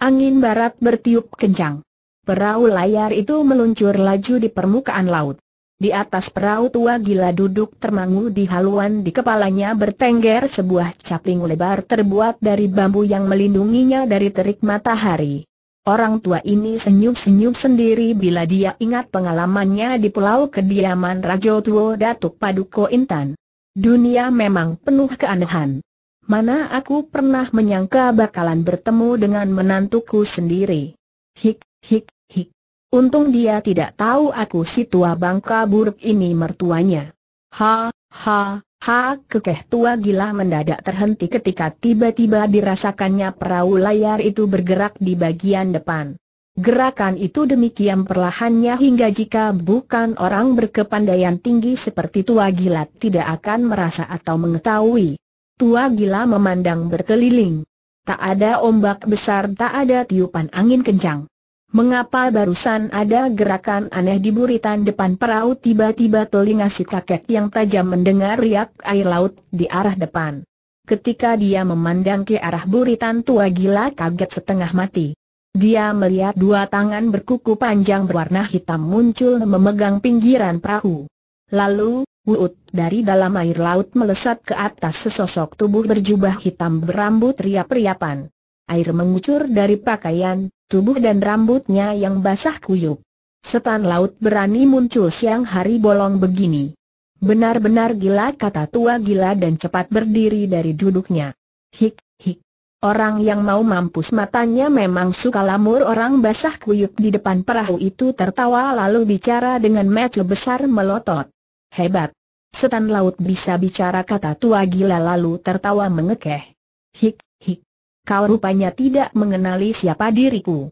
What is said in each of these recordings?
Angin barat bertiup kencang. Perahu layar itu meluncur laju di permukaan laut. Di atas perahu tua gila duduk termangu di haluan di kepalanya bertengger sebuah caping lebar terbuat dari bambu yang melindunginya dari terik matahari. Orang tua ini senyum-senyum sendiri bila dia ingat pengalamannya di pulau kediaman Rajo Tuo Datuk Paduko Intan. Dunia memang penuh keanehan. Mana aku pernah menyangka bakalan bertemu dengan menantuku sendiri. Hik, hik, hik. Untung dia tidak tahu aku si tua bangka buruk ini mertuanya. Ha, ha, ha, kekeh tua gila mendadak terhenti ketika tiba-tiba dirasakannya perahu layar itu bergerak di bagian depan. Gerakan itu demikian perlahannya hingga jika bukan orang berkepandaian tinggi seperti tua gila tidak akan merasa atau mengetahui. Tua gila memandang berkeliling. Tak ada ombak besar, tak ada tiupan angin kencang. Mengapa barusan ada gerakan aneh di buritan depan perahu tiba-tiba telinga si kakek yang tajam mendengar riak air laut di arah depan. Ketika dia memandang ke arah buritan tua gila kaget setengah mati. Dia melihat dua tangan berkuku panjang berwarna hitam muncul memegang pinggiran perahu. Lalu, Uut, dari dalam air laut melesat ke atas sesosok tubuh berjubah hitam berambut riap-riapan. Air mengucur dari pakaian, tubuh dan rambutnya yang basah kuyup. Setan laut berani muncul siang hari bolong begini. Benar-benar gila kata tua gila dan cepat berdiri dari duduknya. Hik, hik. Orang yang mau mampus matanya memang suka lamur orang basah kuyup di depan perahu itu tertawa lalu bicara dengan mata besar melotot. Hebat. Setan laut bisa bicara kata tua gila lalu tertawa mengekeh. Hik, hik. Kau rupanya tidak mengenali siapa diriku.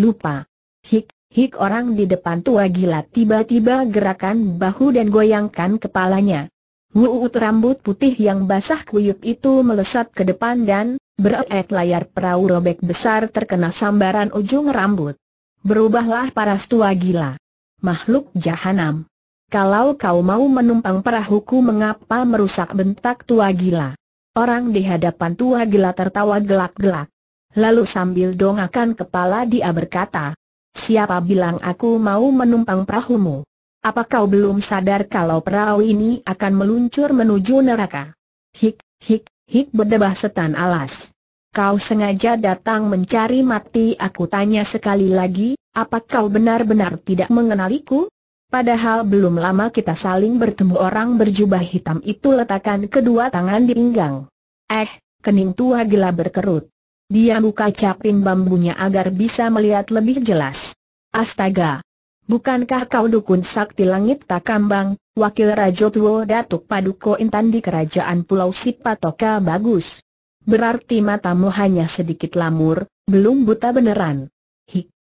Lupa. Hik, hik orang di depan tua gila tiba-tiba gerakan bahu dan goyangkan kepalanya. Wuut rambut putih yang basah kuyup itu melesat ke depan dan, berek layar perahu robek besar terkena sambaran ujung rambut. Berubahlah paras tua gila. Makhluk jahanam. Kalau kau mau menumpang perahuku mengapa merusak bentak tua gila? Orang di hadapan tua gila tertawa gelak-gelak. Lalu sambil dongakan kepala dia berkata, Siapa bilang aku mau menumpang perahumu? Apa kau belum sadar kalau perahu ini akan meluncur menuju neraka? Hik, hik, hik berdebah setan alas. Kau sengaja datang mencari mati aku tanya sekali lagi, apa kau benar-benar tidak mengenaliku? Padahal belum lama kita saling bertemu orang berjubah hitam itu letakkan kedua tangan di pinggang. Eh, kening tua gila berkerut. Dia buka caping bambunya agar bisa melihat lebih jelas. Astaga! Bukankah kau dukun sakti langit takambang, wakil Rajo Tuo Datuk Paduko Intan di kerajaan Pulau Sipatoka bagus? Berarti matamu hanya sedikit lamur, belum buta beneran.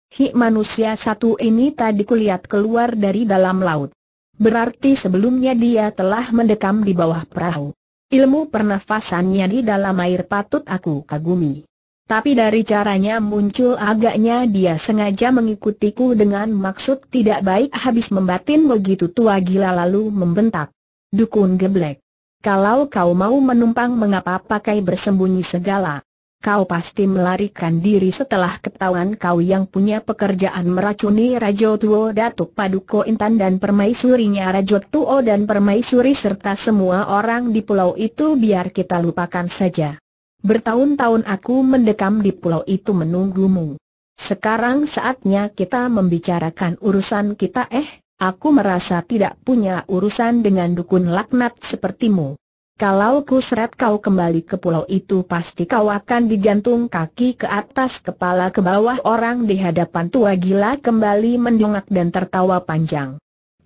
Hi manusia satu ini tadi kulihat keluar dari dalam laut. Berarti sebelumnya dia telah mendekam di bawah perahu. Ilmu pernafasannya di dalam air patut aku kagumi. Tapi dari caranya muncul agaknya dia sengaja mengikutiku dengan maksud tidak baik habis membatin begitu tua gila lalu membentak. Dukun geblek. Kalau kau mau menumpang mengapa pakai bersembunyi segala? kau pasti melarikan diri setelah ketahuan kau yang punya pekerjaan meracuni Rajo Tuo Datuk Paduko Intan dan permaisurinya Rajo Tuo dan permaisuri serta semua orang di pulau itu biar kita lupakan saja. Bertahun-tahun aku mendekam di pulau itu menunggumu. Sekarang saatnya kita membicarakan urusan kita eh, aku merasa tidak punya urusan dengan dukun laknat sepertimu. Kalau kuseret kau kembali ke pulau itu pasti kau akan digantung kaki ke atas kepala ke bawah orang di hadapan tua gila kembali mendongak dan tertawa panjang.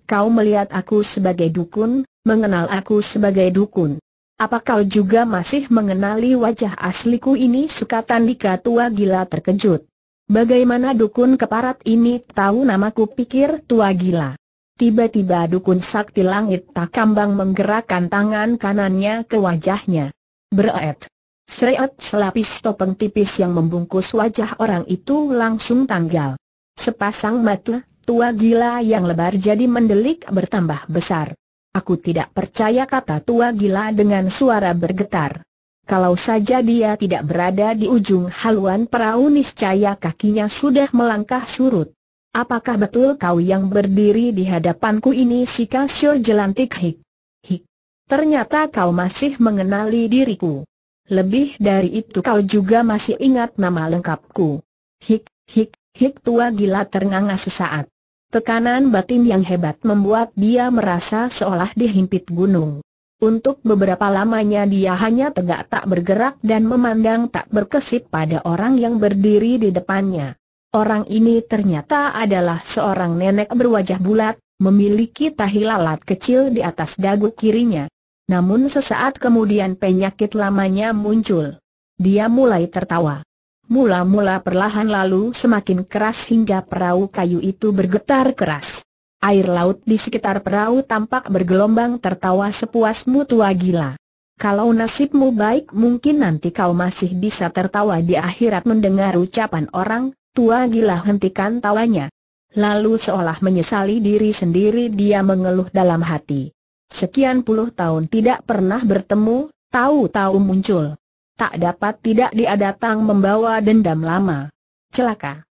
Kau melihat aku sebagai dukun, mengenal aku sebagai dukun. Apa kau juga masih mengenali wajah asliku ini sukatan Dika tua gila terkejut. Bagaimana dukun keparat ini tahu namaku pikir tua gila. Tiba-tiba dukun sakti langit tak kambang menggerakkan tangan kanannya ke wajahnya. Bereet. Seret selapis topeng tipis yang membungkus wajah orang itu langsung tanggal. Sepasang mata, tua gila yang lebar jadi mendelik bertambah besar. Aku tidak percaya kata tua gila dengan suara bergetar. Kalau saja dia tidak berada di ujung haluan perahu niscaya kakinya sudah melangkah surut. Apakah betul kau yang berdiri di hadapanku ini si Kasio jelantik hik? Hik. Ternyata kau masih mengenali diriku. Lebih dari itu kau juga masih ingat nama lengkapku. Hik, hik, hik tua gila ternganga sesaat. Tekanan batin yang hebat membuat dia merasa seolah dihimpit gunung. Untuk beberapa lamanya dia hanya tegak tak bergerak dan memandang tak berkesip pada orang yang berdiri di depannya. Orang ini ternyata adalah seorang nenek berwajah bulat, memiliki tahi lalat kecil di atas dagu kirinya. Namun sesaat kemudian penyakit lamanya muncul. Dia mulai tertawa. Mula-mula perlahan lalu semakin keras hingga perahu kayu itu bergetar keras. Air laut di sekitar perahu tampak bergelombang tertawa sepuas tua gila. Kalau nasibmu baik mungkin nanti kau masih bisa tertawa di akhirat mendengar ucapan orang, Tua gila hentikan tawanya. Lalu seolah menyesali diri sendiri dia mengeluh dalam hati. Sekian puluh tahun tidak pernah bertemu, tahu-tahu muncul. Tak dapat tidak dia datang membawa dendam lama. Celaka.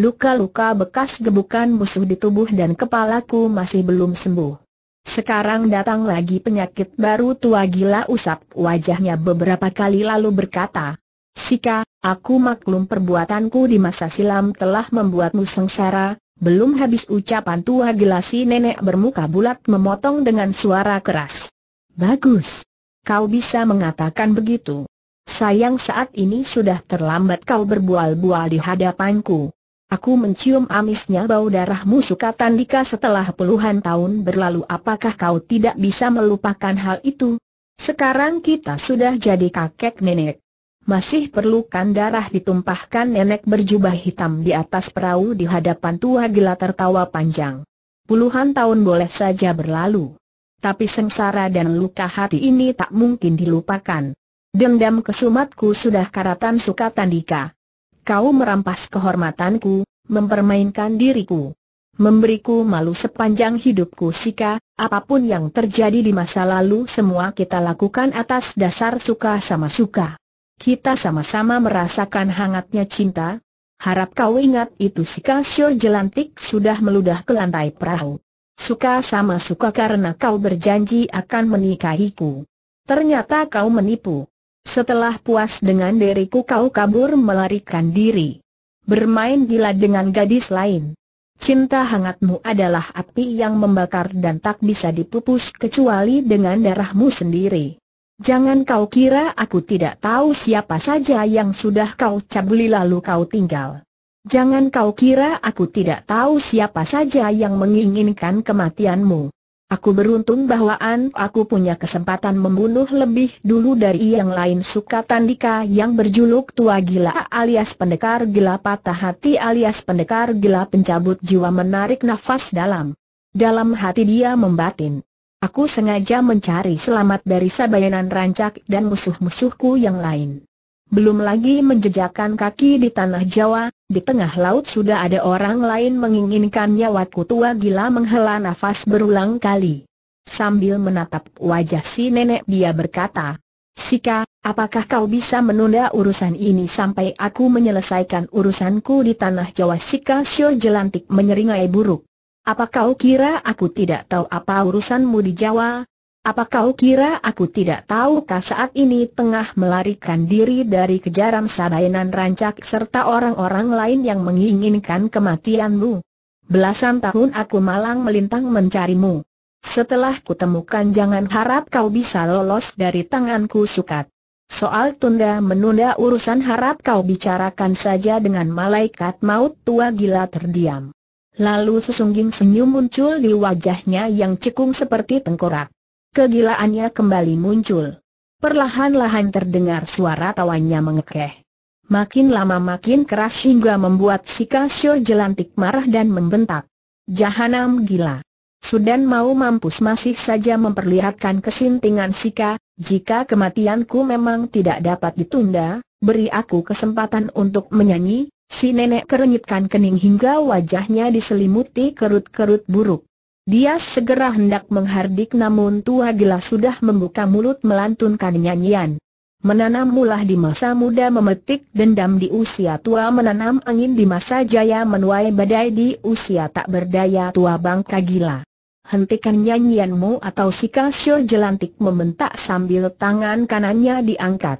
Luka-luka bekas gebukan musuh di tubuh dan kepalaku masih belum sembuh. Sekarang datang lagi penyakit baru tua gila usap wajahnya beberapa kali lalu berkata, Sika, Aku maklum perbuatanku di masa silam telah membuatmu sengsara, belum habis ucapan tua gelasi nenek bermuka bulat memotong dengan suara keras. Bagus. Kau bisa mengatakan begitu. Sayang saat ini sudah terlambat kau berbual-bual di hadapanku. Aku mencium amisnya bau darah musuh dika setelah puluhan tahun berlalu apakah kau tidak bisa melupakan hal itu? Sekarang kita sudah jadi kakek nenek masih perlukan darah ditumpahkan nenek berjubah hitam di atas perahu di hadapan tua gila tertawa panjang. Puluhan tahun boleh saja berlalu. Tapi sengsara dan luka hati ini tak mungkin dilupakan. Dendam kesumatku sudah karatan suka tandika. Kau merampas kehormatanku, mempermainkan diriku. Memberiku malu sepanjang hidupku Sika, apapun yang terjadi di masa lalu semua kita lakukan atas dasar suka sama suka. Kita sama-sama merasakan hangatnya cinta. Harap kau ingat itu si Kasio Jelantik sudah meludah ke lantai perahu. Suka sama suka karena kau berjanji akan menikahiku. Ternyata kau menipu. Setelah puas dengan diriku kau kabur melarikan diri. Bermain gila dengan gadis lain. Cinta hangatmu adalah api yang membakar dan tak bisa dipupus kecuali dengan darahmu sendiri. Jangan kau kira aku tidak tahu siapa saja yang sudah kau cabuli lalu kau tinggal. Jangan kau kira aku tidak tahu siapa saja yang menginginkan kematianmu. Aku beruntung bahwa an aku punya kesempatan membunuh lebih dulu dari yang lain suka tandika yang berjuluk tua gila alias pendekar gila patah hati alias pendekar gila pencabut jiwa menarik nafas dalam. Dalam hati dia membatin. Aku sengaja mencari selamat dari sabayanan rancak dan musuh-musuhku yang lain. Belum lagi menjejakkan kaki di tanah Jawa, di tengah laut sudah ada orang lain menginginkan nyawaku tua gila menghela nafas berulang kali. Sambil menatap wajah si nenek dia berkata, Sika, apakah kau bisa menunda urusan ini sampai aku menyelesaikan urusanku di tanah Jawa Sika Sio jelantik menyeringai buruk. Apa kau kira aku tidak tahu apa urusanmu di Jawa? Apa kau kira aku tidak tahu kah saat ini tengah melarikan diri dari kejaran sabainan rancak serta orang-orang lain yang menginginkan kematianmu? Belasan tahun aku malang melintang mencarimu. Setelah kutemukan jangan harap kau bisa lolos dari tanganku sukat. Soal tunda menunda urusan harap kau bicarakan saja dengan malaikat maut tua gila terdiam. Lalu sesungging senyum muncul di wajahnya yang cekung seperti tengkorak. Kegilaannya kembali muncul. Perlahan-lahan terdengar suara tawanya mengekeh. Makin lama makin keras hingga membuat si Kasyo jelantik marah dan membentak. Jahanam gila. Sudan mau mampus masih saja memperlihatkan kesintingan Sika, jika kematianku memang tidak dapat ditunda, beri aku kesempatan untuk menyanyi, Si nenek kerenyitkan kening hingga wajahnya diselimuti kerut-kerut buruk. Dia segera hendak menghardik namun tua gila sudah membuka mulut melantunkan nyanyian. Menanam mulah di masa muda memetik dendam di usia tua menanam angin di masa jaya menuai badai di usia tak berdaya tua bangka gila. Hentikan nyanyianmu atau si kasyo jelantik membentak sambil tangan kanannya diangkat.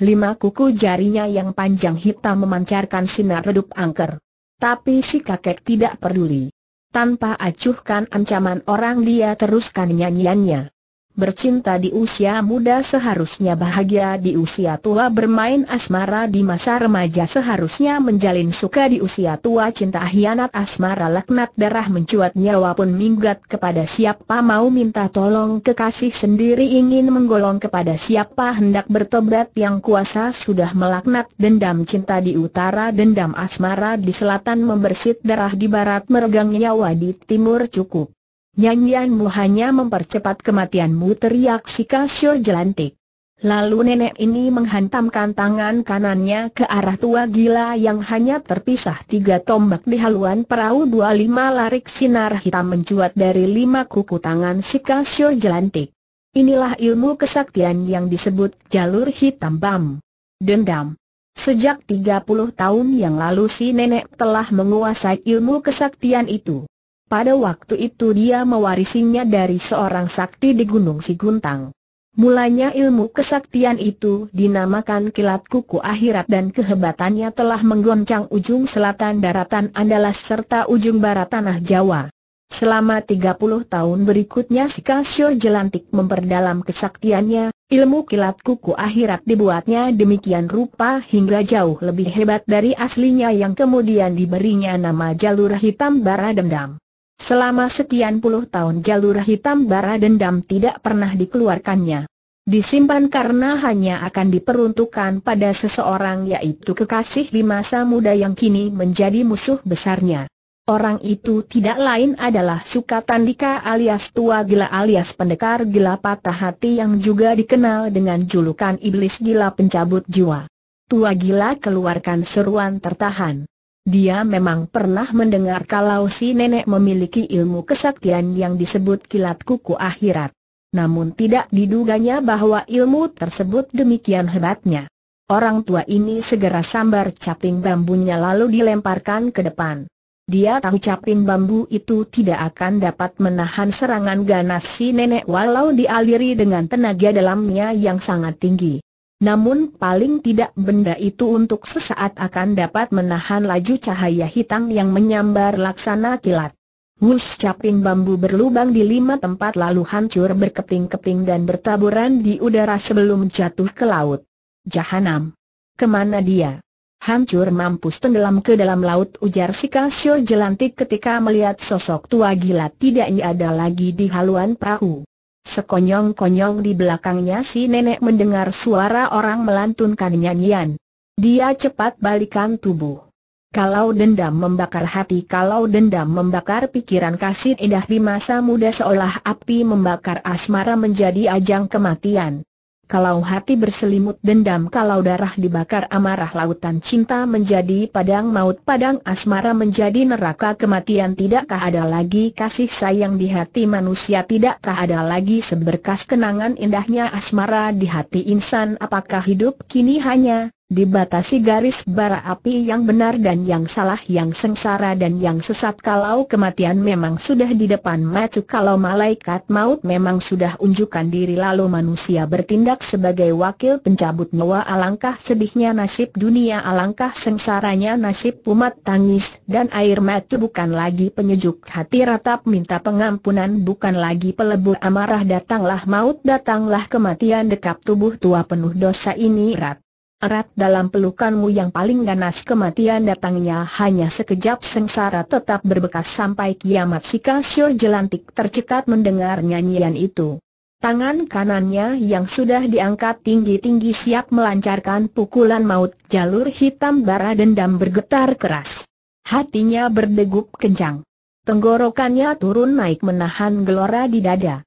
Lima kuku jarinya yang panjang hitam memancarkan sinar redup angker. Tapi si kakek tidak peduli. Tanpa acuhkan ancaman orang dia teruskan nyanyiannya. Bercinta di usia muda seharusnya bahagia di usia tua Bermain asmara di masa remaja seharusnya menjalin suka di usia tua Cinta hianat asmara laknat darah mencuat nyawa pun minggat kepada siapa mau minta tolong Kekasih sendiri ingin menggolong kepada siapa hendak bertobat Yang kuasa sudah melaknat dendam cinta di utara Dendam asmara di selatan membersit darah di barat meregang nyawa di timur cukup Nyanyianmu hanya mempercepat kematianmu teriak si Kasio jelantik. Lalu nenek ini menghantamkan tangan kanannya ke arah tua gila yang hanya terpisah tiga tombak di haluan perahu dua lima larik sinar hitam mencuat dari lima kuku tangan si Kasio jelantik. Inilah ilmu kesaktian yang disebut jalur hitam bam. Dendam. Sejak 30 tahun yang lalu si nenek telah menguasai ilmu kesaktian itu. Pada waktu itu dia mewarisinya dari seorang sakti di Gunung Siguntang. Mulanya ilmu kesaktian itu dinamakan kilat kuku akhirat dan kehebatannya telah menggoncang ujung selatan daratan Andalas serta ujung barat tanah Jawa. Selama 30 tahun berikutnya si Kasyo Jelantik memperdalam kesaktiannya, ilmu kilat kuku akhirat dibuatnya demikian rupa hingga jauh lebih hebat dari aslinya yang kemudian diberinya nama jalur hitam bara dendam. Selama sekian puluh tahun jalur hitam bara dendam tidak pernah dikeluarkannya. Disimpan karena hanya akan diperuntukkan pada seseorang yaitu kekasih di masa muda yang kini menjadi musuh besarnya. Orang itu tidak lain adalah Sukatandika alias Tua Gila alias Pendekar Gila Patah Hati yang juga dikenal dengan julukan Iblis Gila Pencabut Jiwa. Tua Gila keluarkan seruan tertahan. Dia memang pernah mendengar kalau si nenek memiliki ilmu kesaktian yang disebut kilat kuku akhirat. Namun tidak diduganya bahwa ilmu tersebut demikian hebatnya. Orang tua ini segera sambar caping bambunya lalu dilemparkan ke depan. Dia tahu caping bambu itu tidak akan dapat menahan serangan ganas si nenek walau dialiri dengan tenaga dalamnya yang sangat tinggi. Namun paling tidak benda itu untuk sesaat akan dapat menahan laju cahaya hitam yang menyambar laksana kilat. Wus caping bambu berlubang di lima tempat lalu hancur berkeping-keping dan bertaburan di udara sebelum jatuh ke laut. Jahanam. Kemana dia? Hancur mampus tenggelam ke dalam laut ujar si kasyo jelantik ketika melihat sosok tua gila tidaknya ada lagi di haluan perahu. Sekonyong-konyong di belakangnya si nenek mendengar suara orang melantunkan nyanyian. Dia cepat balikan tubuh. Kalau dendam membakar hati, kalau dendam membakar pikiran kasih indah di masa muda seolah api membakar asmara menjadi ajang kematian kalau hati berselimut dendam kalau darah dibakar amarah lautan cinta menjadi padang maut padang asmara menjadi neraka kematian tidakkah ada lagi kasih sayang di hati manusia tidakkah ada lagi seberkas kenangan indahnya asmara di hati insan apakah hidup kini hanya dibatasi garis bara api yang benar dan yang salah yang sengsara dan yang sesat kalau kematian memang sudah di depan mata kalau malaikat maut memang sudah unjukkan diri lalu manusia bertindak sebagai wakil pencabut nyawa alangkah sedihnya nasib dunia alangkah sengsaranya nasib umat tangis dan air mata bukan lagi penyejuk hati ratap minta pengampunan bukan lagi pelebur amarah datanglah maut datanglah kematian dekap tubuh tua penuh dosa ini rat erat dalam pelukanmu yang paling ganas kematian datangnya hanya sekejap sengsara tetap berbekas sampai kiamat si Kasio jelantik tercekat mendengar nyanyian itu. Tangan kanannya yang sudah diangkat tinggi-tinggi siap melancarkan pukulan maut jalur hitam bara dendam bergetar keras. Hatinya berdegup kencang. Tenggorokannya turun naik menahan gelora di dada.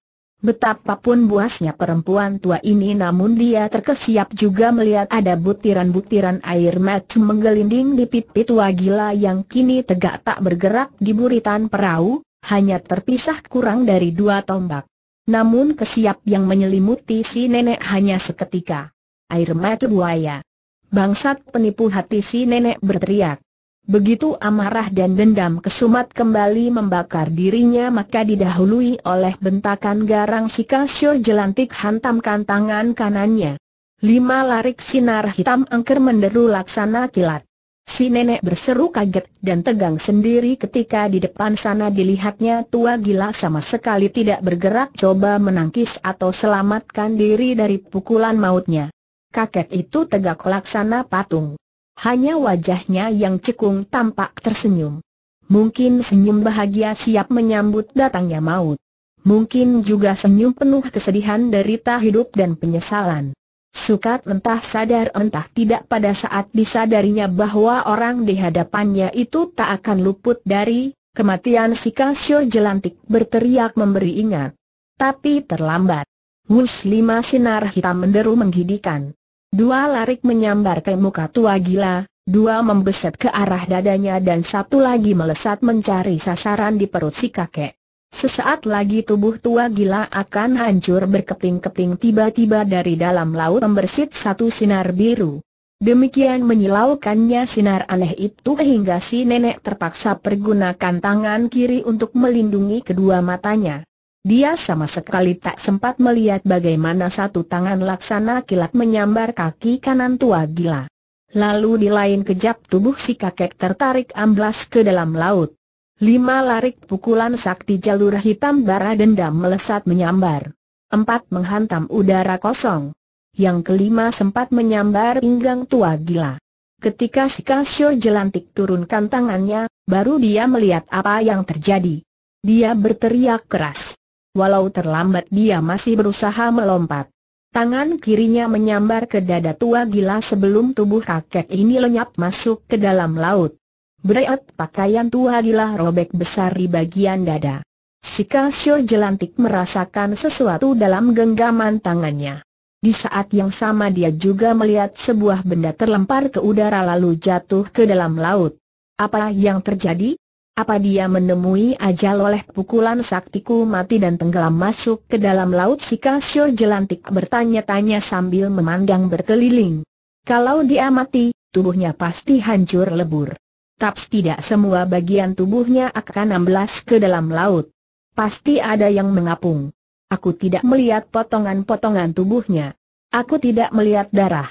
Betapapun buasnya perempuan tua ini namun dia terkesiap juga melihat ada butiran-butiran air mat menggelinding di pipi tua gila yang kini tegak tak bergerak di buritan perahu, hanya terpisah kurang dari dua tombak. Namun kesiap yang menyelimuti si nenek hanya seketika. Air mat buaya. Bangsat penipu hati si nenek berteriak. Begitu amarah dan dendam kesumat kembali membakar dirinya maka didahului oleh bentakan garang si Kasio jelantik hantamkan tangan kanannya. Lima larik sinar hitam angker menderu laksana kilat. Si nenek berseru kaget dan tegang sendiri ketika di depan sana dilihatnya tua gila sama sekali tidak bergerak coba menangkis atau selamatkan diri dari pukulan mautnya. Kakek itu tegak laksana patung. Hanya wajahnya yang cekung tampak tersenyum. Mungkin senyum bahagia siap menyambut datangnya maut. Mungkin juga senyum penuh kesedihan derita hidup dan penyesalan. Sukat entah sadar entah tidak pada saat disadarinya bahwa orang di hadapannya itu tak akan luput dari kematian si Kasio jelantik berteriak memberi ingat. Tapi terlambat. Wus lima sinar hitam menderu menghidikan. Dua larik menyambar ke muka tua gila, dua membeset ke arah dadanya dan satu lagi melesat mencari sasaran di perut si kakek. Sesaat lagi tubuh tua gila akan hancur berkeping-keping tiba-tiba dari dalam laut membersit satu sinar biru. Demikian menyilaukannya sinar aneh itu hingga si nenek terpaksa pergunakan tangan kiri untuk melindungi kedua matanya. Dia sama sekali tak sempat melihat bagaimana satu tangan laksana kilat menyambar kaki kanan tua gila. Lalu di lain kejap tubuh si kakek tertarik amblas ke dalam laut. Lima larik pukulan sakti jalur hitam bara dendam melesat menyambar. Empat menghantam udara kosong. Yang kelima sempat menyambar pinggang tua gila. Ketika si Kasio jelantik turunkan tangannya, baru dia melihat apa yang terjadi. Dia berteriak keras. Walau terlambat dia masih berusaha melompat. Tangan kirinya menyambar ke dada tua gila sebelum tubuh kakek ini lenyap masuk ke dalam laut. Berat pakaian tua gila robek besar di bagian dada. Si Kasio jelantik merasakan sesuatu dalam genggaman tangannya. Di saat yang sama dia juga melihat sebuah benda terlempar ke udara lalu jatuh ke dalam laut. Apa yang terjadi? Apa dia menemui ajal oleh pukulan saktiku mati dan tenggelam masuk ke dalam laut si Kasyo jelantik bertanya-tanya sambil memandang berkeliling. Kalau dia mati, tubuhnya pasti hancur lebur. Tapi tidak semua bagian tubuhnya akan amblas ke dalam laut. Pasti ada yang mengapung. Aku tidak melihat potongan-potongan tubuhnya. Aku tidak melihat darah.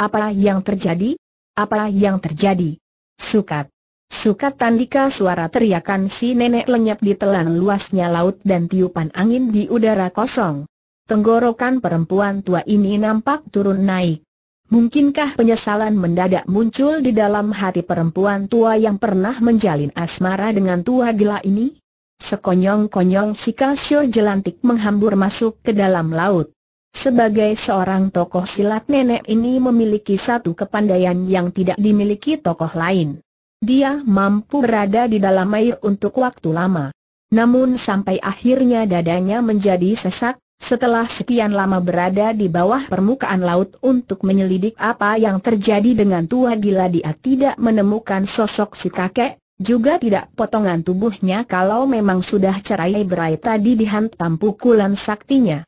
Apa yang terjadi? Apa yang terjadi? Sukat. Sukat tandika suara teriakan si nenek lenyap di telan luasnya laut dan tiupan angin di udara kosong. Tenggorokan perempuan tua ini nampak turun naik. Mungkinkah penyesalan mendadak muncul di dalam hati perempuan tua yang pernah menjalin asmara dengan tua gila ini? Sekonyong-konyong si Kalsio jelantik menghambur masuk ke dalam laut. Sebagai seorang tokoh silat nenek ini memiliki satu kepandaian yang tidak dimiliki tokoh lain dia mampu berada di dalam air untuk waktu lama. Namun sampai akhirnya dadanya menjadi sesak, setelah sekian lama berada di bawah permukaan laut untuk menyelidik apa yang terjadi dengan tua gila dia tidak menemukan sosok si kakek, juga tidak potongan tubuhnya kalau memang sudah cerai berai tadi dihantam pukulan saktinya.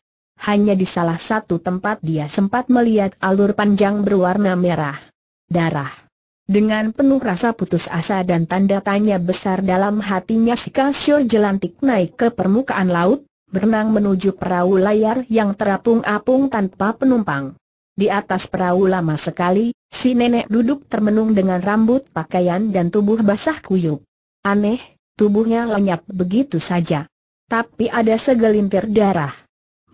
Hanya di salah satu tempat dia sempat melihat alur panjang berwarna merah. Darah. Dengan penuh rasa putus asa dan tanda tanya besar dalam hatinya si Kasio jelantik naik ke permukaan laut, berenang menuju perahu layar yang terapung-apung tanpa penumpang. Di atas perahu lama sekali, si nenek duduk termenung dengan rambut pakaian dan tubuh basah kuyup. Aneh, tubuhnya lenyap begitu saja. Tapi ada segelintir darah.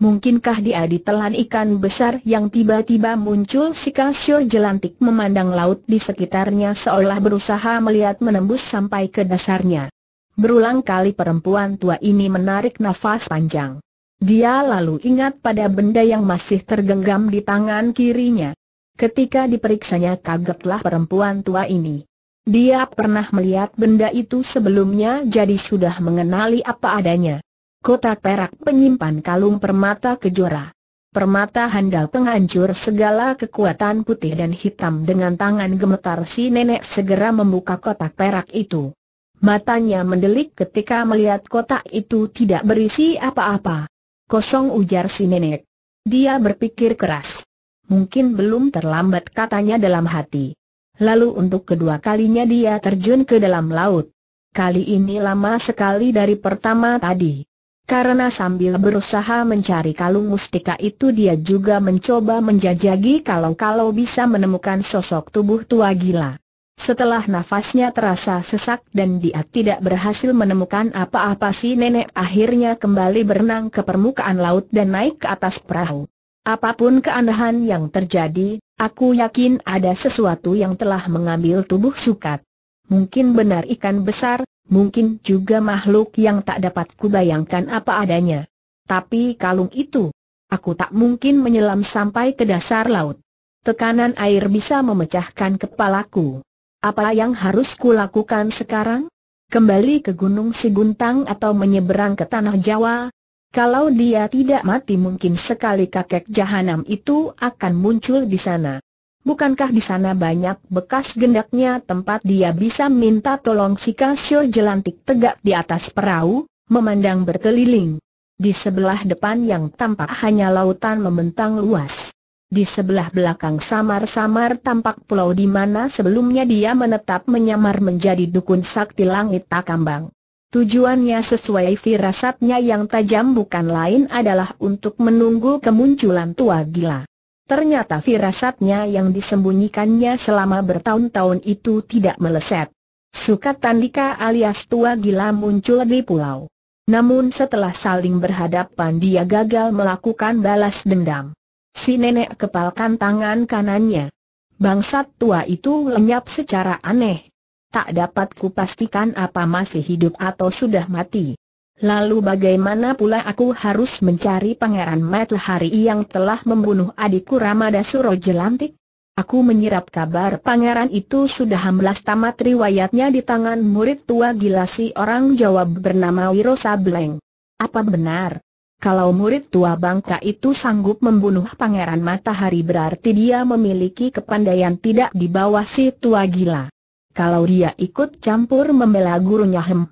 Mungkinkah dia ditelan ikan besar yang tiba-tiba muncul si Kasio jelantik memandang laut di sekitarnya seolah berusaha melihat menembus sampai ke dasarnya. Berulang kali perempuan tua ini menarik nafas panjang. Dia lalu ingat pada benda yang masih tergenggam di tangan kirinya. Ketika diperiksanya kagetlah perempuan tua ini. Dia pernah melihat benda itu sebelumnya jadi sudah mengenali apa adanya kotak perak penyimpan kalung permata kejora. Permata handal penghancur segala kekuatan putih dan hitam dengan tangan gemetar si nenek segera membuka kotak perak itu. Matanya mendelik ketika melihat kotak itu tidak berisi apa-apa. Kosong ujar si nenek. Dia berpikir keras. Mungkin belum terlambat katanya dalam hati. Lalu untuk kedua kalinya dia terjun ke dalam laut. Kali ini lama sekali dari pertama tadi. Karena sambil berusaha mencari kalung mustika itu dia juga mencoba menjajagi kalau-kalau bisa menemukan sosok tubuh tua gila. Setelah nafasnya terasa sesak dan dia tidak berhasil menemukan apa-apa si nenek akhirnya kembali berenang ke permukaan laut dan naik ke atas perahu. Apapun keanehan yang terjadi, aku yakin ada sesuatu yang telah mengambil tubuh sukat. Mungkin benar ikan besar, mungkin juga makhluk yang tak dapat kubayangkan apa adanya. Tapi kalung itu, aku tak mungkin menyelam sampai ke dasar laut. Tekanan air bisa memecahkan kepalaku. Apa yang harus kulakukan sekarang? Kembali ke Gunung Siguntang atau menyeberang ke Tanah Jawa? Kalau dia tidak mati mungkin sekali kakek jahanam itu akan muncul di sana. Bukankah di sana banyak bekas gendaknya tempat dia bisa minta tolong si Kasio jelantik tegak di atas perahu, memandang berkeliling. Di sebelah depan yang tampak hanya lautan membentang luas. Di sebelah belakang samar-samar tampak pulau di mana sebelumnya dia menetap menyamar menjadi dukun sakti langit Takambang. Tujuannya sesuai firasatnya yang tajam bukan lain adalah untuk menunggu kemunculan tua gila. Ternyata firasatnya yang disembunyikannya selama bertahun-tahun itu tidak meleset. Sukatandika alias tua gila muncul di pulau. Namun setelah saling berhadapan dia gagal melakukan balas dendam. Si nenek kepalkan tangan kanannya. Bangsat tua itu lenyap secara aneh. Tak dapat kupastikan apa masih hidup atau sudah mati. Lalu bagaimana pula aku harus mencari Pangeran Matahari yang telah membunuh adikku Ramada Suro Jelantik? Aku menyerap kabar pangeran itu sudah hamblas tamat riwayatnya di tangan murid tua gila si orang jawab bernama Wiro Sableng. Apa benar? Kalau murid tua bangka itu sanggup membunuh pangeran matahari berarti dia memiliki kepandaian tidak di bawah si tua gila. Kalau dia ikut campur membela gurunya hem,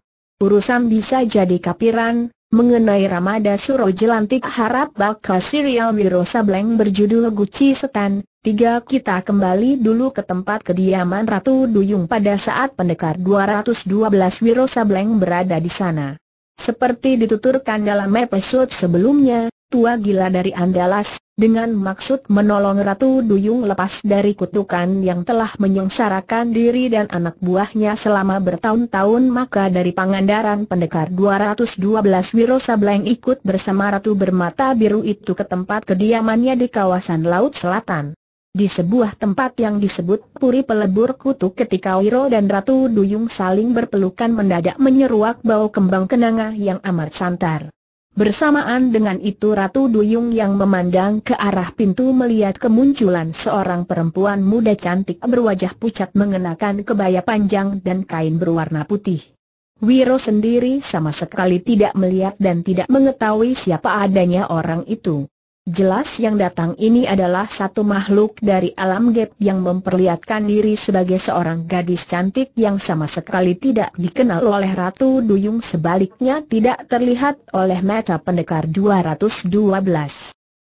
urusan bisa jadi kapiran, Mengenai Ramada Suro Jelantik harap bakal serial Wiro Sableng berjudul Guci Setan, tiga kita kembali dulu ke tempat kediaman Ratu Duyung pada saat pendekar 212 Wiro Sableng berada di sana. Seperti dituturkan dalam episode sebelumnya, tua gila dari Andalas, dengan maksud menolong Ratu Duyung lepas dari kutukan yang telah menyengsarakan diri dan anak buahnya selama bertahun-tahun maka dari Pangandaran Pendekar 212 Wiro Sableng ikut bersama Ratu Bermata Biru itu ke tempat kediamannya di kawasan Laut Selatan. Di sebuah tempat yang disebut Puri Pelebur Kutu ketika Wiro dan Ratu Duyung saling berpelukan mendadak menyeruak bau kembang kenanga yang amat santar. Bersamaan dengan itu Ratu Duyung yang memandang ke arah pintu melihat kemunculan seorang perempuan muda cantik berwajah pucat mengenakan kebaya panjang dan kain berwarna putih. Wiro sendiri sama sekali tidak melihat dan tidak mengetahui siapa adanya orang itu. Jelas yang datang ini adalah satu makhluk dari alam gap yang memperlihatkan diri sebagai seorang gadis cantik yang sama sekali tidak dikenal oleh Ratu Duyung sebaliknya tidak terlihat oleh mata pendekar 212.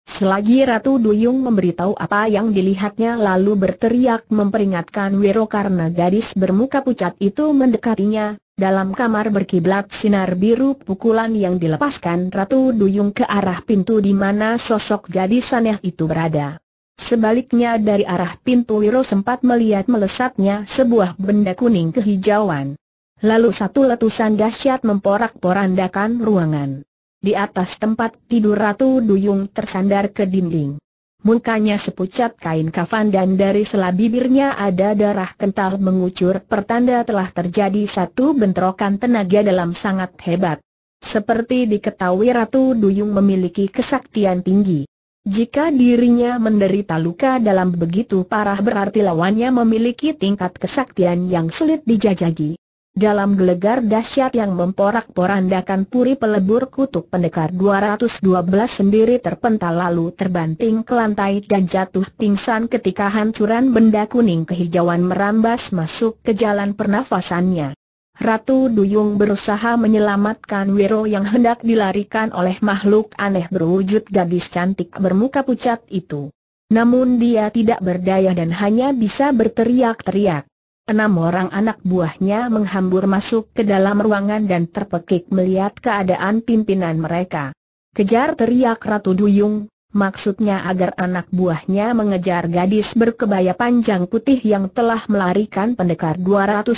Selagi Ratu Duyung memberitahu apa yang dilihatnya lalu berteriak memperingatkan Wiro karena gadis bermuka pucat itu mendekatinya, dalam kamar berkiblat sinar biru pukulan yang dilepaskan Ratu Duyung ke arah pintu di mana sosok gadis aneh itu berada. Sebaliknya dari arah pintu Wiro sempat melihat melesatnya sebuah benda kuning kehijauan. Lalu satu letusan dahsyat memporak-porandakan ruangan. Di atas tempat tidur Ratu Duyung tersandar ke dinding. Mukanya sepucat kain kafan dan dari sela bibirnya ada darah kental mengucur pertanda telah terjadi satu bentrokan tenaga dalam sangat hebat. Seperti diketahui Ratu Duyung memiliki kesaktian tinggi. Jika dirinya menderita luka dalam begitu parah berarti lawannya memiliki tingkat kesaktian yang sulit dijajagi. Dalam gelegar dahsyat yang memporak-porandakan puri pelebur kutuk pendekar 212 sendiri terpental lalu terbanting ke lantai dan jatuh pingsan ketika hancuran benda kuning kehijauan merambas masuk ke jalan pernafasannya. Ratu Duyung berusaha menyelamatkan Wiro yang hendak dilarikan oleh makhluk aneh berwujud gadis cantik bermuka pucat itu. Namun dia tidak berdaya dan hanya bisa berteriak-teriak. Enam orang anak buahnya menghambur masuk ke dalam ruangan dan terpekik melihat keadaan pimpinan mereka. Kejar teriak Ratu Duyung, maksudnya agar anak buahnya mengejar gadis berkebaya panjang putih yang telah melarikan pendekar 212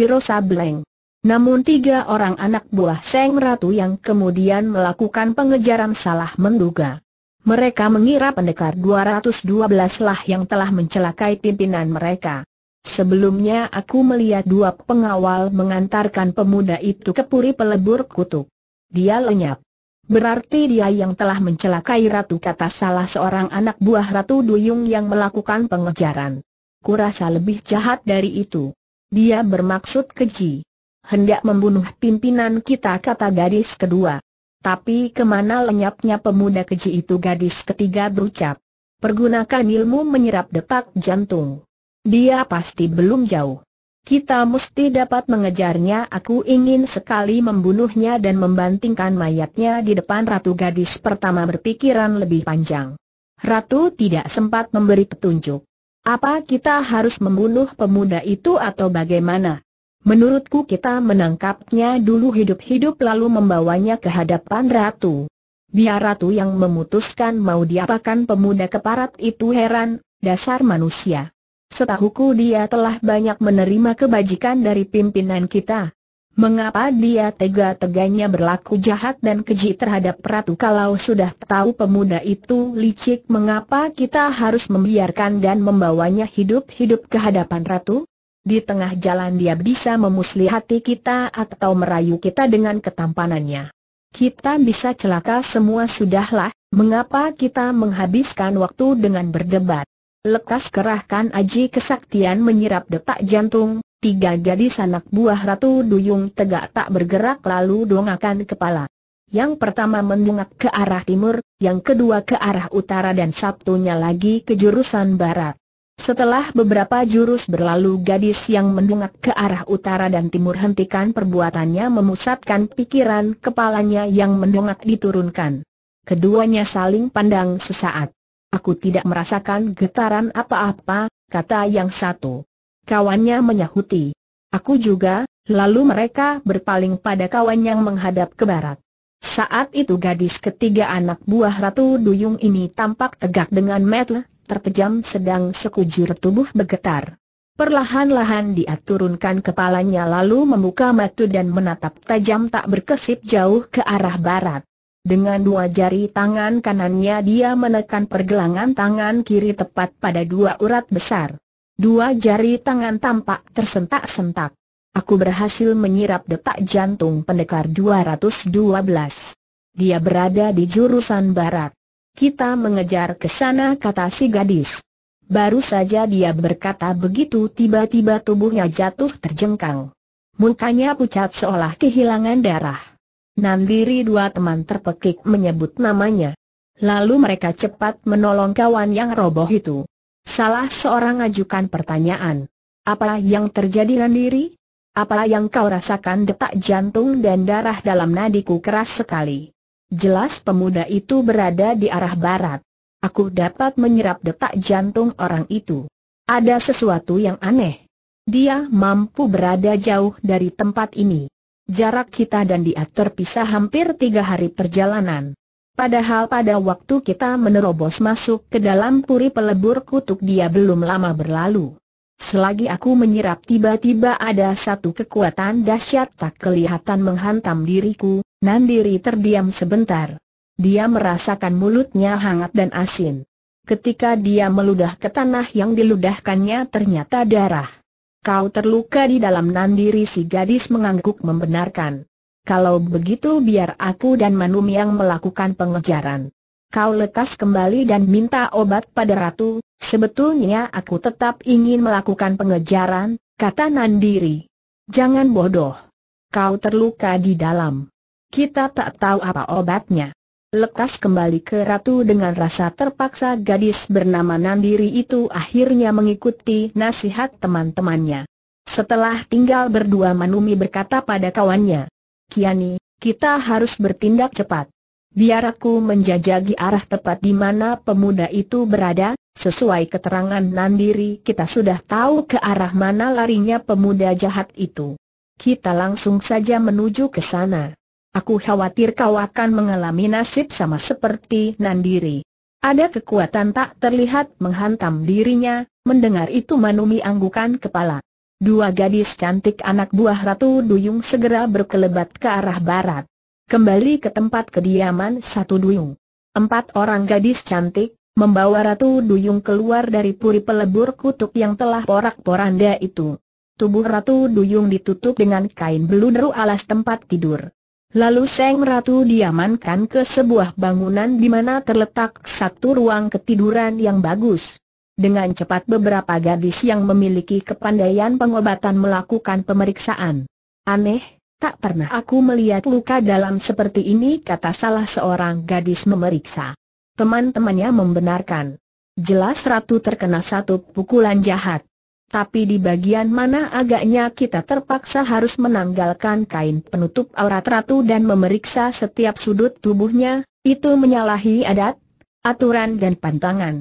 Wiro Sableng. Namun tiga orang anak buah Seng Ratu yang kemudian melakukan pengejaran salah menduga. Mereka mengira pendekar 212 lah yang telah mencelakai pimpinan mereka. Sebelumnya aku melihat dua pengawal mengantarkan pemuda itu ke puri pelebur kutuk. Dia lenyap. Berarti dia yang telah mencelakai ratu kata salah seorang anak buah ratu duyung yang melakukan pengejaran. Kurasa lebih jahat dari itu. Dia bermaksud keji. Hendak membunuh pimpinan kita kata gadis kedua. Tapi kemana lenyapnya pemuda keji itu gadis ketiga berucap. Pergunakan ilmu menyerap detak jantung. Dia pasti belum jauh. Kita mesti dapat mengejarnya Aku ingin sekali membunuhnya dan membantingkan mayatnya di depan ratu gadis pertama berpikiran lebih panjang Ratu tidak sempat memberi petunjuk Apa kita harus membunuh pemuda itu atau bagaimana? Menurutku kita menangkapnya dulu hidup-hidup lalu membawanya ke hadapan ratu Biar ratu yang memutuskan mau diapakan pemuda keparat itu heran, dasar manusia Setahuku dia telah banyak menerima kebajikan dari pimpinan kita. Mengapa dia tega-teganya berlaku jahat dan keji terhadap ratu kalau sudah tahu pemuda itu licik mengapa kita harus membiarkan dan membawanya hidup-hidup ke hadapan ratu? Di tengah jalan dia bisa memusli hati kita atau merayu kita dengan ketampanannya. Kita bisa celaka semua sudahlah, mengapa kita menghabiskan waktu dengan berdebat? Lekas kerahkan aji kesaktian menyerap detak jantung, tiga gadis anak buah Ratu Duyung tegak tak bergerak lalu dongakan kepala. Yang pertama mendungak ke arah timur, yang kedua ke arah utara dan satunya lagi ke jurusan barat. Setelah beberapa jurus berlalu gadis yang mendungak ke arah utara dan timur hentikan perbuatannya memusatkan pikiran kepalanya yang mendungak diturunkan. Keduanya saling pandang sesaat. Aku tidak merasakan getaran apa-apa, kata yang satu. Kawannya menyahuti. Aku juga, lalu mereka berpaling pada kawan yang menghadap ke barat. Saat itu gadis ketiga anak buah Ratu Duyung ini tampak tegak dengan metel, terpejam sedang sekujur tubuh bergetar. Perlahan-lahan dia turunkan kepalanya lalu membuka mata dan menatap tajam tak berkesip jauh ke arah barat. Dengan dua jari tangan kanannya dia menekan pergelangan tangan kiri tepat pada dua urat besar. Dua jari tangan tampak tersentak-sentak. Aku berhasil menyirap detak jantung pendekar 212. Dia berada di jurusan barat. Kita mengejar ke sana kata si gadis. Baru saja dia berkata begitu tiba-tiba tubuhnya jatuh terjengkang. Mukanya pucat seolah kehilangan darah. Nandiri dua teman terpekik menyebut namanya. Lalu mereka cepat menolong kawan yang roboh itu. Salah seorang ajukan pertanyaan. Apa yang terjadi Nandiri? Apa yang kau rasakan detak jantung dan darah dalam nadiku keras sekali. Jelas pemuda itu berada di arah barat. Aku dapat menyerap detak jantung orang itu. Ada sesuatu yang aneh. Dia mampu berada jauh dari tempat ini. Jarak kita dan dia terpisah hampir tiga hari perjalanan. Padahal pada waktu kita menerobos masuk ke dalam puri pelebur kutuk dia belum lama berlalu. Selagi aku menyerap tiba-tiba ada satu kekuatan dahsyat tak kelihatan menghantam diriku, Nandiri terdiam sebentar. Dia merasakan mulutnya hangat dan asin. Ketika dia meludah ke tanah yang diludahkannya ternyata darah. Kau terluka di dalam nandiri si gadis mengangguk membenarkan. Kalau begitu biar aku dan Manum yang melakukan pengejaran. Kau lekas kembali dan minta obat pada ratu, sebetulnya aku tetap ingin melakukan pengejaran, kata Nandiri. Jangan bodoh. Kau terluka di dalam. Kita tak tahu apa obatnya. Lekas kembali ke Ratu dengan rasa terpaksa gadis bernama Nandiri itu akhirnya mengikuti nasihat teman-temannya. Setelah tinggal berdua Manumi berkata pada kawannya, Kiani, kita harus bertindak cepat. Biar aku menjajagi arah tepat di mana pemuda itu berada, sesuai keterangan Nandiri kita sudah tahu ke arah mana larinya pemuda jahat itu. Kita langsung saja menuju ke sana. Aku khawatir kau akan mengalami nasib sama seperti Nandiri. Ada kekuatan tak terlihat menghantam dirinya, mendengar itu Manumi anggukan kepala. Dua gadis cantik anak buah Ratu Duyung segera berkelebat ke arah barat. Kembali ke tempat kediaman satu Duyung. Empat orang gadis cantik, membawa Ratu Duyung keluar dari puri pelebur kutuk yang telah porak-poranda itu. Tubuh Ratu Duyung ditutup dengan kain beludru alas tempat tidur. Lalu Seng Ratu diamankan ke sebuah bangunan di mana terletak satu ruang ketiduran yang bagus. Dengan cepat beberapa gadis yang memiliki kepandaian pengobatan melakukan pemeriksaan. Aneh, tak pernah aku melihat luka dalam seperti ini kata salah seorang gadis memeriksa. Teman-temannya membenarkan. Jelas Ratu terkena satu pukulan jahat tapi di bagian mana agaknya kita terpaksa harus menanggalkan kain penutup aurat ratu dan memeriksa setiap sudut tubuhnya, itu menyalahi adat, aturan dan pantangan.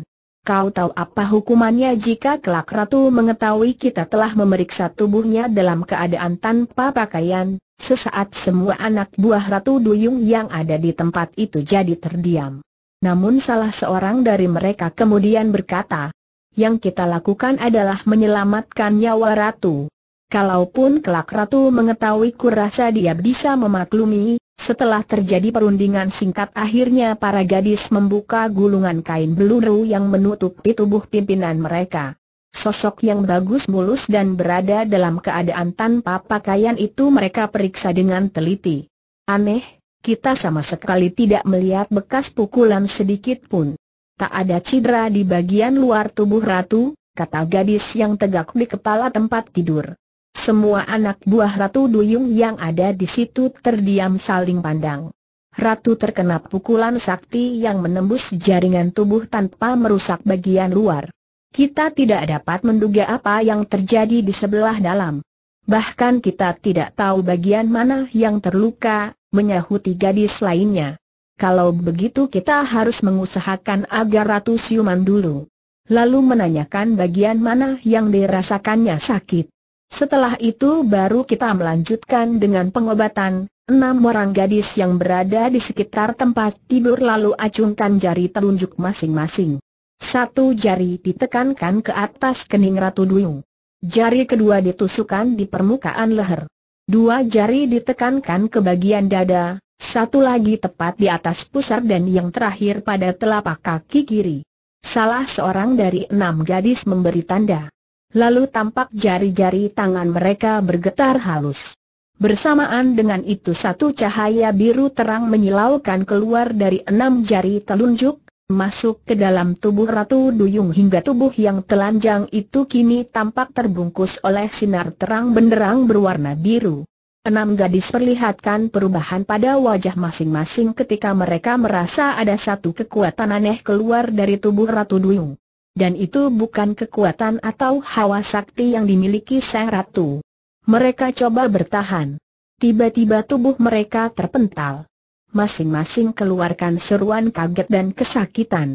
Kau tahu apa hukumannya jika kelak ratu mengetahui kita telah memeriksa tubuhnya dalam keadaan tanpa pakaian, sesaat semua anak buah ratu duyung yang ada di tempat itu jadi terdiam. Namun salah seorang dari mereka kemudian berkata, yang kita lakukan adalah menyelamatkan nyawa ratu. Kalaupun kelak ratu mengetahui kurasa dia bisa memaklumi, setelah terjadi perundingan singkat akhirnya para gadis membuka gulungan kain beluru yang menutupi tubuh pimpinan mereka. Sosok yang bagus mulus dan berada dalam keadaan tanpa pakaian itu mereka periksa dengan teliti. Aneh, kita sama sekali tidak melihat bekas pukulan sedikit pun. Tak ada cedera di bagian luar tubuh ratu, kata gadis yang tegak di kepala tempat tidur. Semua anak buah Ratu Duyung yang ada di situ terdiam saling pandang. Ratu terkena pukulan sakti yang menembus jaringan tubuh tanpa merusak bagian luar. Kita tidak dapat menduga apa yang terjadi di sebelah dalam. Bahkan kita tidak tahu bagian mana yang terluka, menyahuti gadis lainnya kalau begitu kita harus mengusahakan agar Ratu siuman dulu. Lalu menanyakan bagian mana yang dirasakannya sakit. Setelah itu baru kita melanjutkan dengan pengobatan, Enam orang gadis yang berada di sekitar tempat tidur lalu acungkan jari telunjuk masing-masing. Satu jari ditekankan ke atas kening Ratu Duyung. Jari kedua ditusukkan di permukaan leher. Dua jari ditekankan ke bagian dada, satu lagi tepat di atas pusar dan yang terakhir pada telapak kaki kiri. Salah seorang dari enam gadis memberi tanda. Lalu tampak jari-jari tangan mereka bergetar halus. Bersamaan dengan itu satu cahaya biru terang menyilaukan keluar dari enam jari telunjuk, masuk ke dalam tubuh Ratu Duyung hingga tubuh yang telanjang itu kini tampak terbungkus oleh sinar terang benderang berwarna biru. Enam gadis perlihatkan perubahan pada wajah masing-masing ketika mereka merasa ada satu kekuatan aneh keluar dari tubuh Ratu Duyung. Dan itu bukan kekuatan atau hawa sakti yang dimiliki sang ratu. Mereka coba bertahan. Tiba-tiba tubuh mereka terpental. Masing-masing keluarkan seruan kaget dan kesakitan.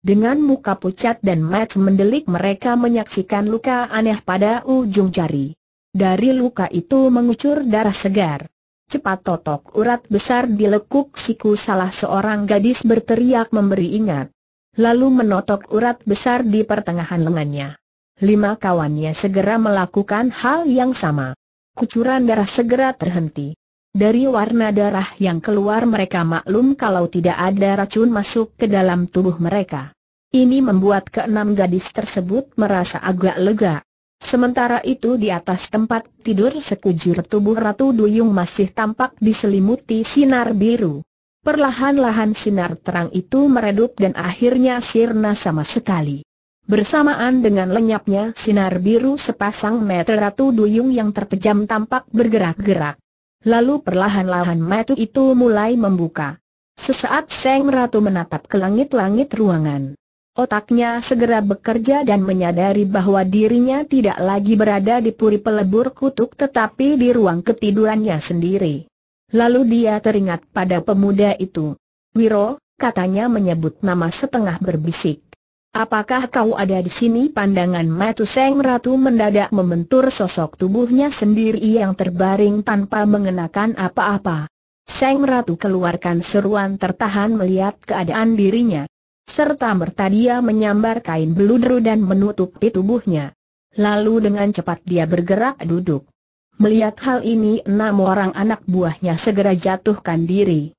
Dengan muka pucat dan mat mendelik mereka menyaksikan luka aneh pada ujung jari. Dari luka itu mengucur darah segar. Cepat totok urat besar di lekuk siku salah seorang gadis berteriak memberi ingat. Lalu menotok urat besar di pertengahan lengannya. Lima kawannya segera melakukan hal yang sama. Kucuran darah segera terhenti. Dari warna darah yang keluar mereka maklum kalau tidak ada racun masuk ke dalam tubuh mereka. Ini membuat keenam gadis tersebut merasa agak lega. Sementara itu di atas tempat tidur sekujur tubuh Ratu Duyung masih tampak diselimuti sinar biru. Perlahan-lahan sinar terang itu meredup dan akhirnya sirna sama sekali. Bersamaan dengan lenyapnya sinar biru sepasang mata Ratu Duyung yang terpejam tampak bergerak-gerak. Lalu perlahan-lahan mata itu mulai membuka. Sesaat Seng Ratu menatap ke langit-langit ruangan. Otaknya segera bekerja dan menyadari bahwa dirinya tidak lagi berada di puri pelebur kutuk tetapi di ruang ketidurannya sendiri. Lalu dia teringat pada pemuda itu. Wiro, katanya menyebut nama setengah berbisik. Apakah kau ada di sini? Pandangan Matu Seng Ratu mendadak membentur sosok tubuhnya sendiri yang terbaring tanpa mengenakan apa-apa. Seng Ratu keluarkan seruan tertahan melihat keadaan dirinya. Serta merta dia menyambar kain beludru dan menutupi tubuhnya. Lalu dengan cepat dia bergerak duduk. Melihat hal ini enam orang anak buahnya segera jatuhkan diri.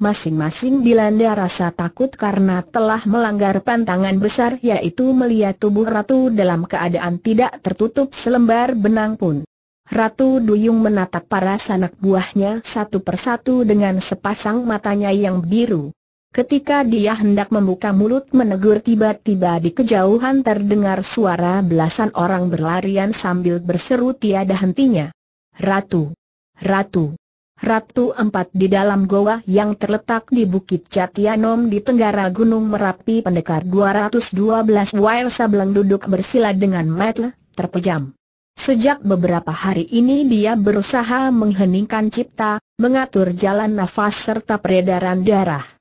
Masing-masing dilanda rasa takut karena telah melanggar pantangan besar yaitu melihat tubuh Ratu dalam keadaan tidak tertutup selembar benang pun. Ratu Duyung menatap para sanak buahnya satu persatu dengan sepasang matanya yang biru. Ketika dia hendak membuka mulut menegur tiba-tiba di kejauhan terdengar suara belasan orang berlarian sambil berseru tiada hentinya. Ratu! Ratu! Ratu empat di dalam goa yang terletak di Bukit Jatianom di tenggara Gunung Merapi pendekar 212 Wair Sableng duduk bersila dengan metle, terpejam. Sejak beberapa hari ini dia berusaha mengheningkan cipta, mengatur jalan nafas serta peredaran darah.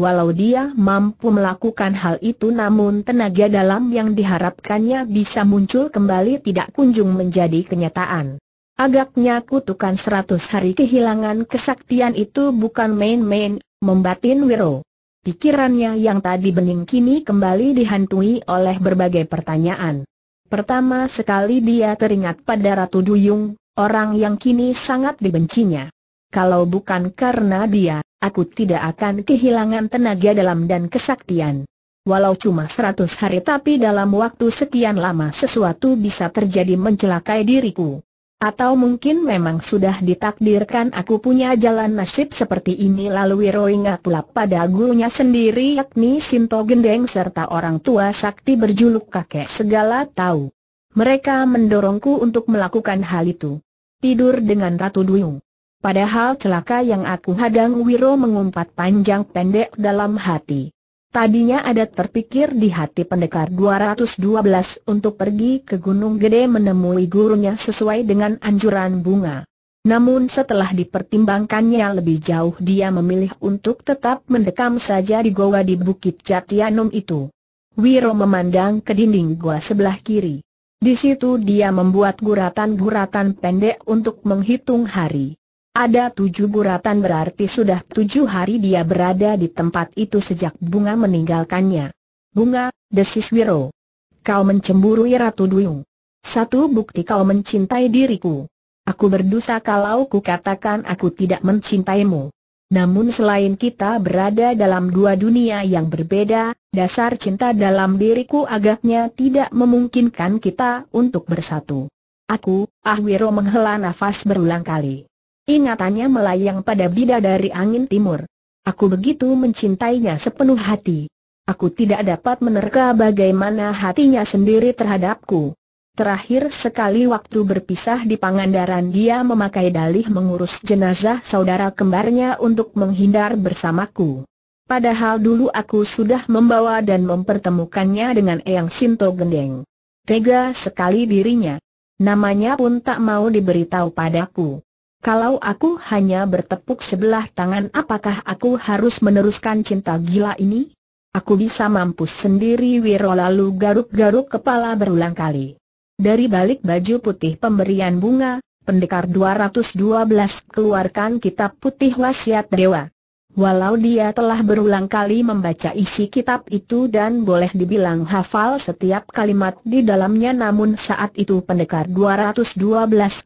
Walau dia mampu melakukan hal itu namun tenaga dalam yang diharapkannya bisa muncul kembali tidak kunjung menjadi kenyataan. Agaknya kutukan seratus hari kehilangan kesaktian itu bukan main-main, membatin Wiro. Pikirannya yang tadi bening kini kembali dihantui oleh berbagai pertanyaan. Pertama sekali dia teringat pada Ratu Duyung, orang yang kini sangat dibencinya. Kalau bukan karena dia, aku tidak akan kehilangan tenaga dalam dan kesaktian. Walau cuma seratus hari tapi dalam waktu sekian lama sesuatu bisa terjadi mencelakai diriku. Atau mungkin memang sudah ditakdirkan aku punya jalan nasib seperti ini lalu Wiroinga pula pada gurunya sendiri yakni Sinto Gendeng serta orang tua sakti berjuluk kakek segala tahu. Mereka mendorongku untuk melakukan hal itu. Tidur dengan Ratu Duyung. Padahal celaka yang aku hadang Wiro mengumpat panjang pendek dalam hati. Tadinya ada terpikir di hati pendekar 212 untuk pergi ke Gunung Gede menemui gurunya sesuai dengan anjuran bunga. Namun setelah dipertimbangkannya lebih jauh dia memilih untuk tetap mendekam saja di goa di Bukit Jatianum itu. Wiro memandang ke dinding goa sebelah kiri. Di situ dia membuat guratan-guratan pendek untuk menghitung hari. Ada tujuh guratan berarti sudah tujuh hari dia berada di tempat itu sejak bunga meninggalkannya. Bunga, desis Wiro. Kau mencemburui Ratu Duyung. Satu bukti kau mencintai diriku. Aku berdosa kalau katakan aku tidak mencintaimu. Namun selain kita berada dalam dua dunia yang berbeda, dasar cinta dalam diriku agaknya tidak memungkinkan kita untuk bersatu. Aku, Ahwiro menghela nafas berulang kali. Ingatannya melayang pada bida dari angin timur. Aku begitu mencintainya sepenuh hati. Aku tidak dapat menerka bagaimana hatinya sendiri terhadapku. Terakhir sekali waktu berpisah di Pangandaran dia memakai dalih mengurus jenazah saudara kembarnya untuk menghindar bersamaku. Padahal dulu aku sudah membawa dan mempertemukannya dengan Eyang Sinto Gendeng. Tega sekali dirinya. Namanya pun tak mau diberitahu padaku. Kalau aku hanya bertepuk sebelah tangan apakah aku harus meneruskan cinta gila ini? Aku bisa mampus sendiri Wiro lalu garuk-garuk kepala berulang kali. Dari balik baju putih pemberian bunga, pendekar 212 keluarkan kitab putih wasiat dewa. Walau dia telah berulang kali membaca isi kitab itu dan boleh dibilang hafal setiap kalimat di dalamnya namun saat itu pendekar 212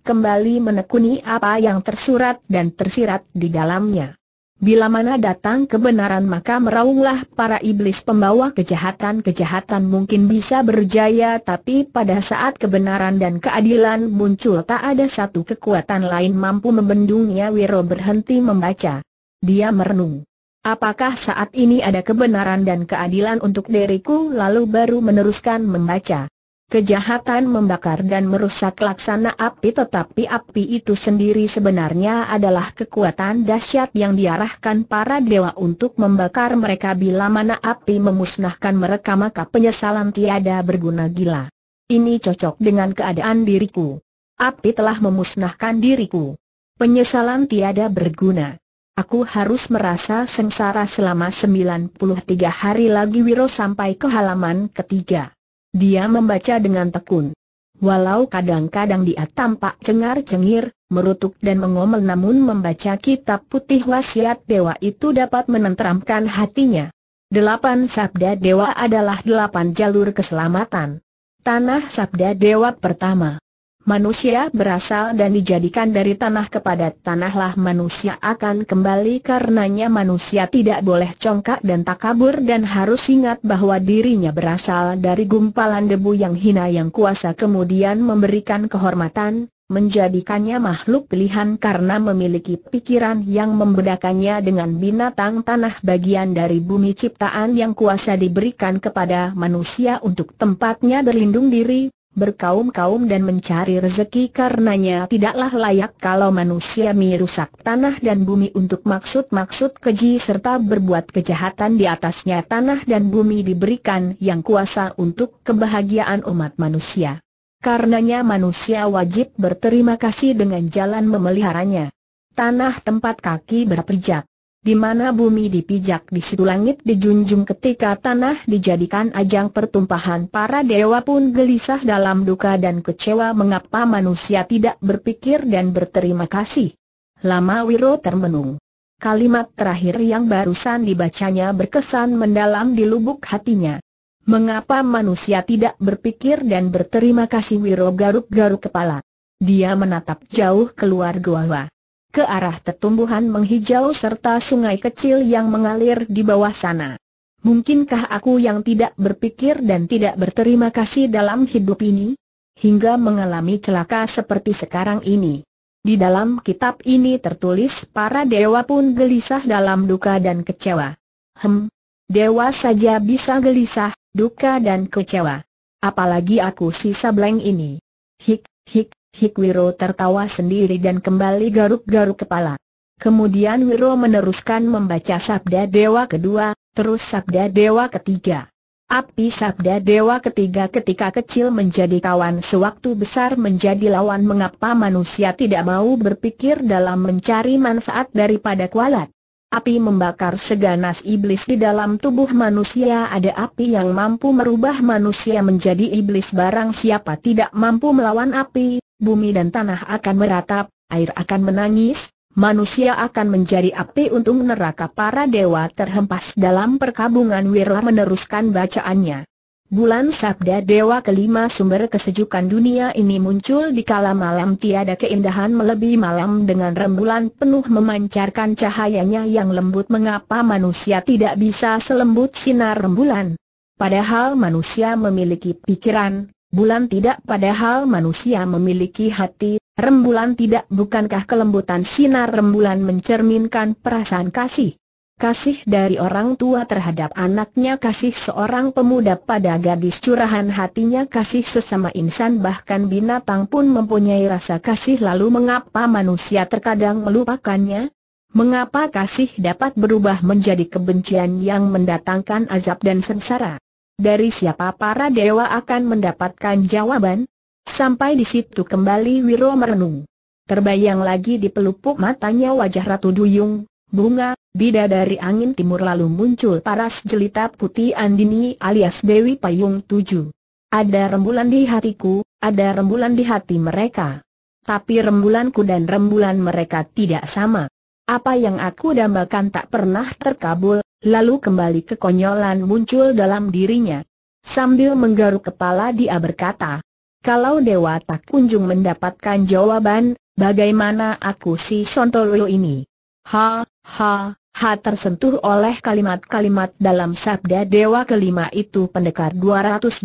kembali menekuni apa yang tersurat dan tersirat di dalamnya. Bila mana datang kebenaran maka meraunglah para iblis pembawa kejahatan-kejahatan mungkin bisa berjaya tapi pada saat kebenaran dan keadilan muncul tak ada satu kekuatan lain mampu membendungnya Wiro berhenti membaca. Dia merenung. Apakah saat ini ada kebenaran dan keadilan untuk diriku lalu baru meneruskan membaca. Kejahatan membakar dan merusak laksana api tetapi api itu sendiri sebenarnya adalah kekuatan dahsyat yang diarahkan para dewa untuk membakar mereka bila mana api memusnahkan mereka maka penyesalan tiada berguna gila. Ini cocok dengan keadaan diriku. Api telah memusnahkan diriku. Penyesalan tiada berguna. Aku harus merasa sengsara selama 93 hari lagi Wiro sampai ke halaman ketiga. Dia membaca dengan tekun. Walau kadang-kadang dia tampak cengar-cengir, merutuk dan mengomel namun membaca kitab putih wasiat dewa itu dapat menenteramkan hatinya. Delapan sabda dewa adalah delapan jalur keselamatan. Tanah sabda dewa pertama. Manusia berasal dan dijadikan dari tanah kepada tanahlah manusia akan kembali karenanya manusia tidak boleh congkak dan takabur dan harus ingat bahwa dirinya berasal dari gumpalan debu yang hina yang kuasa kemudian memberikan kehormatan, menjadikannya makhluk pilihan karena memiliki pikiran yang membedakannya dengan binatang tanah bagian dari bumi ciptaan yang kuasa diberikan kepada manusia untuk tempatnya berlindung diri, berkaum-kaum dan mencari rezeki karenanya tidaklah layak kalau manusia merusak tanah dan bumi untuk maksud-maksud keji serta berbuat kejahatan di atasnya tanah dan bumi diberikan yang kuasa untuk kebahagiaan umat manusia. Karenanya manusia wajib berterima kasih dengan jalan memeliharanya. Tanah tempat kaki berpijak, di mana bumi dipijak di situ langit dijunjung ketika tanah dijadikan ajang pertumpahan para dewa pun gelisah dalam duka dan kecewa mengapa manusia tidak berpikir dan berterima kasih. Lama Wiro termenung. Kalimat terakhir yang barusan dibacanya berkesan mendalam di lubuk hatinya. Mengapa manusia tidak berpikir dan berterima kasih Wiro garuk-garuk kepala? Dia menatap jauh keluar gua ke arah tetumbuhan menghijau serta sungai kecil yang mengalir di bawah sana. Mungkinkah aku yang tidak berpikir dan tidak berterima kasih dalam hidup ini? Hingga mengalami celaka seperti sekarang ini. Di dalam kitab ini tertulis para dewa pun gelisah dalam duka dan kecewa. Hem, dewa saja bisa gelisah, duka dan kecewa. Apalagi aku si sableng ini. Hik, hik, Hikwiro tertawa sendiri dan kembali garuk-garuk kepala. Kemudian Wiro meneruskan membaca sabda dewa kedua, terus sabda dewa ketiga. Api sabda dewa ketiga ketika kecil menjadi kawan sewaktu besar menjadi lawan mengapa manusia tidak mau berpikir dalam mencari manfaat daripada kualat. Api membakar seganas iblis di dalam tubuh manusia ada api yang mampu merubah manusia menjadi iblis barang siapa tidak mampu melawan api, bumi dan tanah akan meratap, air akan menangis, manusia akan menjadi api untuk neraka para dewa terhempas dalam perkabungan Wirla meneruskan bacaannya. Bulan Sabda Dewa kelima sumber kesejukan dunia ini muncul di kala malam tiada keindahan melebihi malam dengan rembulan penuh memancarkan cahayanya yang lembut mengapa manusia tidak bisa selembut sinar rembulan. Padahal manusia memiliki pikiran, Bulan tidak padahal manusia memiliki hati, rembulan tidak bukankah kelembutan sinar rembulan mencerminkan perasaan kasih? Kasih dari orang tua terhadap anaknya kasih seorang pemuda pada gadis curahan hatinya kasih sesama insan bahkan binatang pun mempunyai rasa kasih lalu mengapa manusia terkadang melupakannya? Mengapa kasih dapat berubah menjadi kebencian yang mendatangkan azab dan sengsara? Dari siapa para dewa akan mendapatkan jawaban? Sampai di situ kembali Wiro merenung. Terbayang lagi di pelupuk matanya wajah Ratu Duyung, bunga, bida dari angin timur lalu muncul paras jelita putih Andini alias Dewi Payung Tujuh. Ada rembulan di hatiku, ada rembulan di hati mereka. Tapi rembulanku dan rembulan mereka tidak sama. Apa yang aku dambakan tak pernah terkabul, lalu kembali kekonyolan muncul dalam dirinya. Sambil menggaruk kepala dia berkata, kalau dewa tak kunjung mendapatkan jawaban, bagaimana aku si Sontoloyo ini? Ha, ha, ha tersentuh oleh kalimat-kalimat dalam sabda dewa kelima itu pendekar 212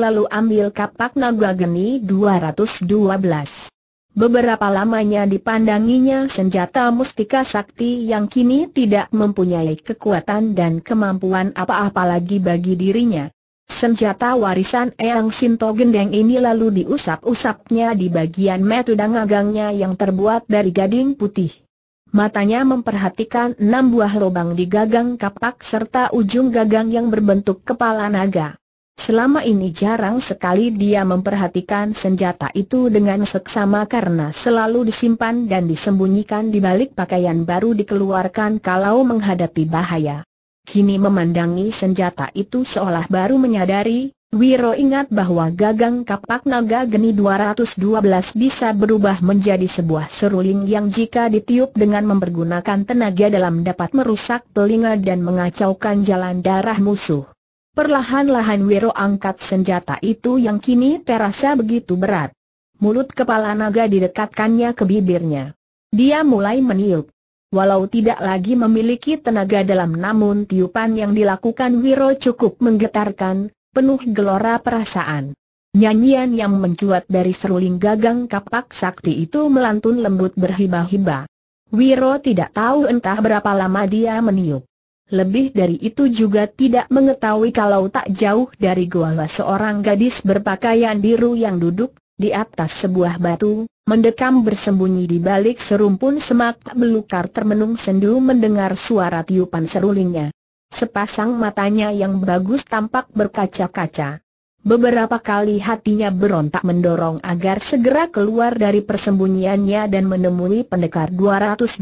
lalu ambil kapak naga geni 212. Beberapa lamanya dipandanginya senjata mustika sakti yang kini tidak mempunyai kekuatan dan kemampuan apa-apa lagi bagi dirinya. Senjata warisan Eyang Sinto Gendeng ini lalu diusap-usapnya di bagian metudang agangnya yang terbuat dari gading putih. Matanya memperhatikan enam buah lubang di gagang kapak serta ujung gagang yang berbentuk kepala naga. Selama ini jarang sekali dia memperhatikan senjata itu dengan seksama karena selalu disimpan dan disembunyikan di balik pakaian baru dikeluarkan kalau menghadapi bahaya. Kini memandangi senjata itu seolah baru menyadari, Wiro ingat bahwa gagang kapak naga geni 212 bisa berubah menjadi sebuah seruling yang jika ditiup dengan mempergunakan tenaga dalam dapat merusak telinga dan mengacaukan jalan darah musuh. Perlahan-lahan Wiro angkat senjata itu yang kini terasa begitu berat. Mulut kepala naga didekatkannya ke bibirnya. Dia mulai meniup. Walau tidak lagi memiliki tenaga dalam namun tiupan yang dilakukan Wiro cukup menggetarkan, penuh gelora perasaan. Nyanyian yang mencuat dari seruling gagang kapak sakti itu melantun lembut berhibah-hibah. Wiro tidak tahu entah berapa lama dia meniup. Lebih dari itu juga tidak mengetahui kalau tak jauh dari goa seorang gadis berpakaian biru yang duduk di atas sebuah batu, mendekam bersembunyi di balik serumpun semak belukar termenung sendu mendengar suara tiupan serulingnya. Sepasang matanya yang bagus tampak berkaca-kaca. Beberapa kali hatinya berontak mendorong agar segera keluar dari persembunyiannya dan menemui pendekar 212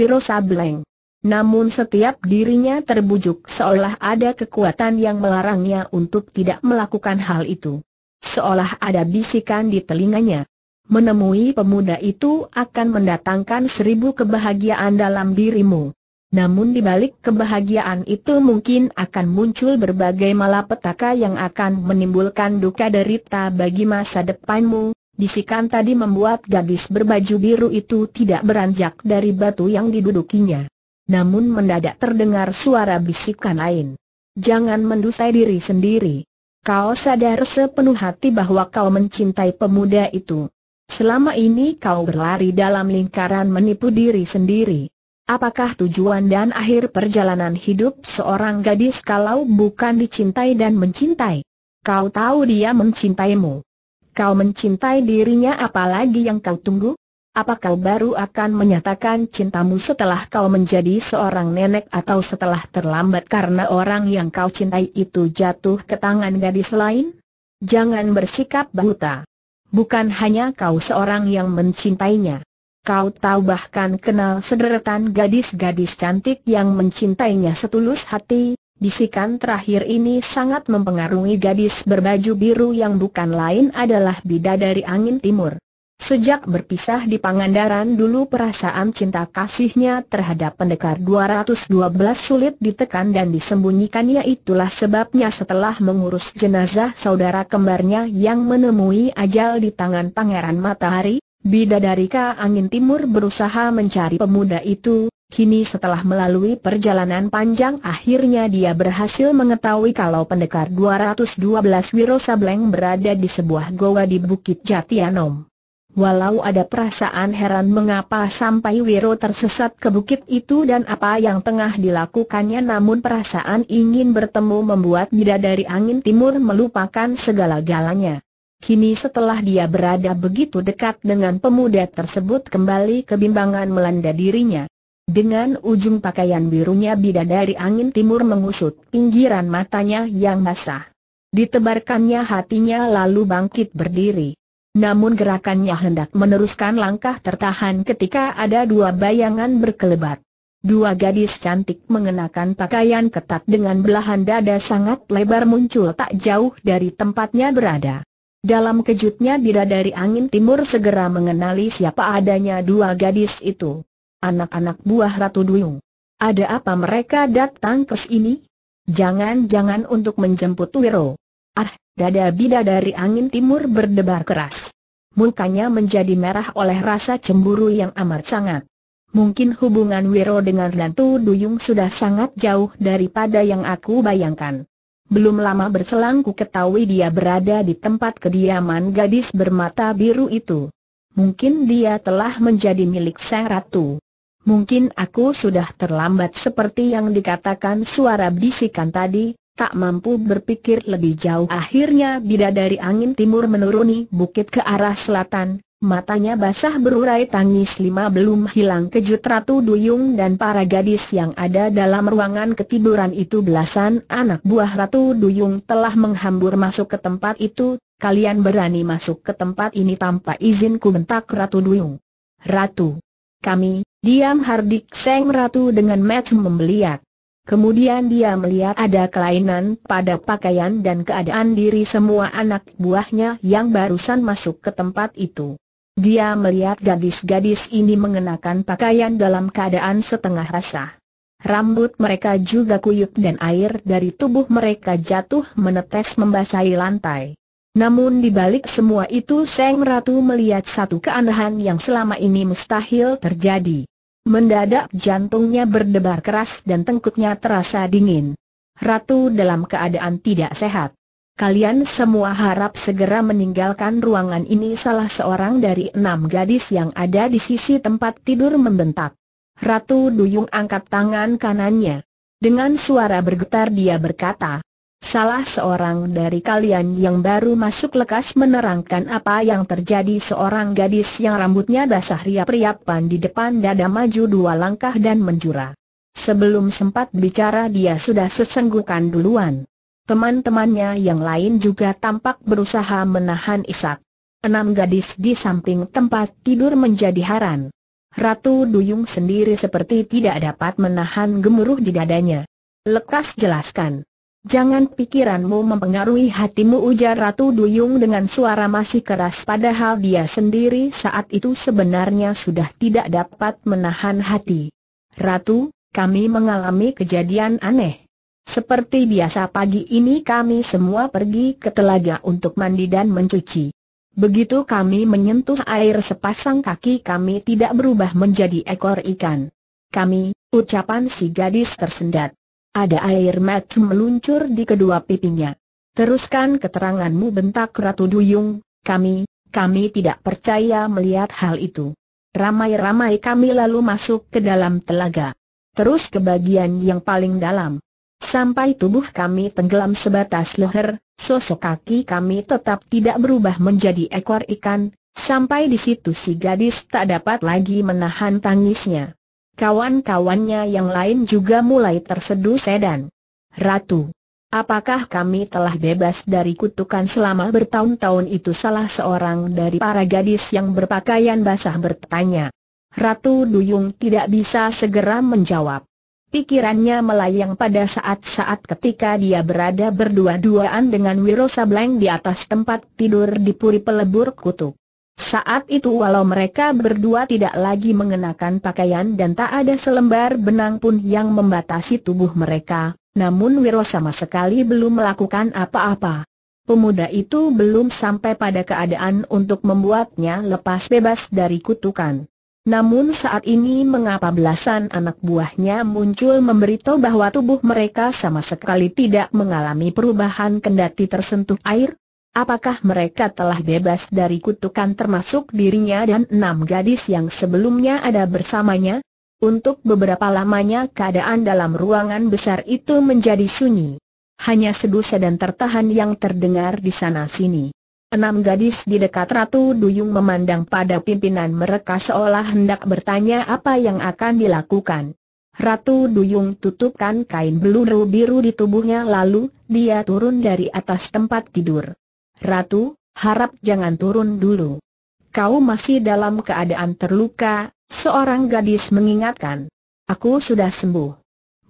Wiro Sableng. Namun setiap dirinya terbujuk seolah ada kekuatan yang melarangnya untuk tidak melakukan hal itu. Seolah ada bisikan di telinganya. Menemui pemuda itu akan mendatangkan seribu kebahagiaan dalam dirimu. Namun di balik kebahagiaan itu mungkin akan muncul berbagai malapetaka yang akan menimbulkan duka derita bagi masa depanmu, Bisikan tadi membuat gadis berbaju biru itu tidak beranjak dari batu yang didudukinya namun mendadak terdengar suara bisikan lain. Jangan mendusai diri sendiri. Kau sadar sepenuh hati bahwa kau mencintai pemuda itu. Selama ini kau berlari dalam lingkaran menipu diri sendiri. Apakah tujuan dan akhir perjalanan hidup seorang gadis kalau bukan dicintai dan mencintai? Kau tahu dia mencintaimu. Kau mencintai dirinya apalagi yang kau tunggu? Apa kau baru akan menyatakan cintamu setelah kau menjadi seorang nenek atau setelah terlambat karena orang yang kau cintai itu jatuh ke tangan gadis lain? Jangan bersikap buta. Bukan hanya kau seorang yang mencintainya. Kau tahu bahkan kenal sederetan gadis-gadis cantik yang mencintainya setulus hati, bisikan terakhir ini sangat mempengaruhi gadis berbaju biru yang bukan lain adalah bidadari angin timur. Sejak berpisah di Pangandaran dulu perasaan cinta kasihnya terhadap pendekar 212 sulit ditekan dan disembunyikannya itulah sebabnya setelah mengurus jenazah saudara kembarnya yang menemui ajal di tangan Pangeran Matahari, Bidadari Ka Angin Timur berusaha mencari pemuda itu, kini setelah melalui perjalanan panjang akhirnya dia berhasil mengetahui kalau pendekar 212 Wiro Sableng berada di sebuah goa di Bukit Jatianom. Walau ada perasaan heran mengapa sampai Wiro tersesat ke bukit itu dan apa yang tengah dilakukannya namun perasaan ingin bertemu membuat bidadari angin timur melupakan segala-galanya. Kini setelah dia berada begitu dekat dengan pemuda tersebut kembali kebimbangan melanda dirinya. Dengan ujung pakaian birunya bidadari angin timur mengusut pinggiran matanya yang basah. Ditebarkannya hatinya lalu bangkit berdiri. Namun gerakannya hendak meneruskan langkah tertahan ketika ada dua bayangan berkelebat. Dua gadis cantik mengenakan pakaian ketat dengan belahan dada sangat lebar muncul tak jauh dari tempatnya berada. Dalam kejutnya bidadari angin timur segera mengenali siapa adanya dua gadis itu. Anak-anak buah Ratu Duyung. Ada apa mereka datang ke sini? Jangan-jangan untuk menjemput Wiro. Ah, Dada bidadari angin timur berdebar keras. Mukanya menjadi merah oleh rasa cemburu yang amat sangat. Mungkin hubungan Wiro dengan Lantu Duyung sudah sangat jauh daripada yang aku bayangkan. Belum lama berselang ku ketahui dia berada di tempat kediaman gadis bermata biru itu. Mungkin dia telah menjadi milik sang ratu. Mungkin aku sudah terlambat seperti yang dikatakan suara bisikan tadi, tak mampu berpikir lebih jauh. Akhirnya bidadari angin timur menuruni bukit ke arah selatan, matanya basah berurai tangis lima belum hilang kejut Ratu Duyung dan para gadis yang ada dalam ruangan ketiduran itu belasan anak buah Ratu Duyung telah menghambur masuk ke tempat itu, kalian berani masuk ke tempat ini tanpa izinku bentak Ratu Duyung. Ratu, kami, diam Hardik Seng Ratu dengan match membeliak. Kemudian dia melihat ada kelainan pada pakaian dan keadaan diri semua anak buahnya yang barusan masuk ke tempat itu. Dia melihat gadis-gadis ini mengenakan pakaian dalam keadaan setengah rasa. Rambut mereka juga kuyup dan air dari tubuh mereka jatuh menetes membasahi lantai. Namun di balik semua itu Seng Ratu melihat satu keanehan yang selama ini mustahil terjadi. Mendadak jantungnya berdebar keras dan tengkuknya terasa dingin. Ratu dalam keadaan tidak sehat. Kalian semua harap segera meninggalkan ruangan ini salah seorang dari enam gadis yang ada di sisi tempat tidur membentak. Ratu Duyung angkat tangan kanannya. Dengan suara bergetar dia berkata, Salah seorang dari kalian yang baru masuk lekas menerangkan apa yang terjadi seorang gadis yang rambutnya basah riap-riapan di depan dada maju dua langkah dan menjura. Sebelum sempat bicara dia sudah sesenggukan duluan. Teman-temannya yang lain juga tampak berusaha menahan isak. Enam gadis di samping tempat tidur menjadi haran. Ratu Duyung sendiri seperti tidak dapat menahan gemuruh di dadanya. Lekas jelaskan. Jangan pikiranmu mempengaruhi hatimu ujar Ratu Duyung dengan suara masih keras padahal dia sendiri saat itu sebenarnya sudah tidak dapat menahan hati. Ratu, kami mengalami kejadian aneh. Seperti biasa pagi ini kami semua pergi ke telaga untuk mandi dan mencuci. Begitu kami menyentuh air sepasang kaki kami tidak berubah menjadi ekor ikan. Kami, ucapan si gadis tersendat. Ada air mata meluncur di kedua pipinya. Teruskan keteranganmu bentak Ratu Duyung, kami, kami tidak percaya melihat hal itu. Ramai-ramai kami lalu masuk ke dalam telaga. Terus ke bagian yang paling dalam. Sampai tubuh kami tenggelam sebatas leher, sosok kaki kami tetap tidak berubah menjadi ekor ikan, sampai di situ si gadis tak dapat lagi menahan tangisnya. Kawan-kawannya yang lain juga mulai terseduh sedan. Ratu, apakah kami telah bebas dari kutukan selama bertahun-tahun itu salah seorang dari para gadis yang berpakaian basah bertanya. Ratu Duyung tidak bisa segera menjawab. Pikirannya melayang pada saat-saat ketika dia berada berdua-duaan dengan Wirosa Sableng di atas tempat tidur di Puri Pelebur Kutuk. Saat itu walau mereka berdua tidak lagi mengenakan pakaian dan tak ada selembar benang pun yang membatasi tubuh mereka, namun Wiro sama sekali belum melakukan apa-apa. Pemuda itu belum sampai pada keadaan untuk membuatnya lepas bebas dari kutukan. Namun saat ini mengapa belasan anak buahnya muncul memberitahu bahwa tubuh mereka sama sekali tidak mengalami perubahan kendati tersentuh air? Apakah mereka telah bebas dari kutukan termasuk dirinya dan enam gadis yang sebelumnya ada bersamanya? Untuk beberapa lamanya keadaan dalam ruangan besar itu menjadi sunyi. Hanya sedusa dan tertahan yang terdengar di sana-sini. Enam gadis di dekat Ratu Duyung memandang pada pimpinan mereka seolah hendak bertanya apa yang akan dilakukan. Ratu Duyung tutupkan kain beluru biru di tubuhnya lalu, dia turun dari atas tempat tidur. Ratu, harap jangan turun dulu. Kau masih dalam keadaan terluka, seorang gadis mengingatkan. Aku sudah sembuh.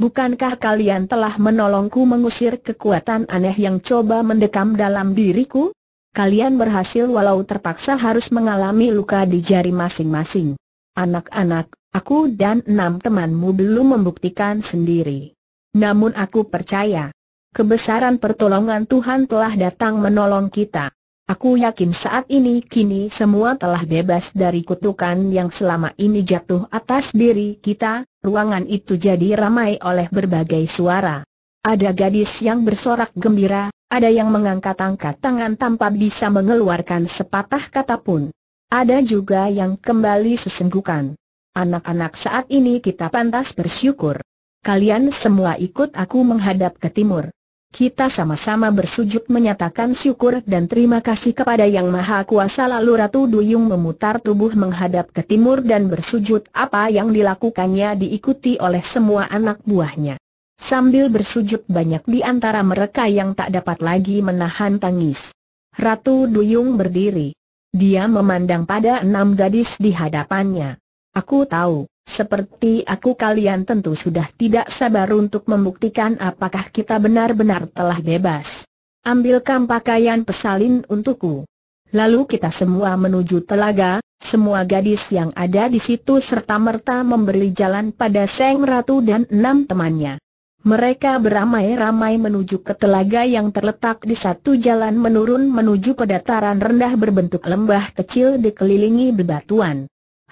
Bukankah kalian telah menolongku mengusir kekuatan aneh yang coba mendekam dalam diriku? Kalian berhasil walau terpaksa harus mengalami luka di jari masing-masing. Anak-anak, aku dan enam temanmu belum membuktikan sendiri. Namun aku percaya, kebesaran pertolongan Tuhan telah datang menolong kita. Aku yakin saat ini kini semua telah bebas dari kutukan yang selama ini jatuh atas diri kita, ruangan itu jadi ramai oleh berbagai suara. Ada gadis yang bersorak gembira, ada yang mengangkat-angkat tangan tanpa bisa mengeluarkan sepatah kata pun. Ada juga yang kembali sesenggukan. Anak-anak saat ini kita pantas bersyukur. Kalian semua ikut aku menghadap ke timur. Kita sama-sama bersujud menyatakan syukur dan terima kasih kepada Yang Maha Kuasa lalu Ratu Duyung memutar tubuh menghadap ke timur dan bersujud apa yang dilakukannya diikuti oleh semua anak buahnya. Sambil bersujud banyak di antara mereka yang tak dapat lagi menahan tangis. Ratu Duyung berdiri. Dia memandang pada enam gadis di hadapannya. Aku tahu, seperti aku kalian tentu sudah tidak sabar untuk membuktikan apakah kita benar-benar telah bebas. Ambilkan pakaian pesalin untukku. Lalu kita semua menuju telaga, semua gadis yang ada di situ serta-merta memberi jalan pada Seng Ratu dan enam temannya. Mereka beramai-ramai menuju ke telaga yang terletak di satu jalan menurun menuju ke dataran rendah berbentuk lembah kecil dikelilingi bebatuan.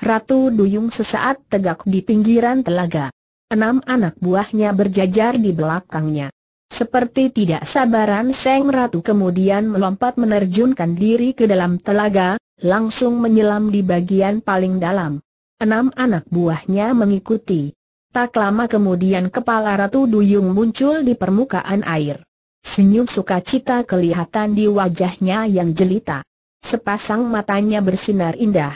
Ratu Duyung sesaat tegak di pinggiran telaga. Enam anak buahnya berjajar di belakangnya. Seperti tidak sabaran Seng Ratu kemudian melompat menerjunkan diri ke dalam telaga, langsung menyelam di bagian paling dalam. Enam anak buahnya mengikuti. Tak lama kemudian kepala Ratu Duyung muncul di permukaan air. Senyum sukacita kelihatan di wajahnya yang jelita. Sepasang matanya bersinar indah.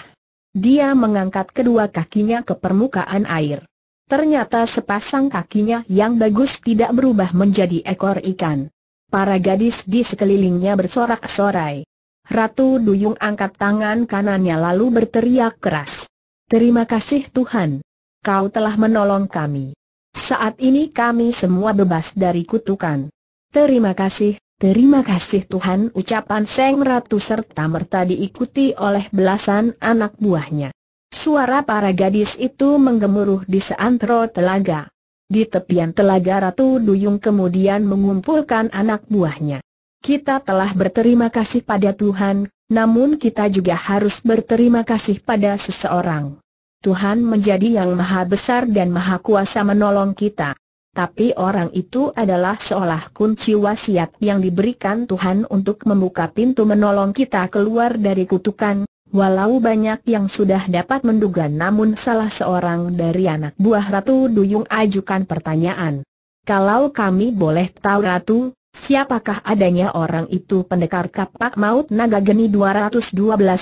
Dia mengangkat kedua kakinya ke permukaan air. Ternyata sepasang kakinya yang bagus tidak berubah menjadi ekor ikan. Para gadis di sekelilingnya bersorak-sorai. Ratu Duyung angkat tangan kanannya lalu berteriak keras. Terima kasih Tuhan. Kau telah menolong kami. Saat ini kami semua bebas dari kutukan. Terima kasih, Terima kasih Tuhan ucapan Seng Ratu serta merta diikuti oleh belasan anak buahnya. Suara para gadis itu menggemuruh di seantero telaga. Di tepian telaga Ratu Duyung kemudian mengumpulkan anak buahnya. Kita telah berterima kasih pada Tuhan, namun kita juga harus berterima kasih pada seseorang. Tuhan menjadi yang maha besar dan maha kuasa menolong kita. Tapi orang itu adalah seolah kunci wasiat yang diberikan Tuhan untuk membuka pintu menolong kita keluar dari kutukan, walau banyak yang sudah dapat menduga namun salah seorang dari anak buah Ratu Duyung ajukan pertanyaan. Kalau kami boleh tahu Ratu, siapakah adanya orang itu pendekar kapak maut naga geni 212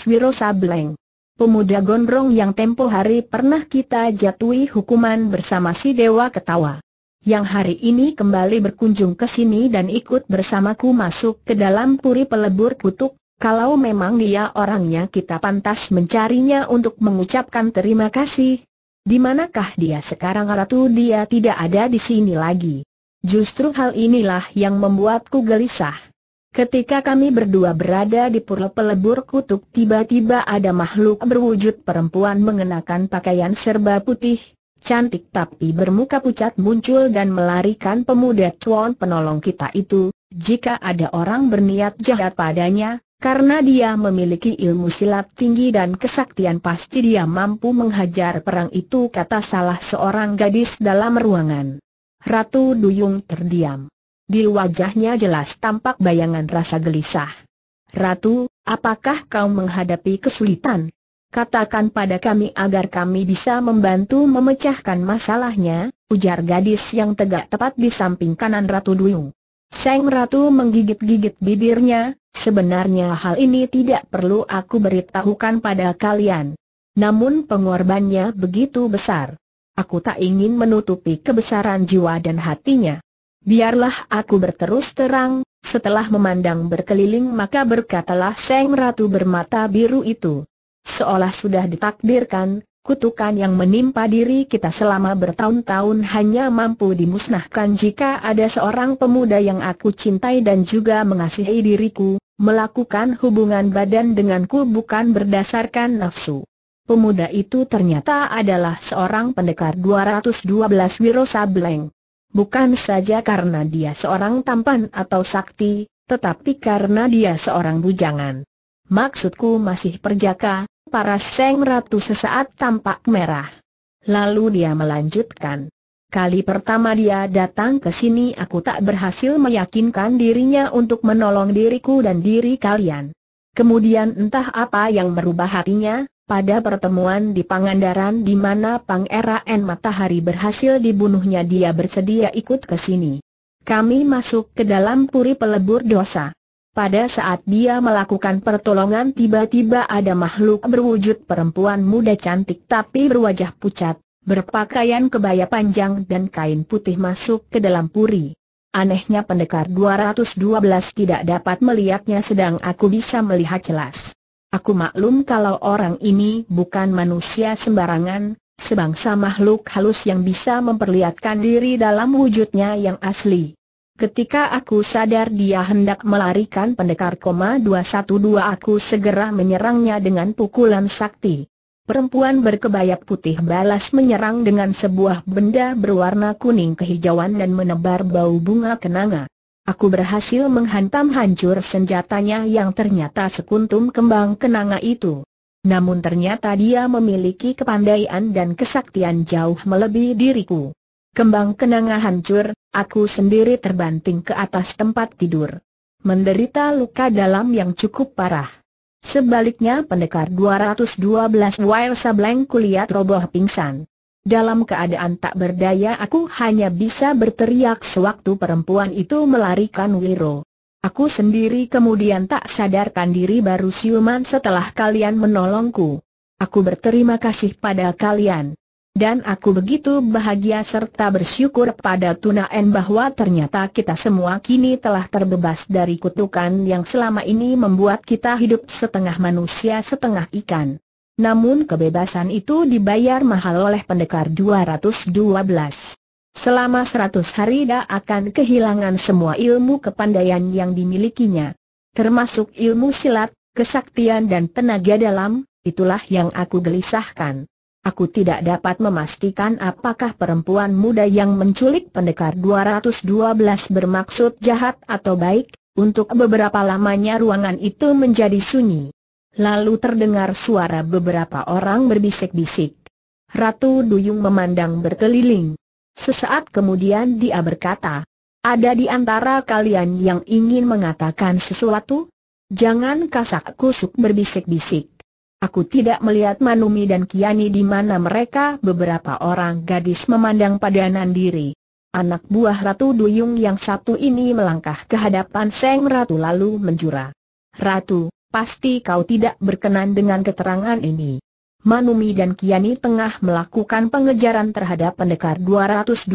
Wiro Sableng? Pemuda gondrong yang tempo hari pernah kita jatuhi hukuman bersama si Dewa Ketawa yang hari ini kembali berkunjung ke sini dan ikut bersamaku masuk ke dalam puri pelebur kutuk, kalau memang dia orangnya kita pantas mencarinya untuk mengucapkan terima kasih. Di manakah dia sekarang ratu dia tidak ada di sini lagi. Justru hal inilah yang membuatku gelisah. Ketika kami berdua berada di pura pelebur kutuk tiba-tiba ada makhluk berwujud perempuan mengenakan pakaian serba putih, cantik tapi bermuka pucat muncul dan melarikan pemuda tuan penolong kita itu, jika ada orang berniat jahat padanya, karena dia memiliki ilmu silat tinggi dan kesaktian pasti dia mampu menghajar perang itu kata salah seorang gadis dalam ruangan. Ratu Duyung terdiam. Di wajahnya jelas tampak bayangan rasa gelisah. Ratu, apakah kau menghadapi kesulitan? Katakan pada kami agar kami bisa membantu memecahkan masalahnya, ujar gadis yang tegak tepat di samping kanan Ratu Duyung. Seng Ratu menggigit-gigit bibirnya, sebenarnya hal ini tidak perlu aku beritahukan pada kalian. Namun pengorbanannya begitu besar. Aku tak ingin menutupi kebesaran jiwa dan hatinya. Biarlah aku berterus terang, setelah memandang berkeliling maka berkatalah Seng Ratu bermata biru itu. Seolah sudah ditakdirkan, kutukan yang menimpa diri kita selama bertahun-tahun hanya mampu dimusnahkan jika ada seorang pemuda yang aku cintai dan juga mengasihi diriku, melakukan hubungan badan denganku bukan berdasarkan nafsu. Pemuda itu ternyata adalah seorang pendekar 212 Wiro Sableng. Bukan saja karena dia seorang tampan atau sakti, tetapi karena dia seorang bujangan. Maksudku masih perjaka, para Seng Ratu sesaat tampak merah. Lalu dia melanjutkan. Kali pertama dia datang ke sini aku tak berhasil meyakinkan dirinya untuk menolong diriku dan diri kalian. Kemudian entah apa yang merubah hatinya, pada pertemuan di Pangandaran di mana Pangeran Matahari berhasil dibunuhnya dia bersedia ikut ke sini. Kami masuk ke dalam puri pelebur dosa. Pada saat dia melakukan pertolongan tiba-tiba ada makhluk berwujud perempuan muda cantik tapi berwajah pucat, berpakaian kebaya panjang dan kain putih masuk ke dalam puri. Anehnya pendekar 212 tidak dapat melihatnya sedang aku bisa melihat jelas. Aku maklum kalau orang ini bukan manusia sembarangan, sebangsa makhluk halus yang bisa memperlihatkan diri dalam wujudnya yang asli. Ketika aku sadar dia hendak melarikan pendekar koma 212 aku segera menyerangnya dengan pukulan sakti. Perempuan berkebaya putih balas menyerang dengan sebuah benda berwarna kuning kehijauan dan menebar bau bunga kenanga. Aku berhasil menghantam hancur senjatanya yang ternyata sekuntum kembang kenanga itu. Namun ternyata dia memiliki kepandaian dan kesaktian jauh melebihi diriku. Kembang kenanga hancur, aku sendiri terbanting ke atas tempat tidur. Menderita luka dalam yang cukup parah. Sebaliknya pendekar 212 Wire Sableng kulihat roboh pingsan. Dalam keadaan tak berdaya aku hanya bisa berteriak sewaktu perempuan itu melarikan Wiro. Aku sendiri kemudian tak sadarkan diri baru siuman setelah kalian menolongku. Aku berterima kasih pada kalian. Dan aku begitu bahagia serta bersyukur pada Tunaen bahwa ternyata kita semua kini telah terbebas dari kutukan yang selama ini membuat kita hidup setengah manusia setengah ikan. Namun kebebasan itu dibayar mahal oleh pendekar 212. Selama 100 hari dia akan kehilangan semua ilmu kepandaian yang dimilikinya. Termasuk ilmu silat, kesaktian dan tenaga dalam, itulah yang aku gelisahkan. Aku tidak dapat memastikan apakah perempuan muda yang menculik pendekar 212 bermaksud jahat atau baik, untuk beberapa lamanya ruangan itu menjadi sunyi. Lalu terdengar suara beberapa orang berbisik-bisik. Ratu Duyung memandang berkeliling. Sesaat kemudian dia berkata, ada di antara kalian yang ingin mengatakan sesuatu? Jangan kasak kusuk berbisik-bisik. Aku tidak melihat Manumi dan Kiani di mana mereka beberapa orang gadis memandang pada Nandiri. Anak buah Ratu Duyung yang satu ini melangkah ke hadapan Seng Ratu lalu menjura. Ratu, pasti kau tidak berkenan dengan keterangan ini. Manumi dan Kiani tengah melakukan pengejaran terhadap pendekar 212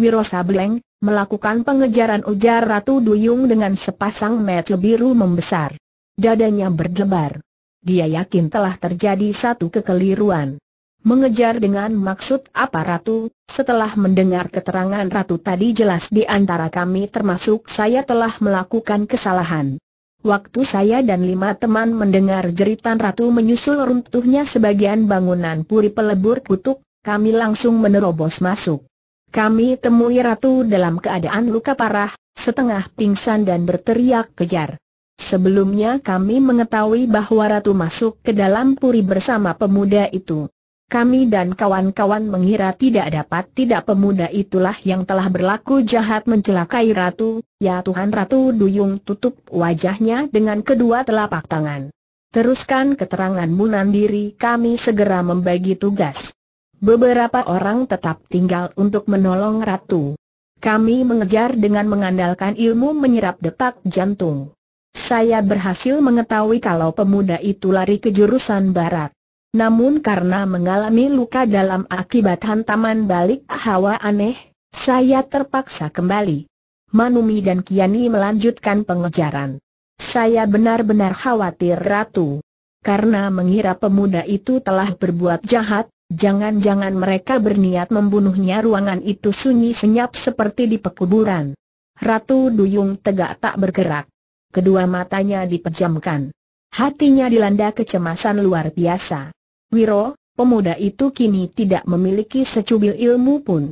Wiro Sableng, melakukan pengejaran ujar Ratu Duyung dengan sepasang mata biru membesar. Dadanya berdebar dia yakin telah terjadi satu kekeliruan. Mengejar dengan maksud apa Ratu, setelah mendengar keterangan Ratu tadi jelas di antara kami termasuk saya telah melakukan kesalahan. Waktu saya dan lima teman mendengar jeritan Ratu menyusul runtuhnya sebagian bangunan puri pelebur kutuk, kami langsung menerobos masuk. Kami temui Ratu dalam keadaan luka parah, setengah pingsan dan berteriak kejar. Sebelumnya kami mengetahui bahwa Ratu masuk ke dalam puri bersama pemuda itu. Kami dan kawan-kawan mengira tidak dapat tidak pemuda itulah yang telah berlaku jahat mencelakai Ratu, ya Tuhan Ratu Duyung tutup wajahnya dengan kedua telapak tangan. Teruskan keteranganmu Nandiri kami segera membagi tugas. Beberapa orang tetap tinggal untuk menolong Ratu. Kami mengejar dengan mengandalkan ilmu menyerap detak jantung. Saya berhasil mengetahui kalau pemuda itu lari ke jurusan barat. Namun karena mengalami luka dalam akibat hantaman balik hawa aneh, saya terpaksa kembali. Manumi dan Kiani melanjutkan pengejaran. Saya benar-benar khawatir Ratu. Karena mengira pemuda itu telah berbuat jahat, jangan-jangan mereka berniat membunuhnya ruangan itu sunyi senyap seperti di pekuburan. Ratu Duyung tegak tak bergerak kedua matanya dipejamkan. Hatinya dilanda kecemasan luar biasa. Wiro, pemuda itu kini tidak memiliki secubil ilmu pun.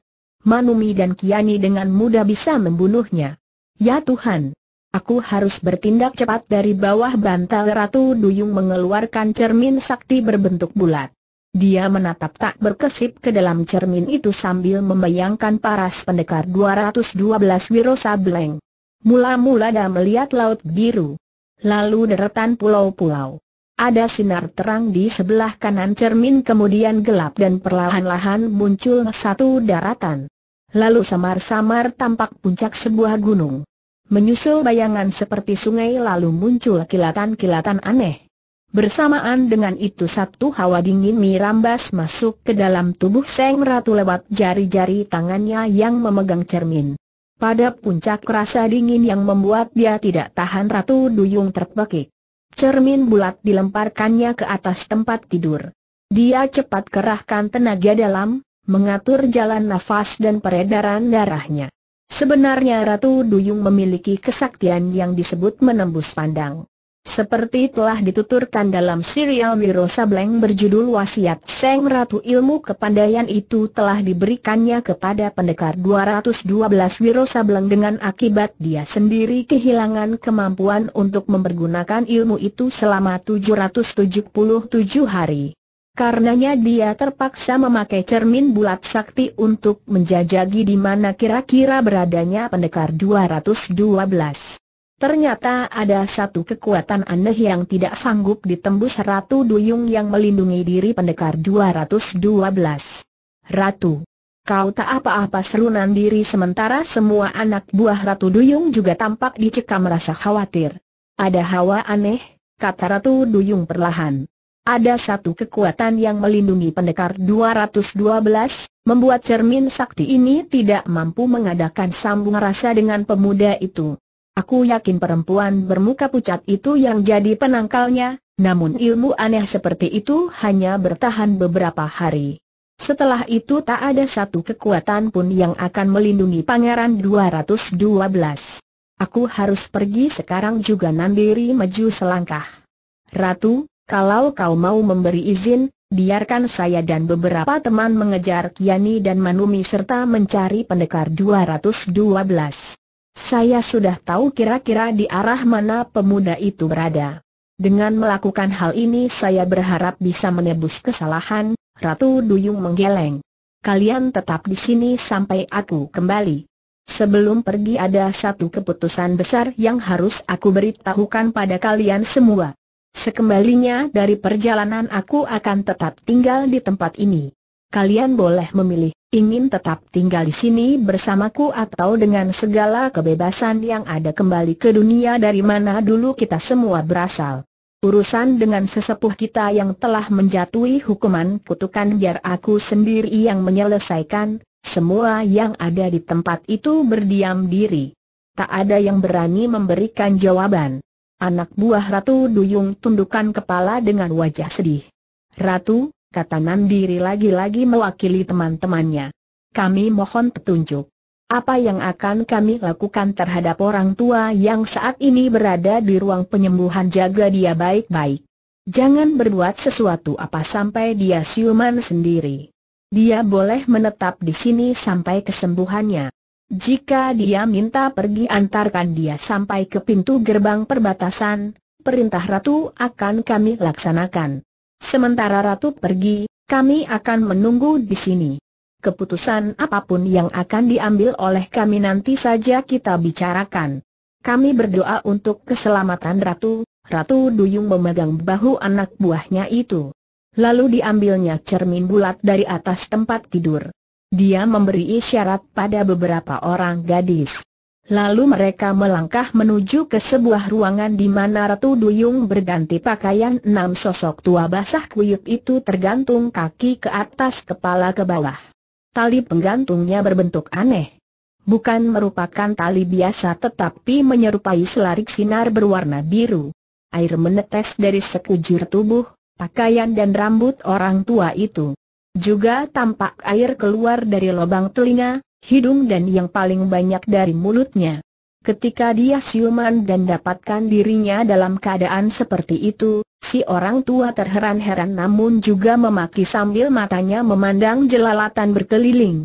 Manumi dan Kiani dengan mudah bisa membunuhnya. Ya Tuhan, aku harus bertindak cepat dari bawah bantal Ratu Duyung mengeluarkan cermin sakti berbentuk bulat. Dia menatap tak berkesip ke dalam cermin itu sambil membayangkan paras pendekar 212 Wiro Sableng. Mula-mula dia melihat laut biru. Lalu deretan pulau-pulau. Ada sinar terang di sebelah kanan cermin kemudian gelap dan perlahan-lahan muncul satu daratan. Lalu samar-samar tampak puncak sebuah gunung. Menyusul bayangan seperti sungai lalu muncul kilatan-kilatan aneh. Bersamaan dengan itu satu hawa dingin mirambas masuk ke dalam tubuh Seng Ratu lewat jari-jari tangannya yang memegang cermin. Pada puncak rasa dingin yang membuat dia tidak tahan Ratu Duyung terpekik. Cermin bulat dilemparkannya ke atas tempat tidur. Dia cepat kerahkan tenaga dalam, mengatur jalan nafas dan peredaran darahnya. Sebenarnya Ratu Duyung memiliki kesaktian yang disebut menembus pandang. Seperti telah dituturkan dalam serial Wiro Sableng berjudul Wasiat Seng Ratu Ilmu Kepandaian itu telah diberikannya kepada pendekar 212 Wiro Sableng dengan akibat dia sendiri kehilangan kemampuan untuk mempergunakan ilmu itu selama 777 hari. Karenanya dia terpaksa memakai cermin bulat sakti untuk menjajagi di mana kira-kira beradanya pendekar 212. Ternyata ada satu kekuatan aneh yang tidak sanggup ditembus Ratu Duyung yang melindungi diri pendekar 212. Ratu, kau tak apa-apa serunan diri sementara semua anak buah Ratu Duyung juga tampak dicekam rasa khawatir. Ada hawa aneh, kata Ratu Duyung perlahan. Ada satu kekuatan yang melindungi pendekar 212, membuat cermin sakti ini tidak mampu mengadakan sambung rasa dengan pemuda itu. Aku yakin perempuan bermuka pucat itu yang jadi penangkalnya, namun ilmu aneh seperti itu hanya bertahan beberapa hari. Setelah itu tak ada satu kekuatan pun yang akan melindungi Pangeran 212. Aku harus pergi sekarang juga Nandiri maju selangkah. Ratu, kalau kau mau memberi izin, biarkan saya dan beberapa teman mengejar Kiani dan Manumi serta mencari pendekar 212. Saya sudah tahu kira-kira di arah mana pemuda itu berada. Dengan melakukan hal ini saya berharap bisa menebus kesalahan, Ratu Duyung menggeleng. Kalian tetap di sini sampai aku kembali. Sebelum pergi ada satu keputusan besar yang harus aku beritahukan pada kalian semua. Sekembalinya dari perjalanan aku akan tetap tinggal di tempat ini. Kalian boleh memilih ingin tetap tinggal di sini bersamaku atau dengan segala kebebasan yang ada kembali ke dunia dari mana dulu kita semua berasal. Urusan dengan sesepuh kita yang telah menjatuhi hukuman kutukan biar aku sendiri yang menyelesaikan, semua yang ada di tempat itu berdiam diri. Tak ada yang berani memberikan jawaban. Anak buah Ratu Duyung tundukkan kepala dengan wajah sedih. Ratu, kata Nandiri lagi-lagi mewakili teman-temannya. Kami mohon petunjuk. Apa yang akan kami lakukan terhadap orang tua yang saat ini berada di ruang penyembuhan jaga dia baik-baik. Jangan berbuat sesuatu apa sampai dia siuman sendiri. Dia boleh menetap di sini sampai kesembuhannya. Jika dia minta pergi antarkan dia sampai ke pintu gerbang perbatasan, perintah Ratu akan kami laksanakan. Sementara Ratu pergi, kami akan menunggu di sini. Keputusan apapun yang akan diambil oleh kami nanti saja kita bicarakan. Kami berdoa untuk keselamatan Ratu, Ratu Duyung memegang bahu anak buahnya itu. Lalu diambilnya cermin bulat dari atas tempat tidur. Dia memberi isyarat pada beberapa orang gadis. Lalu mereka melangkah menuju ke sebuah ruangan di mana Ratu Duyung berganti pakaian enam sosok tua basah kuyup itu tergantung kaki ke atas kepala ke bawah. Tali penggantungnya berbentuk aneh. Bukan merupakan tali biasa tetapi menyerupai selarik sinar berwarna biru. Air menetes dari sekujur tubuh, pakaian dan rambut orang tua itu. Juga tampak air keluar dari lubang telinga, hidung dan yang paling banyak dari mulutnya. Ketika dia siuman dan dapatkan dirinya dalam keadaan seperti itu, si orang tua terheran-heran namun juga memaki sambil matanya memandang jelalatan berkeliling.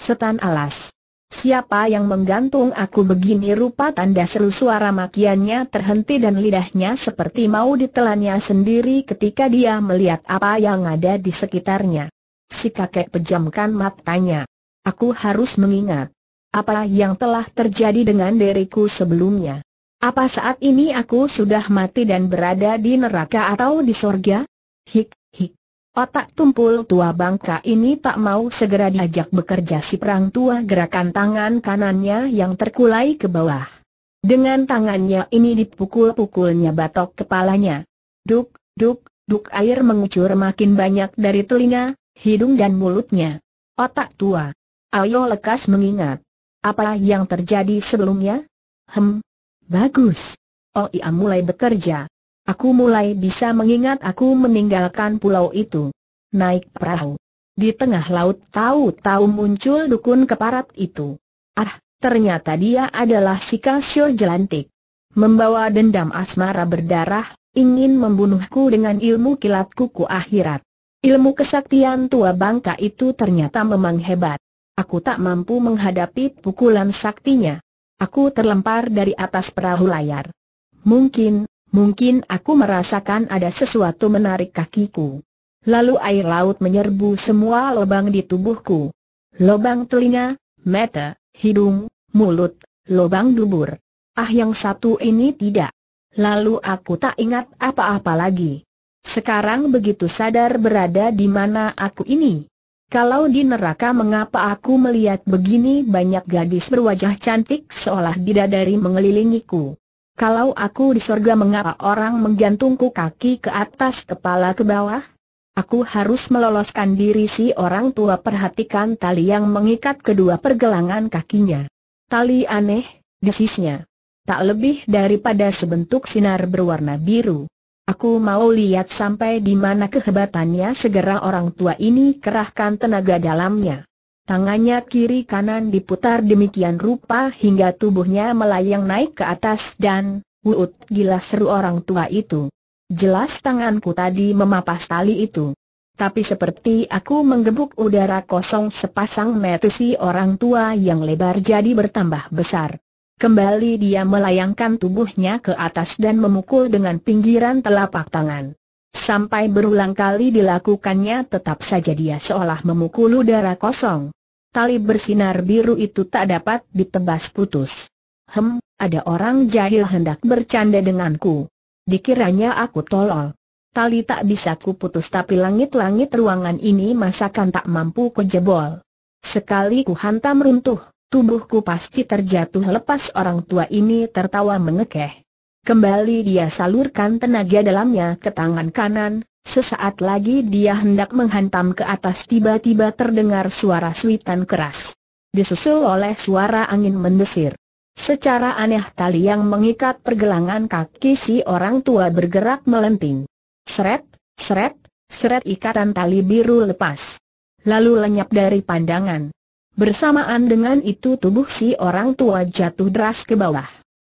Setan alas. Siapa yang menggantung aku begini rupa tanda seru suara makiannya terhenti dan lidahnya seperti mau ditelannya sendiri ketika dia melihat apa yang ada di sekitarnya. Si kakek pejamkan matanya. Aku harus mengingat apa yang telah terjadi dengan diriku sebelumnya. Apa saat ini aku sudah mati dan berada di neraka atau di sorga? Hik, hik. Otak tumpul tua bangka ini tak mau segera diajak bekerja si perang tua gerakan tangan kanannya yang terkulai ke bawah. Dengan tangannya ini dipukul-pukulnya batok kepalanya. Duk, duk, duk air mengucur makin banyak dari telinga, hidung dan mulutnya. Otak tua. Ayo lekas mengingat. Apa yang terjadi sebelumnya? Hem. Bagus. Oh iya mulai bekerja. Aku mulai bisa mengingat aku meninggalkan pulau itu. Naik perahu. Di tengah laut tahu-tahu muncul dukun keparat itu. Ah, ternyata dia adalah si Kasio Jelantik. Membawa dendam asmara berdarah, ingin membunuhku dengan ilmu kilat kuku akhirat. Ilmu kesaktian tua bangka itu ternyata memang hebat. Aku tak mampu menghadapi pukulan saktinya. Aku terlempar dari atas perahu layar. Mungkin, mungkin aku merasakan ada sesuatu menarik kakiku. Lalu air laut menyerbu semua lubang di tubuhku. Lubang telinga, mata, hidung, mulut, lubang dubur. Ah yang satu ini tidak. Lalu aku tak ingat apa-apa lagi. Sekarang begitu sadar berada di mana aku ini. Kalau di neraka mengapa aku melihat begini banyak gadis berwajah cantik seolah bidadari mengelilingiku? Kalau aku di sorga mengapa orang menggantungku kaki ke atas kepala ke bawah? Aku harus meloloskan diri si orang tua perhatikan tali yang mengikat kedua pergelangan kakinya. Tali aneh, desisnya. Tak lebih daripada sebentuk sinar berwarna biru. Aku mau lihat sampai di mana kehebatannya segera orang tua ini kerahkan tenaga dalamnya. Tangannya kiri kanan diputar demikian rupa hingga tubuhnya melayang naik ke atas dan, wuut gila seru orang tua itu. Jelas tanganku tadi memapas tali itu. Tapi seperti aku menggebuk udara kosong sepasang si orang tua yang lebar jadi bertambah besar. Kembali dia melayangkan tubuhnya ke atas dan memukul dengan pinggiran telapak tangan. Sampai berulang kali dilakukannya tetap saja dia seolah memukul udara kosong. Tali bersinar biru itu tak dapat ditebas putus. Hem, ada orang jahil hendak bercanda denganku. Dikiranya aku tolol. Tali tak bisa kuputus tapi langit-langit ruangan ini masakan tak mampu kejebol. Sekali ku hantam runtuh, Tubuhku pasti terjatuh lepas orang tua ini tertawa mengekeh. Kembali dia salurkan tenaga dalamnya ke tangan kanan, sesaat lagi dia hendak menghantam ke atas tiba-tiba terdengar suara suitan keras. Disusul oleh suara angin mendesir. Secara aneh tali yang mengikat pergelangan kaki si orang tua bergerak melenting. Seret, seret, seret ikatan tali biru lepas. Lalu lenyap dari pandangan. Bersamaan dengan itu tubuh si orang tua jatuh deras ke bawah.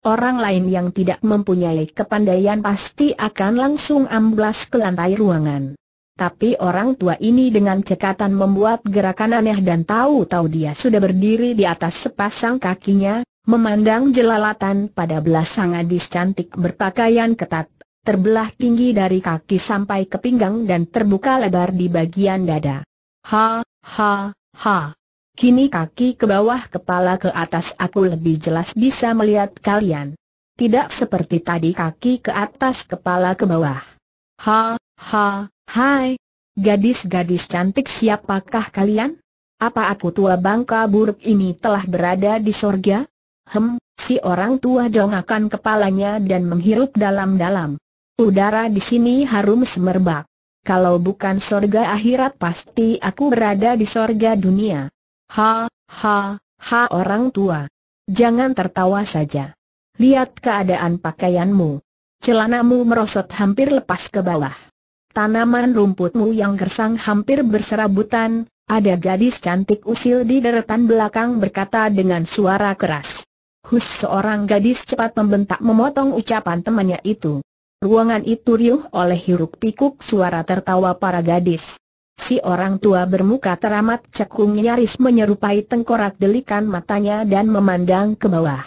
Orang lain yang tidak mempunyai kepandaian pasti akan langsung amblas ke lantai ruangan. Tapi orang tua ini dengan cekatan membuat gerakan aneh dan tahu-tahu dia sudah berdiri di atas sepasang kakinya, memandang jelalatan pada belasang gadis cantik berpakaian ketat, terbelah tinggi dari kaki sampai ke pinggang dan terbuka lebar di bagian dada. Ha, ha, ha. Kini kaki ke bawah kepala ke atas aku lebih jelas bisa melihat kalian. Tidak seperti tadi kaki ke atas kepala ke bawah. Ha, ha, hai. Gadis-gadis cantik siapakah kalian? Apa aku tua bangka buruk ini telah berada di sorga? Hem, si orang tua jongakan kepalanya dan menghirup dalam-dalam. Udara di sini harum semerbak. Kalau bukan sorga akhirat pasti aku berada di sorga dunia. Ha, ha, ha orang tua. Jangan tertawa saja. Lihat keadaan pakaianmu. Celanamu merosot hampir lepas ke bawah. Tanaman rumputmu yang gersang hampir berserabutan, ada gadis cantik usil di deretan belakang berkata dengan suara keras. Hus seorang gadis cepat membentak memotong ucapan temannya itu. Ruangan itu riuh oleh hiruk pikuk suara tertawa para gadis. Si orang tua bermuka teramat cekung nyaris menyerupai tengkorak delikan matanya dan memandang ke bawah.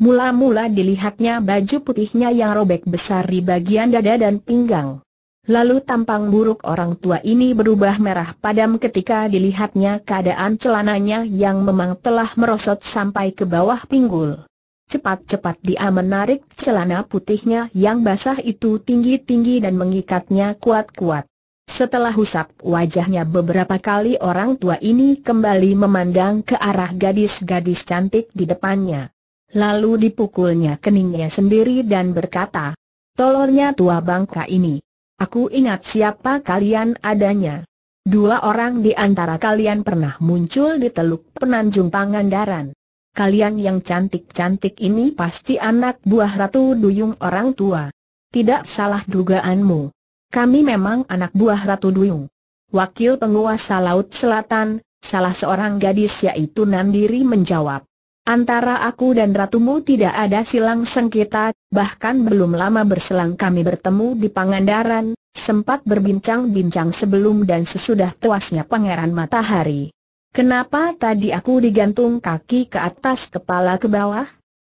Mula-mula dilihatnya baju putihnya yang robek besar di bagian dada dan pinggang. Lalu tampang buruk orang tua ini berubah merah padam ketika dilihatnya keadaan celananya yang memang telah merosot sampai ke bawah pinggul. Cepat-cepat dia menarik celana putihnya yang basah itu tinggi-tinggi dan mengikatnya kuat-kuat. Setelah usap wajahnya beberapa kali orang tua ini kembali memandang ke arah gadis-gadis cantik di depannya. Lalu dipukulnya keningnya sendiri dan berkata, Tolornya tua bangka ini. Aku ingat siapa kalian adanya. Dua orang di antara kalian pernah muncul di teluk penanjung Pangandaran. Kalian yang cantik-cantik ini pasti anak buah Ratu Duyung orang tua. Tidak salah dugaanmu. Kami memang anak buah Ratu Duyung. Wakil penguasa Laut Selatan, salah seorang gadis yaitu Nandiri menjawab. Antara aku dan ratumu tidak ada silang sengketa, bahkan belum lama berselang kami bertemu di Pangandaran, sempat berbincang-bincang sebelum dan sesudah tuasnya Pangeran Matahari. Kenapa tadi aku digantung kaki ke atas kepala ke bawah?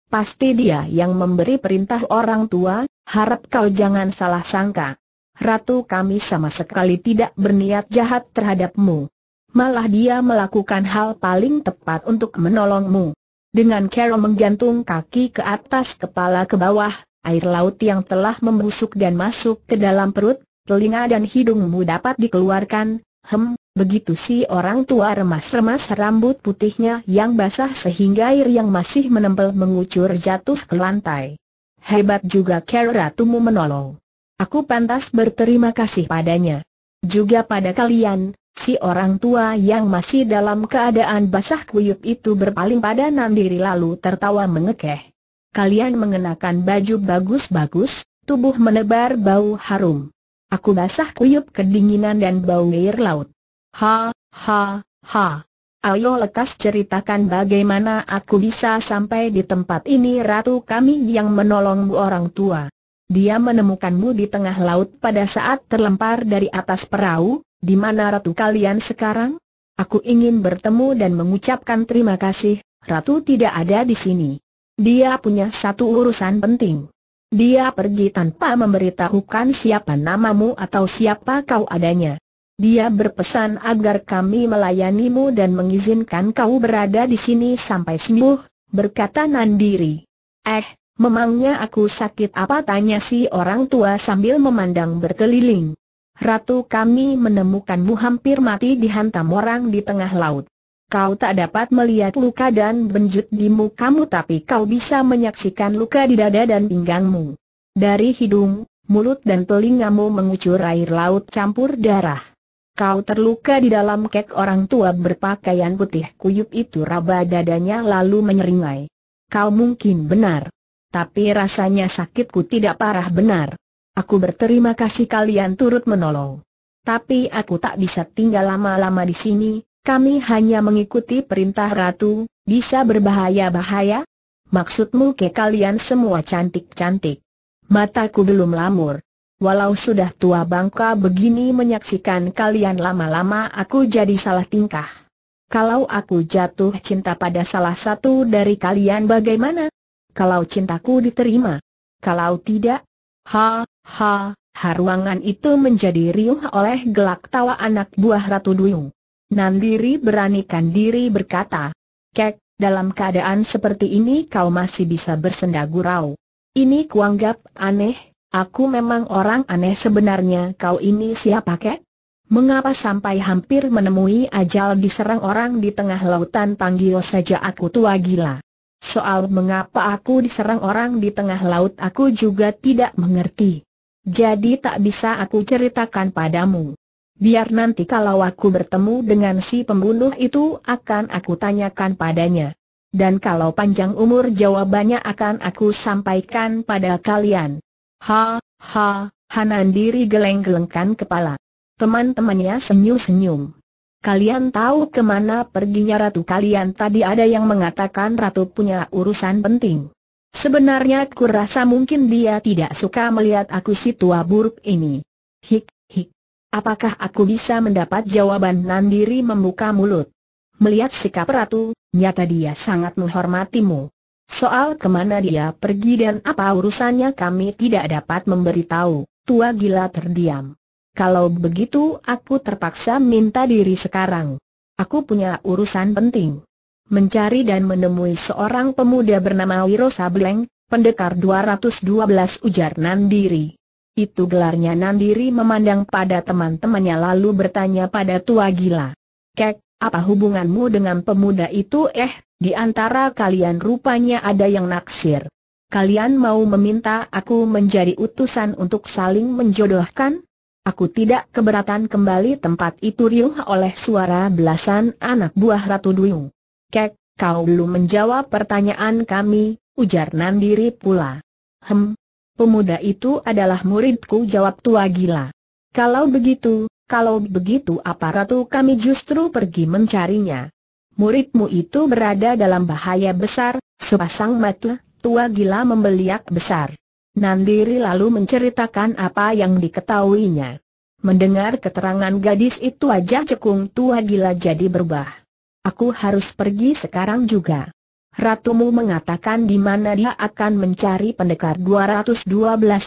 Pasti dia yang memberi perintah orang tua, harap kau jangan salah sangka. Ratu kami sama sekali tidak berniat jahat terhadapmu. Malah dia melakukan hal paling tepat untuk menolongmu. Dengan Carol menggantung kaki ke atas kepala ke bawah, air laut yang telah membusuk dan masuk ke dalam perut, telinga dan hidungmu dapat dikeluarkan, hem, begitu si orang tua remas-remas rambut putihnya yang basah sehingga air yang masih menempel mengucur jatuh ke lantai. Hebat juga Carol ratumu menolong. Aku pantas berterima kasih padanya. Juga pada kalian, si orang tua yang masih dalam keadaan basah kuyup itu berpaling pada Nandiri lalu tertawa mengekeh. Kalian mengenakan baju bagus-bagus, tubuh menebar bau harum. Aku basah kuyup kedinginan dan bau air laut. Ha, ha, ha. Ayo lekas ceritakan bagaimana aku bisa sampai di tempat ini ratu kami yang menolongmu orang tua dia menemukanmu di tengah laut pada saat terlempar dari atas perahu, di mana ratu kalian sekarang? Aku ingin bertemu dan mengucapkan terima kasih, ratu tidak ada di sini. Dia punya satu urusan penting. Dia pergi tanpa memberitahukan siapa namamu atau siapa kau adanya. Dia berpesan agar kami melayanimu dan mengizinkan kau berada di sini sampai sembuh, berkata Nandiri. Eh, Memangnya aku sakit apa tanya si orang tua sambil memandang berkeliling. Ratu kami menemukanmu hampir mati dihantam orang di tengah laut. Kau tak dapat melihat luka dan benjut di mukamu tapi kau bisa menyaksikan luka di dada dan pinggangmu. Dari hidung, mulut dan telingamu mengucur air laut campur darah. Kau terluka di dalam kek orang tua berpakaian putih kuyup itu raba dadanya lalu menyeringai. Kau mungkin benar. Tapi rasanya sakitku tidak parah benar. Aku berterima kasih kalian turut menolong. Tapi aku tak bisa tinggal lama-lama di sini, kami hanya mengikuti perintah ratu, bisa berbahaya-bahaya? Maksudmu ke kalian semua cantik-cantik? Mataku belum lamur. Walau sudah tua bangka begini menyaksikan kalian lama-lama aku jadi salah tingkah. Kalau aku jatuh cinta pada salah satu dari kalian bagaimana? Kalau cintaku diterima. Kalau tidak, ha, ha, ruangan itu menjadi riuh oleh gelak tawa anak buah Ratu Duyung. Nandiri beranikan diri berkata, Kek, dalam keadaan seperti ini kau masih bisa bersenda gurau. Ini kuanggap aneh, aku memang orang aneh sebenarnya kau ini siapa kek? Mengapa sampai hampir menemui ajal diserang orang di tengah lautan panggil saja aku tua gila? Soal mengapa aku diserang orang di tengah laut aku juga tidak mengerti. Jadi tak bisa aku ceritakan padamu. Biar nanti kalau aku bertemu dengan si pembunuh itu akan aku tanyakan padanya. Dan kalau panjang umur jawabannya akan aku sampaikan pada kalian. Ha, ha, Hanan diri geleng-gelengkan kepala. Teman-temannya senyum-senyum. Kalian tahu kemana perginya ratu kalian tadi ada yang mengatakan ratu punya urusan penting. Sebenarnya aku rasa mungkin dia tidak suka melihat aku si tua buruk ini. Hik, hik. Apakah aku bisa mendapat jawaban Nandiri membuka mulut? Melihat sikap ratu, nyata dia sangat menghormatimu. Soal kemana dia pergi dan apa urusannya kami tidak dapat memberitahu, tua gila terdiam. Kalau begitu aku terpaksa minta diri sekarang. Aku punya urusan penting. Mencari dan menemui seorang pemuda bernama Wiro Sableng, pendekar 212 ujar Nandiri. Itu gelarnya Nandiri memandang pada teman-temannya lalu bertanya pada tua gila. Kek, apa hubunganmu dengan pemuda itu eh, di antara kalian rupanya ada yang naksir. Kalian mau meminta aku menjadi utusan untuk saling menjodohkan? Aku tidak keberatan kembali tempat itu riuh oleh suara belasan anak buah Ratu Duyung. Kek, kau belum menjawab pertanyaan kami, ujar Nandiri pula. Hem, pemuda itu adalah muridku jawab tua gila. Kalau begitu, kalau begitu apa Ratu kami justru pergi mencarinya. Muridmu itu berada dalam bahaya besar, sepasang mata, tua gila membeliak besar. Nandiri lalu menceritakan apa yang diketahuinya. Mendengar keterangan gadis itu wajah cekung tua gila jadi berubah. Aku harus pergi sekarang juga. Ratumu mengatakan di mana dia akan mencari pendekar 212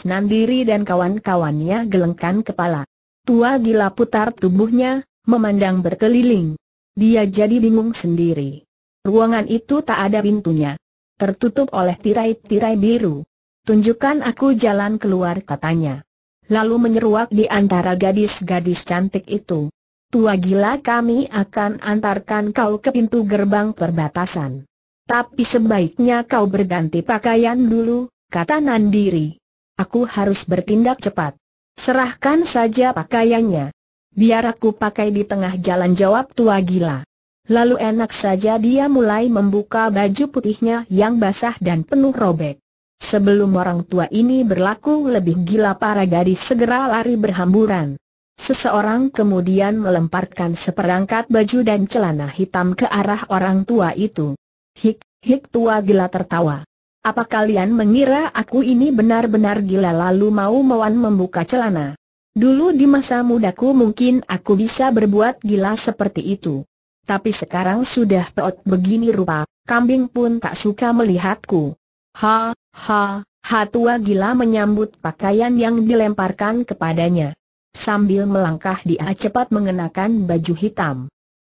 Nandiri dan kawan-kawannya gelengkan kepala. Tua gila putar tubuhnya, memandang berkeliling. Dia jadi bingung sendiri. Ruangan itu tak ada pintunya. Tertutup oleh tirai-tirai biru. Tunjukkan aku jalan keluar katanya. Lalu menyeruak di antara gadis-gadis cantik itu. Tua gila kami akan antarkan kau ke pintu gerbang perbatasan. Tapi sebaiknya kau berganti pakaian dulu, kata Nandiri. Aku harus bertindak cepat. Serahkan saja pakaiannya. Biar aku pakai di tengah jalan jawab tua gila. Lalu enak saja dia mulai membuka baju putihnya yang basah dan penuh robek. Sebelum orang tua ini berlaku lebih gila para gadis segera lari berhamburan. Seseorang kemudian melemparkan seperangkat baju dan celana hitam ke arah orang tua itu. Hik, hik tua gila tertawa. Apa kalian mengira aku ini benar-benar gila lalu mau mewan membuka celana? Dulu di masa mudaku mungkin aku bisa berbuat gila seperti itu. Tapi sekarang sudah peot begini rupa, kambing pun tak suka melihatku. Ha, ha, ha tua gila menyambut pakaian yang dilemparkan kepadanya. Sambil melangkah dia cepat mengenakan baju hitam.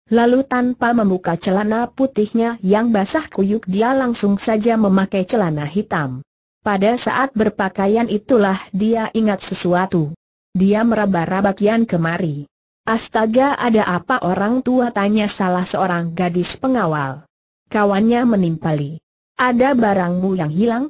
Lalu tanpa membuka celana putihnya yang basah kuyuk dia langsung saja memakai celana hitam. Pada saat berpakaian itulah dia ingat sesuatu. Dia meraba-raba kian kemari. Astaga ada apa orang tua tanya salah seorang gadis pengawal. Kawannya menimpali. Ada barangmu yang hilang?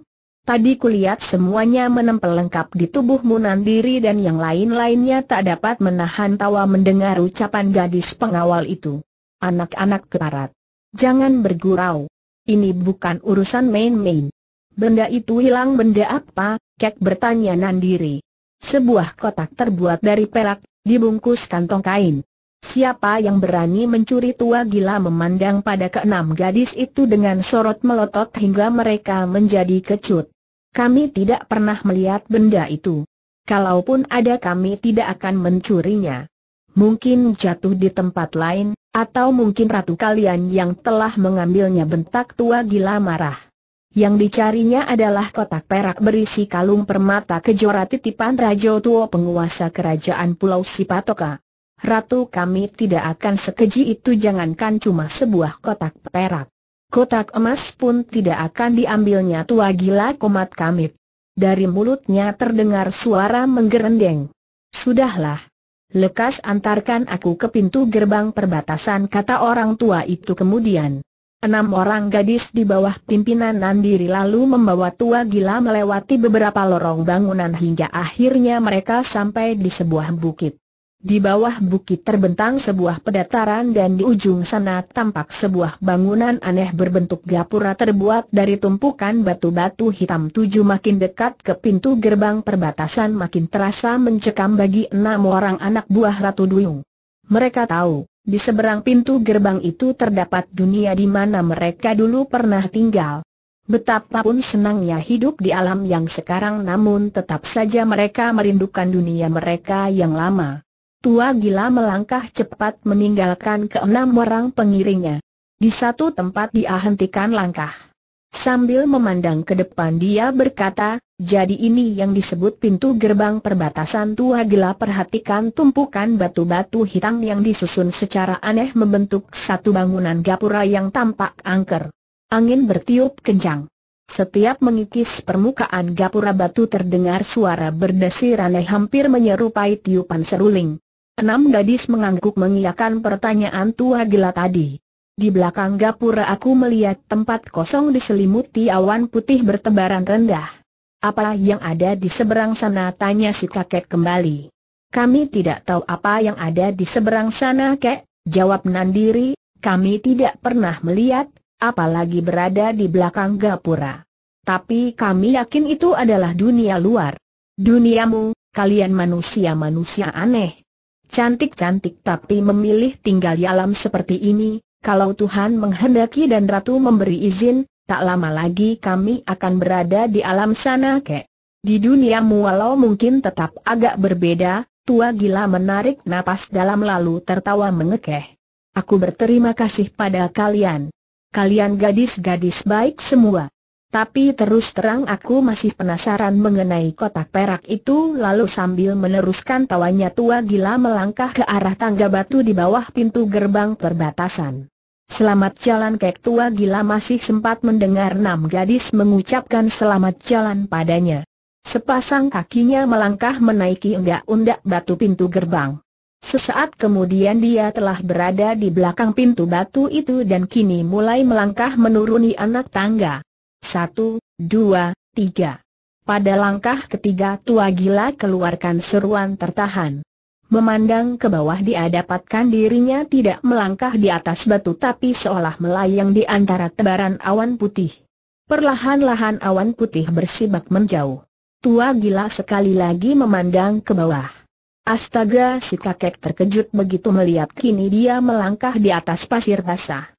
Tadi kulihat semuanya menempel lengkap di tubuhmu Nandiri dan yang lain-lainnya tak dapat menahan tawa mendengar ucapan gadis pengawal itu. Anak-anak keparat. Jangan bergurau. Ini bukan urusan main-main. Benda itu hilang benda apa? Kek bertanya Nandiri. Sebuah kotak terbuat dari perak, dibungkus kantong kain. Siapa yang berani mencuri tua gila memandang pada keenam gadis itu dengan sorot melotot hingga mereka menjadi kecut. Kami tidak pernah melihat benda itu. Kalaupun ada kami tidak akan mencurinya. Mungkin jatuh di tempat lain, atau mungkin ratu kalian yang telah mengambilnya bentak tua gila marah. Yang dicarinya adalah kotak perak berisi kalung permata kejora titipan Rajo Tuo penguasa kerajaan Pulau Sipatoka. Ratu kami tidak akan sekeji itu jangankan cuma sebuah kotak perak. Kotak emas pun tidak akan diambilnya tua gila komat kamit. Dari mulutnya terdengar suara menggerendeng. Sudahlah. Lekas antarkan aku ke pintu gerbang perbatasan kata orang tua itu kemudian. Enam orang gadis di bawah pimpinan Nandiri lalu membawa tua gila melewati beberapa lorong bangunan hingga akhirnya mereka sampai di sebuah bukit. Di bawah bukit terbentang sebuah pedataran dan di ujung sana tampak sebuah bangunan aneh berbentuk gapura terbuat dari tumpukan batu-batu hitam tujuh makin dekat ke pintu gerbang perbatasan makin terasa mencekam bagi enam orang anak buah Ratu Duyung. Mereka tahu, di seberang pintu gerbang itu terdapat dunia di mana mereka dulu pernah tinggal. Betapapun senangnya hidup di alam yang sekarang namun tetap saja mereka merindukan dunia mereka yang lama tua gila melangkah cepat meninggalkan keenam orang pengiringnya. Di satu tempat dia hentikan langkah. Sambil memandang ke depan dia berkata, jadi ini yang disebut pintu gerbang perbatasan tua gila perhatikan tumpukan batu-batu hitam yang disusun secara aneh membentuk satu bangunan gapura yang tampak angker. Angin bertiup kencang. Setiap mengikis permukaan gapura batu terdengar suara berdesir aneh hampir menyerupai tiupan seruling. Enam gadis mengangguk mengiyakan pertanyaan tua gila tadi. Di belakang gapura aku melihat tempat kosong diselimuti awan putih bertebaran rendah. Apa yang ada di seberang sana tanya si kakek kembali. Kami tidak tahu apa yang ada di seberang sana kek, jawab Nandiri, kami tidak pernah melihat, apalagi berada di belakang gapura. Tapi kami yakin itu adalah dunia luar. Duniamu, kalian manusia-manusia aneh Cantik-cantik tapi memilih tinggal di alam seperti ini, kalau Tuhan menghendaki dan Ratu memberi izin, tak lama lagi kami akan berada di alam sana kek. Di duniamu walau mungkin tetap agak berbeda, tua gila menarik napas dalam lalu tertawa mengekeh. Aku berterima kasih pada kalian. Kalian gadis-gadis baik semua. Tapi terus terang aku masih penasaran mengenai kotak perak itu lalu sambil meneruskan tawanya tua gila melangkah ke arah tangga batu di bawah pintu gerbang perbatasan. Selamat jalan kek tua gila masih sempat mendengar enam gadis mengucapkan selamat jalan padanya. Sepasang kakinya melangkah menaiki undak-undak batu pintu gerbang. Sesaat kemudian dia telah berada di belakang pintu batu itu dan kini mulai melangkah menuruni anak tangga. Satu, dua, tiga. Pada langkah ketiga tua gila keluarkan seruan tertahan. Memandang ke bawah dia dapatkan dirinya tidak melangkah di atas batu tapi seolah melayang di antara tebaran awan putih. Perlahan-lahan awan putih bersibak menjauh. Tua gila sekali lagi memandang ke bawah. Astaga si kakek terkejut begitu melihat kini dia melangkah di atas pasir basah.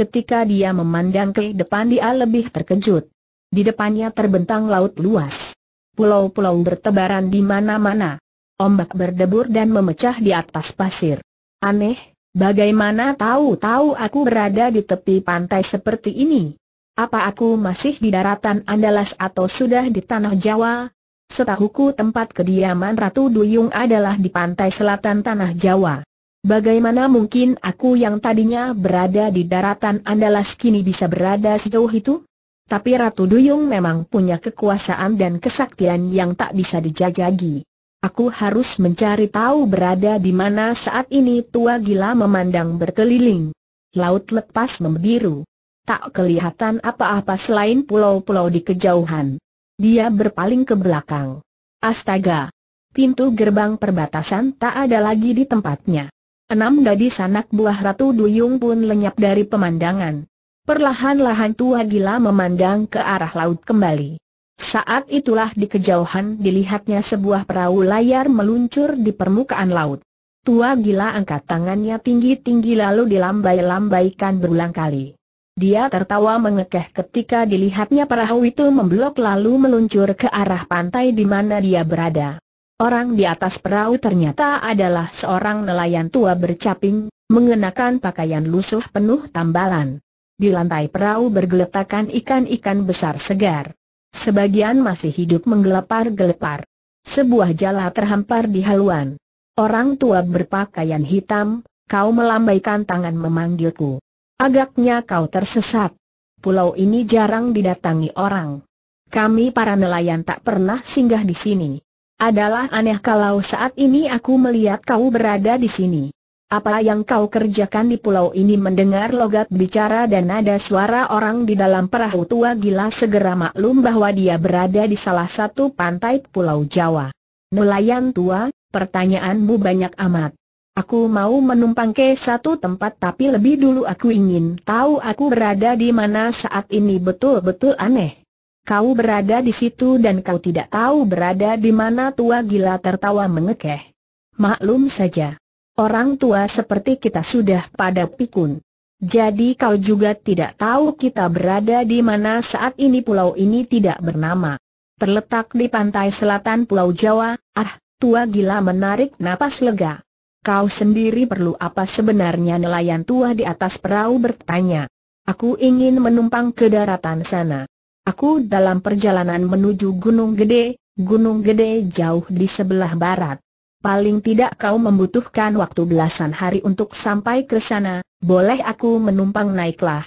Ketika dia memandang ke depan dia lebih terkejut. Di depannya terbentang laut luas. Pulau-pulau bertebaran di mana-mana. Ombak berdebur dan memecah di atas pasir. Aneh, bagaimana tahu-tahu aku berada di tepi pantai seperti ini? Apa aku masih di daratan Andalas atau sudah di tanah Jawa? Setahuku tempat kediaman Ratu Duyung adalah di pantai selatan tanah Jawa. Bagaimana mungkin aku yang tadinya berada di daratan Andalas kini bisa berada sejauh itu? Tapi Ratu Duyung memang punya kekuasaan dan kesaktian yang tak bisa dijajagi. Aku harus mencari tahu berada di mana saat ini tua gila memandang berkeliling. Laut lepas membiru. Tak kelihatan apa-apa selain pulau-pulau di kejauhan. Dia berpaling ke belakang. Astaga! Pintu gerbang perbatasan tak ada lagi di tempatnya. Enam gadis anak buah Ratu Duyung pun lenyap dari pemandangan. Perlahan-lahan tua gila memandang ke arah laut kembali. Saat itulah di kejauhan dilihatnya sebuah perahu layar meluncur di permukaan laut. Tua gila angkat tangannya tinggi-tinggi lalu dilambai-lambaikan berulang kali. Dia tertawa mengekeh ketika dilihatnya perahu itu memblok lalu meluncur ke arah pantai di mana dia berada. Orang di atas perahu ternyata adalah seorang nelayan tua bercaping, mengenakan pakaian lusuh penuh tambalan. Di lantai perahu bergeletakan ikan-ikan besar segar. Sebagian masih hidup menggelepar-gelepar. Sebuah jala terhampar di haluan. Orang tua berpakaian hitam, kau melambaikan tangan memanggilku. Agaknya kau tersesat. Pulau ini jarang didatangi orang. Kami para nelayan tak pernah singgah di sini. Adalah aneh kalau saat ini aku melihat kau berada di sini. Apa yang kau kerjakan di pulau ini mendengar logat bicara dan nada suara orang di dalam perahu tua gila segera maklum bahwa dia berada di salah satu pantai pulau Jawa. Nelayan tua, pertanyaanmu banyak amat. Aku mau menumpang ke satu tempat tapi lebih dulu aku ingin tahu aku berada di mana saat ini betul-betul aneh kau berada di situ dan kau tidak tahu berada di mana tua gila tertawa mengekeh. Maklum saja. Orang tua seperti kita sudah pada pikun. Jadi kau juga tidak tahu kita berada di mana saat ini pulau ini tidak bernama. Terletak di pantai selatan Pulau Jawa, ah, tua gila menarik napas lega. Kau sendiri perlu apa sebenarnya nelayan tua di atas perahu bertanya. Aku ingin menumpang ke daratan sana. Aku dalam perjalanan menuju Gunung Gede, Gunung Gede jauh di sebelah barat. Paling tidak kau membutuhkan waktu belasan hari untuk sampai ke sana, boleh aku menumpang naiklah.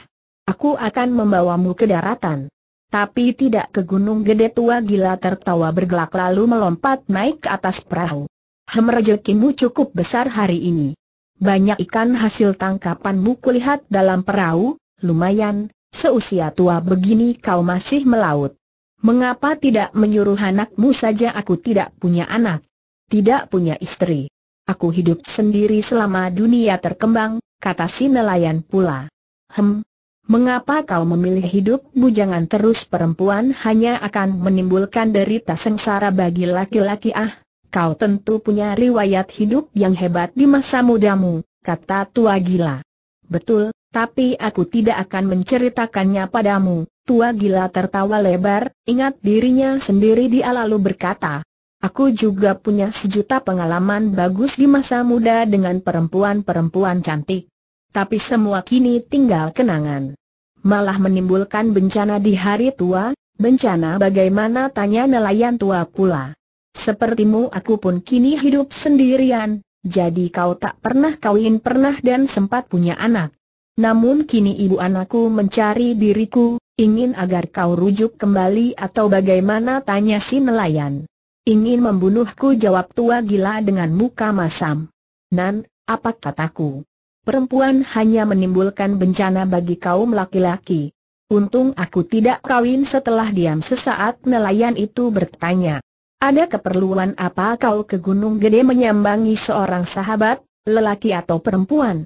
Aku akan membawamu ke daratan. Tapi tidak ke Gunung Gede tua gila tertawa bergelak lalu melompat naik ke atas perahu. Hem rejekimu cukup besar hari ini. Banyak ikan hasil tangkapanmu kulihat dalam perahu, lumayan, Seusia tua begini kau masih melaut. Mengapa tidak menyuruh anakmu saja aku tidak punya anak? Tidak punya istri. Aku hidup sendiri selama dunia terkembang, kata si nelayan pula. Hem, mengapa kau memilih hidup bujangan terus perempuan hanya akan menimbulkan derita sengsara bagi laki-laki ah? Kau tentu punya riwayat hidup yang hebat di masa mudamu, kata tua gila. Betul, tapi aku tidak akan menceritakannya padamu. Tua gila tertawa lebar, ingat dirinya sendiri dia lalu berkata, Aku juga punya sejuta pengalaman bagus di masa muda dengan perempuan-perempuan cantik. Tapi semua kini tinggal kenangan. Malah menimbulkan bencana di hari tua, bencana bagaimana tanya nelayan tua pula. Sepertimu aku pun kini hidup sendirian, jadi kau tak pernah kawin pernah dan sempat punya anak. Namun kini ibu anakku mencari diriku, ingin agar kau rujuk kembali atau bagaimana tanya si nelayan. Ingin membunuhku jawab tua gila dengan muka masam. Nan, apa kataku? Perempuan hanya menimbulkan bencana bagi kaum laki-laki. Untung aku tidak kawin setelah diam sesaat nelayan itu bertanya. Ada keperluan apa kau ke Gunung Gede menyambangi seorang sahabat, lelaki atau perempuan?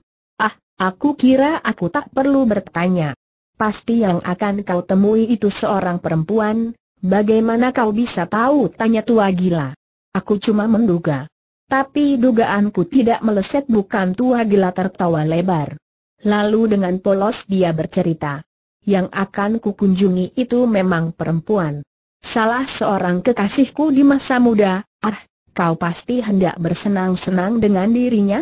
Aku kira aku tak perlu bertanya. Pasti yang akan kau temui itu seorang perempuan, bagaimana kau bisa tahu? Tanya tua gila. Aku cuma menduga. Tapi dugaanku tidak meleset bukan tua gila tertawa lebar. Lalu dengan polos dia bercerita. Yang akan kukunjungi itu memang perempuan. Salah seorang kekasihku di masa muda, ah, kau pasti hendak bersenang-senang dengan dirinya?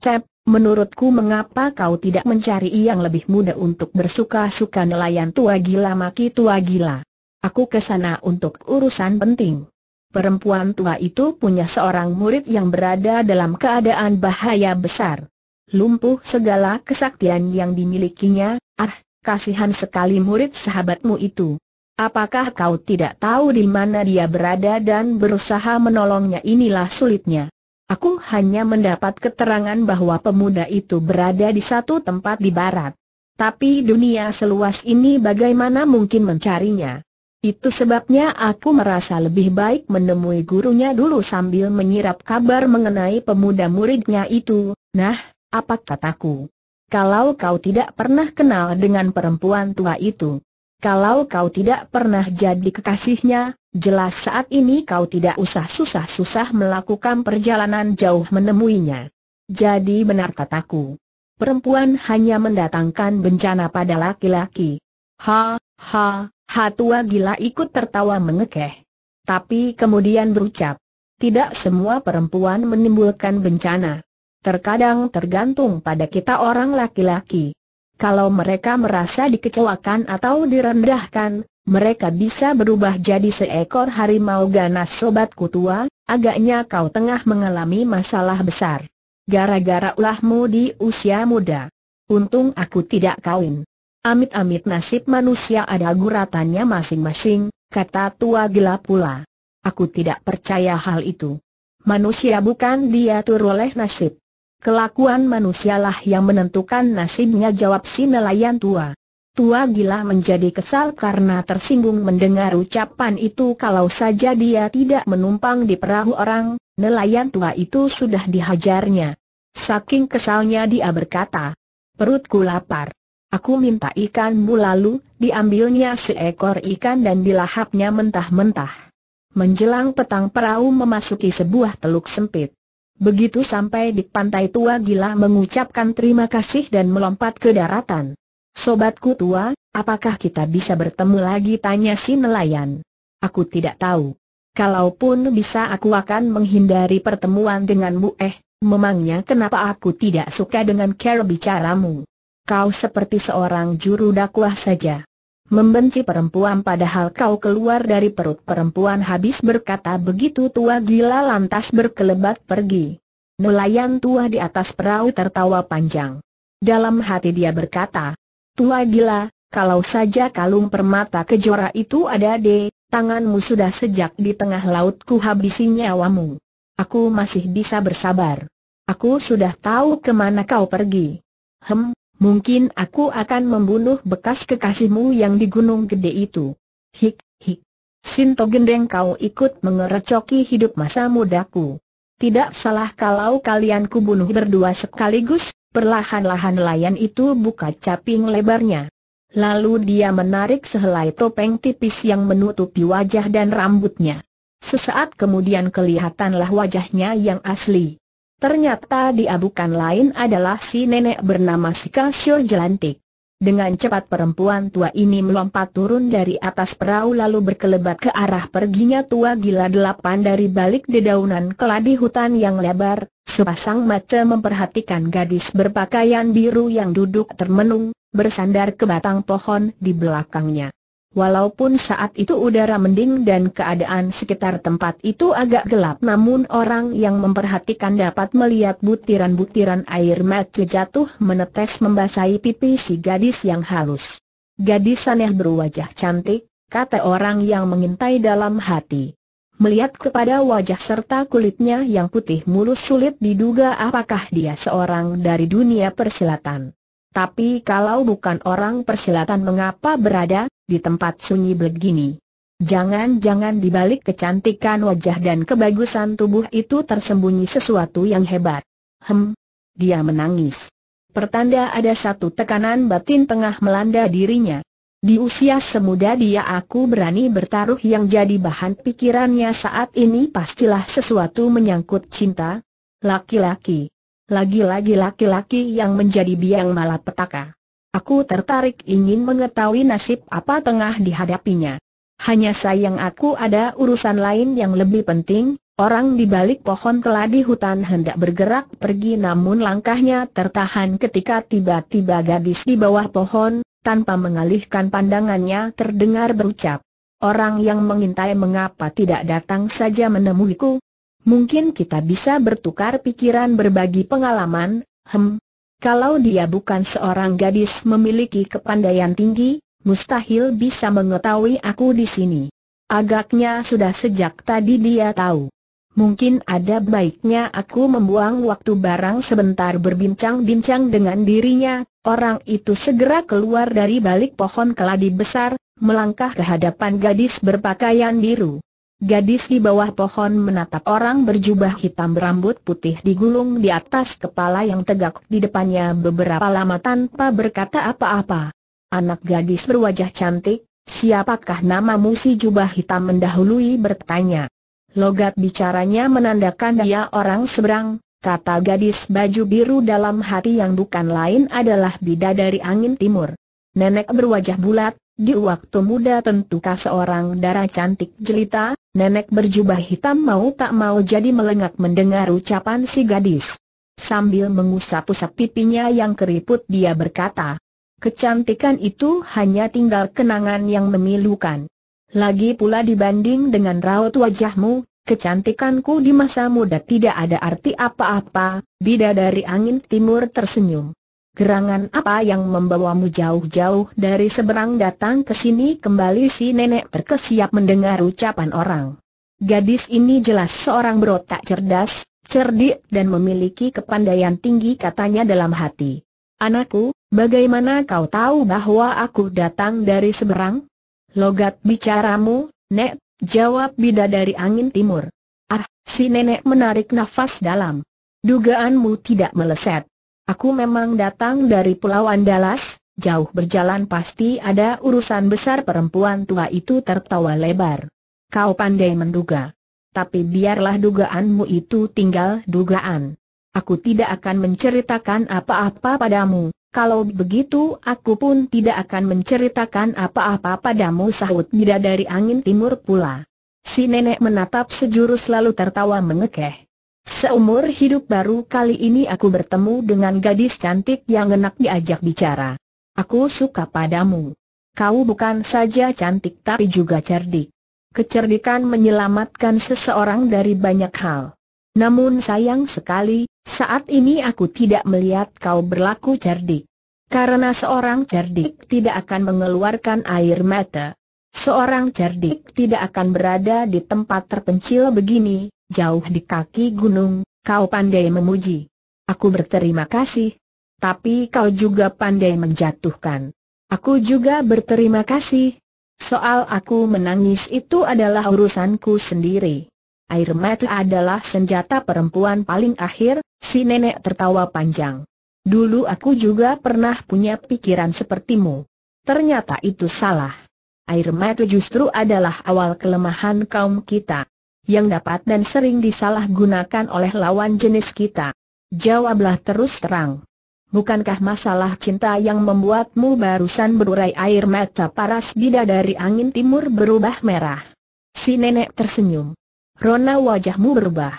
Cep, Menurutku mengapa kau tidak mencari yang lebih muda untuk bersuka-suka nelayan tua gila maki tua gila? Aku ke sana untuk urusan penting. Perempuan tua itu punya seorang murid yang berada dalam keadaan bahaya besar. Lumpuh segala kesaktian yang dimilikinya, ah, kasihan sekali murid sahabatmu itu. Apakah kau tidak tahu di mana dia berada dan berusaha menolongnya inilah sulitnya. Aku hanya mendapat keterangan bahwa pemuda itu berada di satu tempat di barat. Tapi dunia seluas ini bagaimana mungkin mencarinya? Itu sebabnya aku merasa lebih baik menemui gurunya dulu sambil menyirap kabar mengenai pemuda muridnya itu. Nah, apa kataku? Kalau kau tidak pernah kenal dengan perempuan tua itu, kalau kau tidak pernah jadi kekasihnya, Jelas saat ini kau tidak usah susah-susah melakukan perjalanan jauh menemuinya. Jadi benar kataku. Perempuan hanya mendatangkan bencana pada laki-laki. Ha, ha, ha tua gila ikut tertawa mengekeh. Tapi kemudian berucap, tidak semua perempuan menimbulkan bencana. Terkadang tergantung pada kita orang laki-laki. Kalau mereka merasa dikecewakan atau direndahkan, mereka bisa berubah jadi seekor harimau ganas sobat kutua, agaknya kau tengah mengalami masalah besar. Gara-gara ulahmu di usia muda. Untung aku tidak kawin. Amit-amit nasib manusia ada guratannya masing-masing, kata tua gila pula. Aku tidak percaya hal itu. Manusia bukan diatur oleh nasib. Kelakuan manusialah yang menentukan nasibnya jawab si nelayan tua. Tua gila menjadi kesal karena tersinggung mendengar ucapan itu kalau saja dia tidak menumpang di perahu orang, nelayan tua itu sudah dihajarnya. Saking kesalnya dia berkata, perutku lapar. Aku minta ikanmu lalu, diambilnya seekor ikan dan dilahapnya mentah-mentah. Menjelang petang perahu memasuki sebuah teluk sempit. Begitu sampai di pantai tua gila mengucapkan terima kasih dan melompat ke daratan. Sobatku tua, apakah kita bisa bertemu lagi tanya si nelayan. Aku tidak tahu. Kalaupun bisa aku akan menghindari pertemuan denganmu eh, memangnya kenapa aku tidak suka dengan cara bicaramu. Kau seperti seorang juru dakwah saja. Membenci perempuan padahal kau keluar dari perut perempuan habis berkata begitu tua gila lantas berkelebat pergi. Nelayan tua di atas perahu tertawa panjang. Dalam hati dia berkata, Tua gila, kalau saja kalung permata kejora itu ada deh, tanganmu sudah sejak di tengah laut ku habisi nyawamu. Aku masih bisa bersabar. Aku sudah tahu kemana kau pergi. Hem, mungkin aku akan membunuh bekas kekasihmu yang di gunung gede itu. Hik, hik. Sinto gendeng kau ikut mengerecoki hidup masa mudaku. Tidak salah kalau kalian kubunuh berdua sekaligus, Perlahan-lahan nelayan itu buka caping lebarnya. Lalu dia menarik sehelai topeng tipis yang menutupi wajah dan rambutnya. Sesaat kemudian kelihatanlah wajahnya yang asli. Ternyata dia bukan lain adalah si nenek bernama Sikasio Jelantik. Dengan cepat perempuan tua ini melompat turun dari atas perahu lalu berkelebat ke arah perginya tua gila delapan dari balik dedaunan keladi hutan yang lebar, Sepasang mata memperhatikan gadis berpakaian biru yang duduk termenung, bersandar ke batang pohon di belakangnya. Walaupun saat itu udara mending dan keadaan sekitar tempat itu agak gelap namun orang yang memperhatikan dapat melihat butiran-butiran air mata jatuh menetes membasahi pipi si gadis yang halus. Gadis aneh berwajah cantik, kata orang yang mengintai dalam hati. Melihat kepada wajah serta kulitnya yang putih mulus sulit diduga apakah dia seorang dari dunia persilatan. Tapi kalau bukan orang persilatan mengapa berada di tempat sunyi begini? Jangan-jangan dibalik kecantikan wajah dan kebagusan tubuh itu tersembunyi sesuatu yang hebat. Hem, dia menangis. Pertanda ada satu tekanan batin tengah melanda dirinya. Di usia semuda dia aku berani bertaruh yang jadi bahan pikirannya saat ini pastilah sesuatu menyangkut cinta, laki-laki. Lagi-lagi laki-laki yang menjadi biang malapetaka. Aku tertarik ingin mengetahui nasib apa tengah dihadapinya. Hanya sayang aku ada urusan lain yang lebih penting, orang di balik pohon keladi hutan hendak bergerak pergi namun langkahnya tertahan ketika tiba-tiba gadis di bawah pohon, tanpa mengalihkan pandangannya terdengar berucap. Orang yang mengintai mengapa tidak datang saja menemuiku? Mungkin kita bisa bertukar pikiran berbagi pengalaman, hem. Kalau dia bukan seorang gadis memiliki kepandaian tinggi, mustahil bisa mengetahui aku di sini. Agaknya sudah sejak tadi dia tahu. Mungkin ada baiknya aku membuang waktu barang sebentar berbincang-bincang dengan dirinya, orang itu segera keluar dari balik pohon keladi besar, melangkah ke hadapan gadis berpakaian biru. Gadis di bawah pohon menatap orang berjubah hitam berambut putih digulung di atas kepala yang tegak di depannya beberapa lama tanpa berkata apa-apa. Anak gadis berwajah cantik, siapakah namamu si jubah hitam mendahului bertanya. Logat bicaranya menandakan dia orang seberang, kata gadis baju biru dalam hati yang bukan lain adalah bida dari angin timur. Nenek berwajah bulat, di waktu muda tentu tentukah seorang darah cantik jelita, nenek berjubah hitam mau tak mau jadi melengak mendengar ucapan si gadis. Sambil mengusap-usap pipinya yang keriput dia berkata, kecantikan itu hanya tinggal kenangan yang memilukan. Lagi pula dibanding dengan raut wajahmu, kecantikanku di masa muda tidak ada arti apa-apa, bida dari angin timur tersenyum. Gerangan apa yang membawamu jauh-jauh dari seberang datang ke sini kembali si nenek terkesiap mendengar ucapan orang. Gadis ini jelas seorang berotak cerdas, cerdik dan memiliki kepandaian tinggi katanya dalam hati. Anakku, bagaimana kau tahu bahwa aku datang dari seberang? Logat bicaramu, Nek, jawab bidadari angin timur. Ah, si nenek menarik nafas dalam. Dugaanmu tidak meleset. Aku memang datang dari Pulau Andalas, jauh berjalan pasti ada urusan besar perempuan tua itu tertawa lebar. Kau pandai menduga. Tapi biarlah dugaanmu itu tinggal dugaan. Aku tidak akan menceritakan apa-apa padamu, kalau begitu aku pun tidak akan menceritakan apa-apa padamu sahut dari angin timur pula. Si nenek menatap sejurus lalu tertawa mengekeh. Seumur hidup baru kali ini aku bertemu dengan gadis cantik yang enak diajak bicara. Aku suka padamu. Kau bukan saja cantik tapi juga cerdik. Kecerdikan menyelamatkan seseorang dari banyak hal. Namun sayang sekali, saat ini aku tidak melihat kau berlaku cerdik. Karena seorang cerdik tidak akan mengeluarkan air mata. Seorang cerdik tidak akan berada di tempat terpencil begini, jauh di kaki gunung, kau pandai memuji. Aku berterima kasih. Tapi kau juga pandai menjatuhkan. Aku juga berterima kasih. Soal aku menangis itu adalah urusanku sendiri air mata adalah senjata perempuan paling akhir, si nenek tertawa panjang. Dulu aku juga pernah punya pikiran sepertimu. Ternyata itu salah. Air mata justru adalah awal kelemahan kaum kita. Yang dapat dan sering disalahgunakan oleh lawan jenis kita. Jawablah terus terang. Bukankah masalah cinta yang membuatmu barusan berurai air mata paras bidadari angin timur berubah merah? Si nenek tersenyum. Rona wajahmu berubah.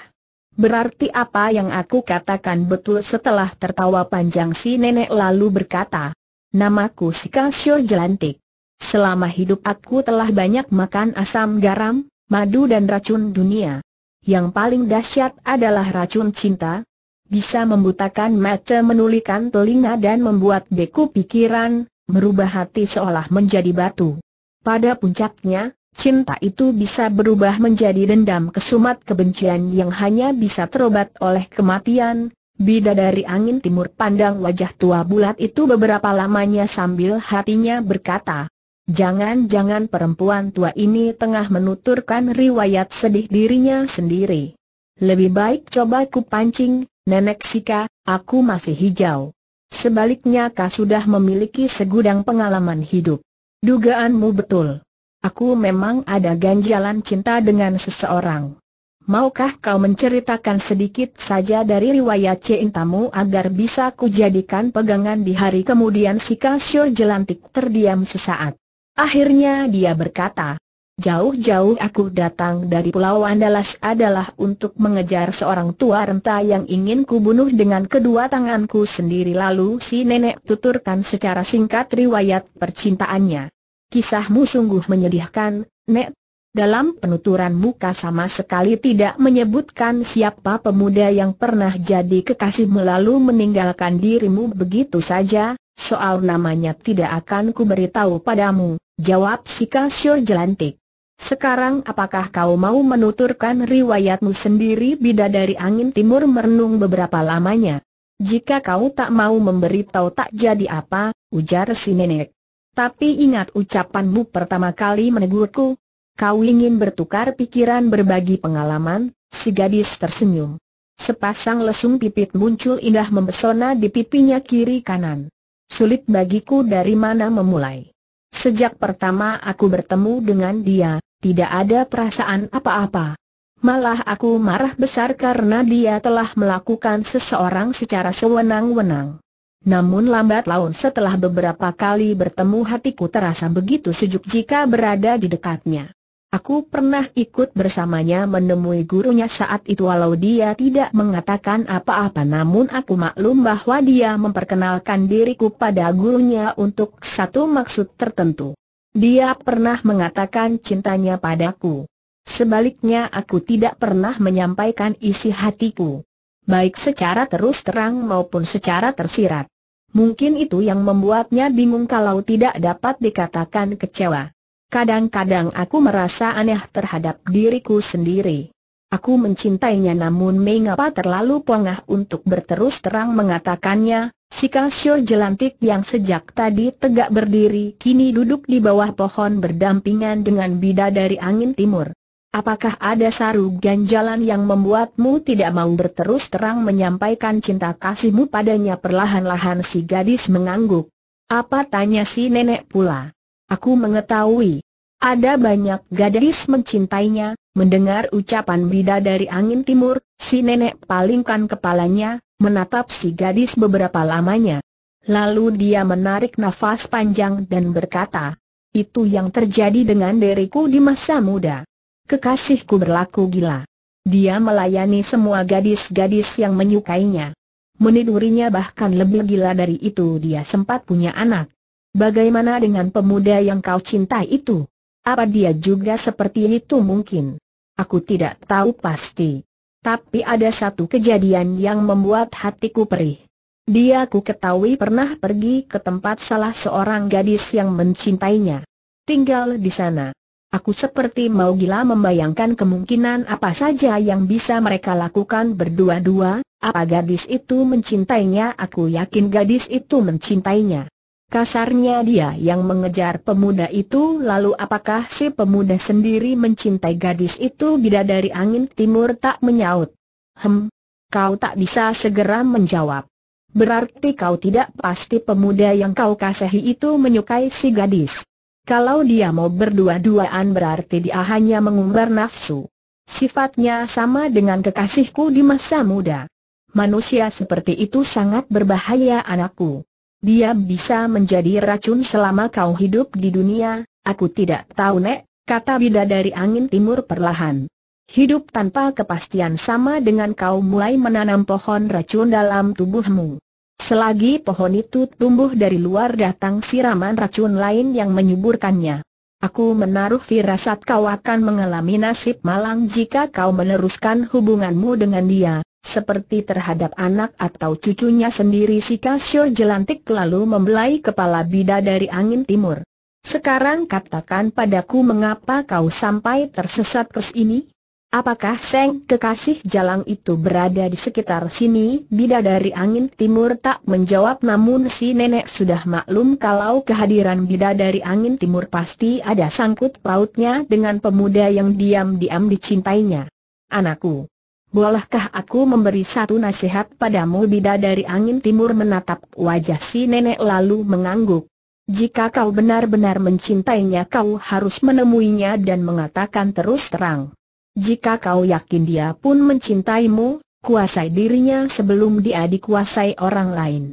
Berarti apa yang aku katakan betul setelah tertawa panjang si nenek lalu berkata, Namaku si Syur Jelantik. Selama hidup aku telah banyak makan asam garam, madu dan racun dunia. Yang paling dahsyat adalah racun cinta, bisa membutakan mata menulikan telinga dan membuat beku pikiran, merubah hati seolah menjadi batu. Pada puncaknya, cinta itu bisa berubah menjadi dendam kesumat kebencian yang hanya bisa terobat oleh kematian. Bidadari angin timur pandang wajah tua bulat itu beberapa lamanya sambil hatinya berkata, Jangan-jangan perempuan tua ini tengah menuturkan riwayat sedih dirinya sendiri. Lebih baik coba ku pancing, Nenek Sika, aku masih hijau. Sebaliknya kau sudah memiliki segudang pengalaman hidup. Dugaanmu betul. Aku memang ada ganjalan cinta dengan seseorang. Maukah kau menceritakan sedikit saja dari riwayat cintamu agar bisa kujadikan pegangan di hari kemudian si Kasio jelantik terdiam sesaat. Akhirnya dia berkata, Jauh-jauh aku datang dari Pulau Andalas adalah untuk mengejar seorang tua renta yang ingin kubunuh dengan kedua tanganku sendiri lalu si nenek tuturkan secara singkat riwayat percintaannya. Kisahmu sungguh menyedihkan, Nek. Dalam penuturan muka sama sekali tidak menyebutkan siapa pemuda yang pernah jadi kekasih lalu meninggalkan dirimu begitu saja, soal namanya tidak akan kuberitahu padamu, jawab si Kasur jelantik. Sekarang apakah kau mau menuturkan riwayatmu sendiri bidadari angin timur merenung beberapa lamanya? Jika kau tak mau memberitahu tak jadi apa, ujar si nenek. Tapi ingat ucapanmu pertama kali menegurku. Kau ingin bertukar pikiran berbagi pengalaman, si gadis tersenyum. Sepasang lesung pipit muncul indah membesona di pipinya kiri kanan. Sulit bagiku dari mana memulai. Sejak pertama aku bertemu dengan dia, tidak ada perasaan apa-apa. Malah aku marah besar karena dia telah melakukan seseorang secara sewenang-wenang. Namun lambat laun setelah beberapa kali bertemu hatiku terasa begitu sejuk jika berada di dekatnya. Aku pernah ikut bersamanya menemui gurunya saat itu walau dia tidak mengatakan apa-apa namun aku maklum bahwa dia memperkenalkan diriku pada gurunya untuk satu maksud tertentu. Dia pernah mengatakan cintanya padaku. Sebaliknya aku tidak pernah menyampaikan isi hatiku. Baik secara terus terang maupun secara tersirat. Mungkin itu yang membuatnya bingung kalau tidak dapat dikatakan kecewa. Kadang-kadang aku merasa aneh terhadap diriku sendiri. Aku mencintainya namun mengapa terlalu pongah untuk berterus terang mengatakannya, si Kasio jelantik yang sejak tadi tegak berdiri kini duduk di bawah pohon berdampingan dengan bidadari angin timur. Apakah ada saru ganjalan yang membuatmu tidak mau berterus terang menyampaikan cinta kasihmu padanya perlahan-lahan si gadis mengangguk. Apa tanya si nenek pula? Aku mengetahui. Ada banyak gadis mencintainya, mendengar ucapan bida dari angin timur, si nenek palingkan kepalanya, menatap si gadis beberapa lamanya. Lalu dia menarik nafas panjang dan berkata, itu yang terjadi dengan diriku di masa muda kekasihku berlaku gila. Dia melayani semua gadis-gadis yang menyukainya. Menidurinya bahkan lebih gila dari itu dia sempat punya anak. Bagaimana dengan pemuda yang kau cintai itu? Apa dia juga seperti itu mungkin? Aku tidak tahu pasti. Tapi ada satu kejadian yang membuat hatiku perih. Dia ku ketahui pernah pergi ke tempat salah seorang gadis yang mencintainya. Tinggal di sana. Aku seperti mau gila membayangkan kemungkinan apa saja yang bisa mereka lakukan berdua-dua, apa gadis itu mencintainya aku yakin gadis itu mencintainya. Kasarnya dia yang mengejar pemuda itu lalu apakah si pemuda sendiri mencintai gadis itu bila dari angin timur tak menyaut. Hem, kau tak bisa segera menjawab. Berarti kau tidak pasti pemuda yang kau kasihi itu menyukai si gadis. Kalau dia mau berdua-duaan berarti dia hanya mengumbar nafsu. Sifatnya sama dengan kekasihku di masa muda. Manusia seperti itu sangat berbahaya anakku. Dia bisa menjadi racun selama kau hidup di dunia, aku tidak tahu nek, kata dari angin timur perlahan. Hidup tanpa kepastian sama dengan kau mulai menanam pohon racun dalam tubuhmu. Selagi pohon itu tumbuh dari luar datang siraman racun lain yang menyuburkannya. Aku menaruh firasat kau akan mengalami nasib malang jika kau meneruskan hubunganmu dengan dia, seperti terhadap anak atau cucunya sendiri si Kasio jelantik lalu membelai kepala bida dari angin timur. Sekarang katakan padaku mengapa kau sampai tersesat ke sini? Apakah Seng kekasih jalan itu berada di sekitar sini? Bida dari angin timur tak menjawab namun si nenek sudah maklum kalau kehadiran bida dari angin timur pasti ada sangkut pautnya dengan pemuda yang diam-diam dicintainya. Anakku, bolehkah aku memberi satu nasihat padamu Bida dari angin timur menatap wajah si nenek lalu mengangguk. Jika kau benar-benar mencintainya kau harus menemuinya dan mengatakan terus terang. Jika kau yakin dia pun mencintaimu, kuasai dirinya sebelum dia dikuasai orang lain.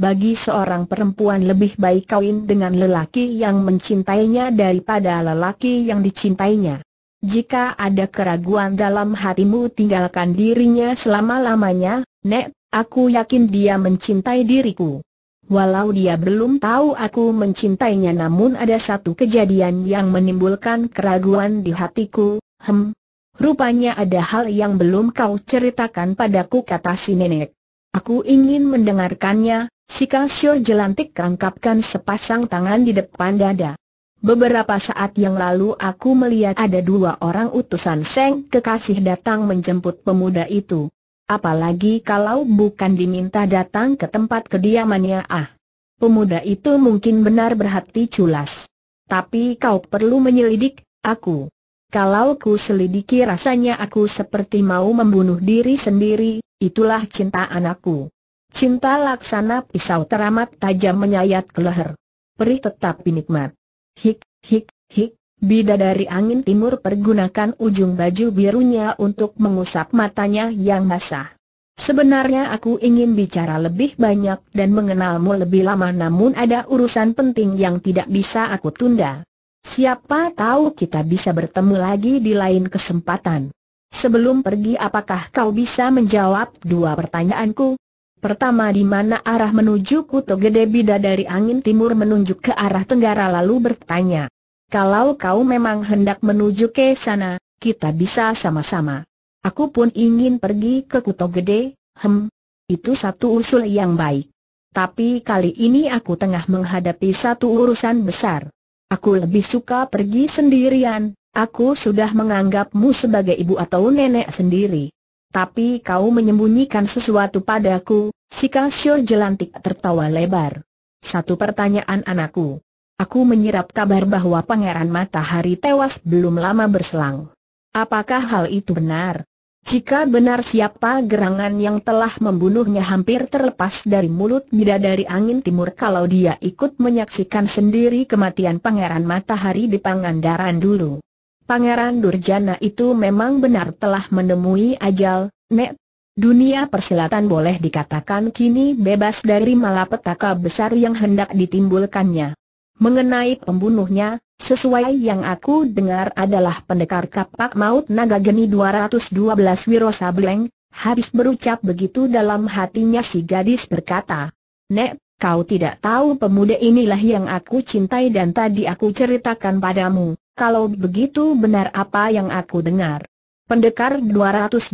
Bagi seorang perempuan lebih baik kawin dengan lelaki yang mencintainya daripada lelaki yang dicintainya. Jika ada keraguan dalam hatimu tinggalkan dirinya selama-lamanya, Nek, aku yakin dia mencintai diriku. Walau dia belum tahu aku mencintainya namun ada satu kejadian yang menimbulkan keraguan di hatiku, hem, Rupanya ada hal yang belum kau ceritakan padaku kata si nenek. Aku ingin mendengarkannya, si Kasio jelantik rangkapkan sepasang tangan di depan dada. Beberapa saat yang lalu aku melihat ada dua orang utusan Seng kekasih datang menjemput pemuda itu. Apalagi kalau bukan diminta datang ke tempat kediamannya ah. Pemuda itu mungkin benar berhati culas. Tapi kau perlu menyelidik, aku. Kalau ku selidiki rasanya aku seperti mau membunuh diri sendiri, itulah cinta anakku. Cinta laksana pisau teramat tajam menyayat ke leher. Perih tetap nikmat. Hik, hik, hik, Bida dari angin timur pergunakan ujung baju birunya untuk mengusap matanya yang basah. Sebenarnya aku ingin bicara lebih banyak dan mengenalmu lebih lama namun ada urusan penting yang tidak bisa aku tunda. Siapa tahu kita bisa bertemu lagi di lain kesempatan. Sebelum pergi apakah kau bisa menjawab dua pertanyaanku? Pertama di mana arah menuju Kuto Gede Bida dari angin timur menunjuk ke arah tenggara lalu bertanya. Kalau kau memang hendak menuju ke sana, kita bisa sama-sama. Aku pun ingin pergi ke Kuto Gede, hem. Itu satu usul yang baik. Tapi kali ini aku tengah menghadapi satu urusan besar. Aku lebih suka pergi sendirian, aku sudah menganggapmu sebagai ibu atau nenek sendiri. Tapi kau menyembunyikan sesuatu padaku, si Kasio jelantik tertawa lebar. Satu pertanyaan anakku. Aku menyerap kabar bahwa Pangeran Matahari tewas belum lama berselang. Apakah hal itu benar? Jika benar siapa gerangan yang telah membunuhnya hampir terlepas dari mulut bidadari angin timur kalau dia ikut menyaksikan sendiri kematian Pangeran Matahari di Pangandaran dulu. Pangeran Durjana itu memang benar telah menemui ajal, Nek. Dunia persilatan boleh dikatakan kini bebas dari malapetaka besar yang hendak ditimbulkannya. Mengenai pembunuhnya, sesuai yang aku dengar adalah pendekar kapak maut naga geni 212 Wiro Sableng, habis berucap begitu dalam hatinya si gadis berkata, Nek, kau tidak tahu pemuda inilah yang aku cintai dan tadi aku ceritakan padamu, kalau begitu benar apa yang aku dengar. Pendekar 212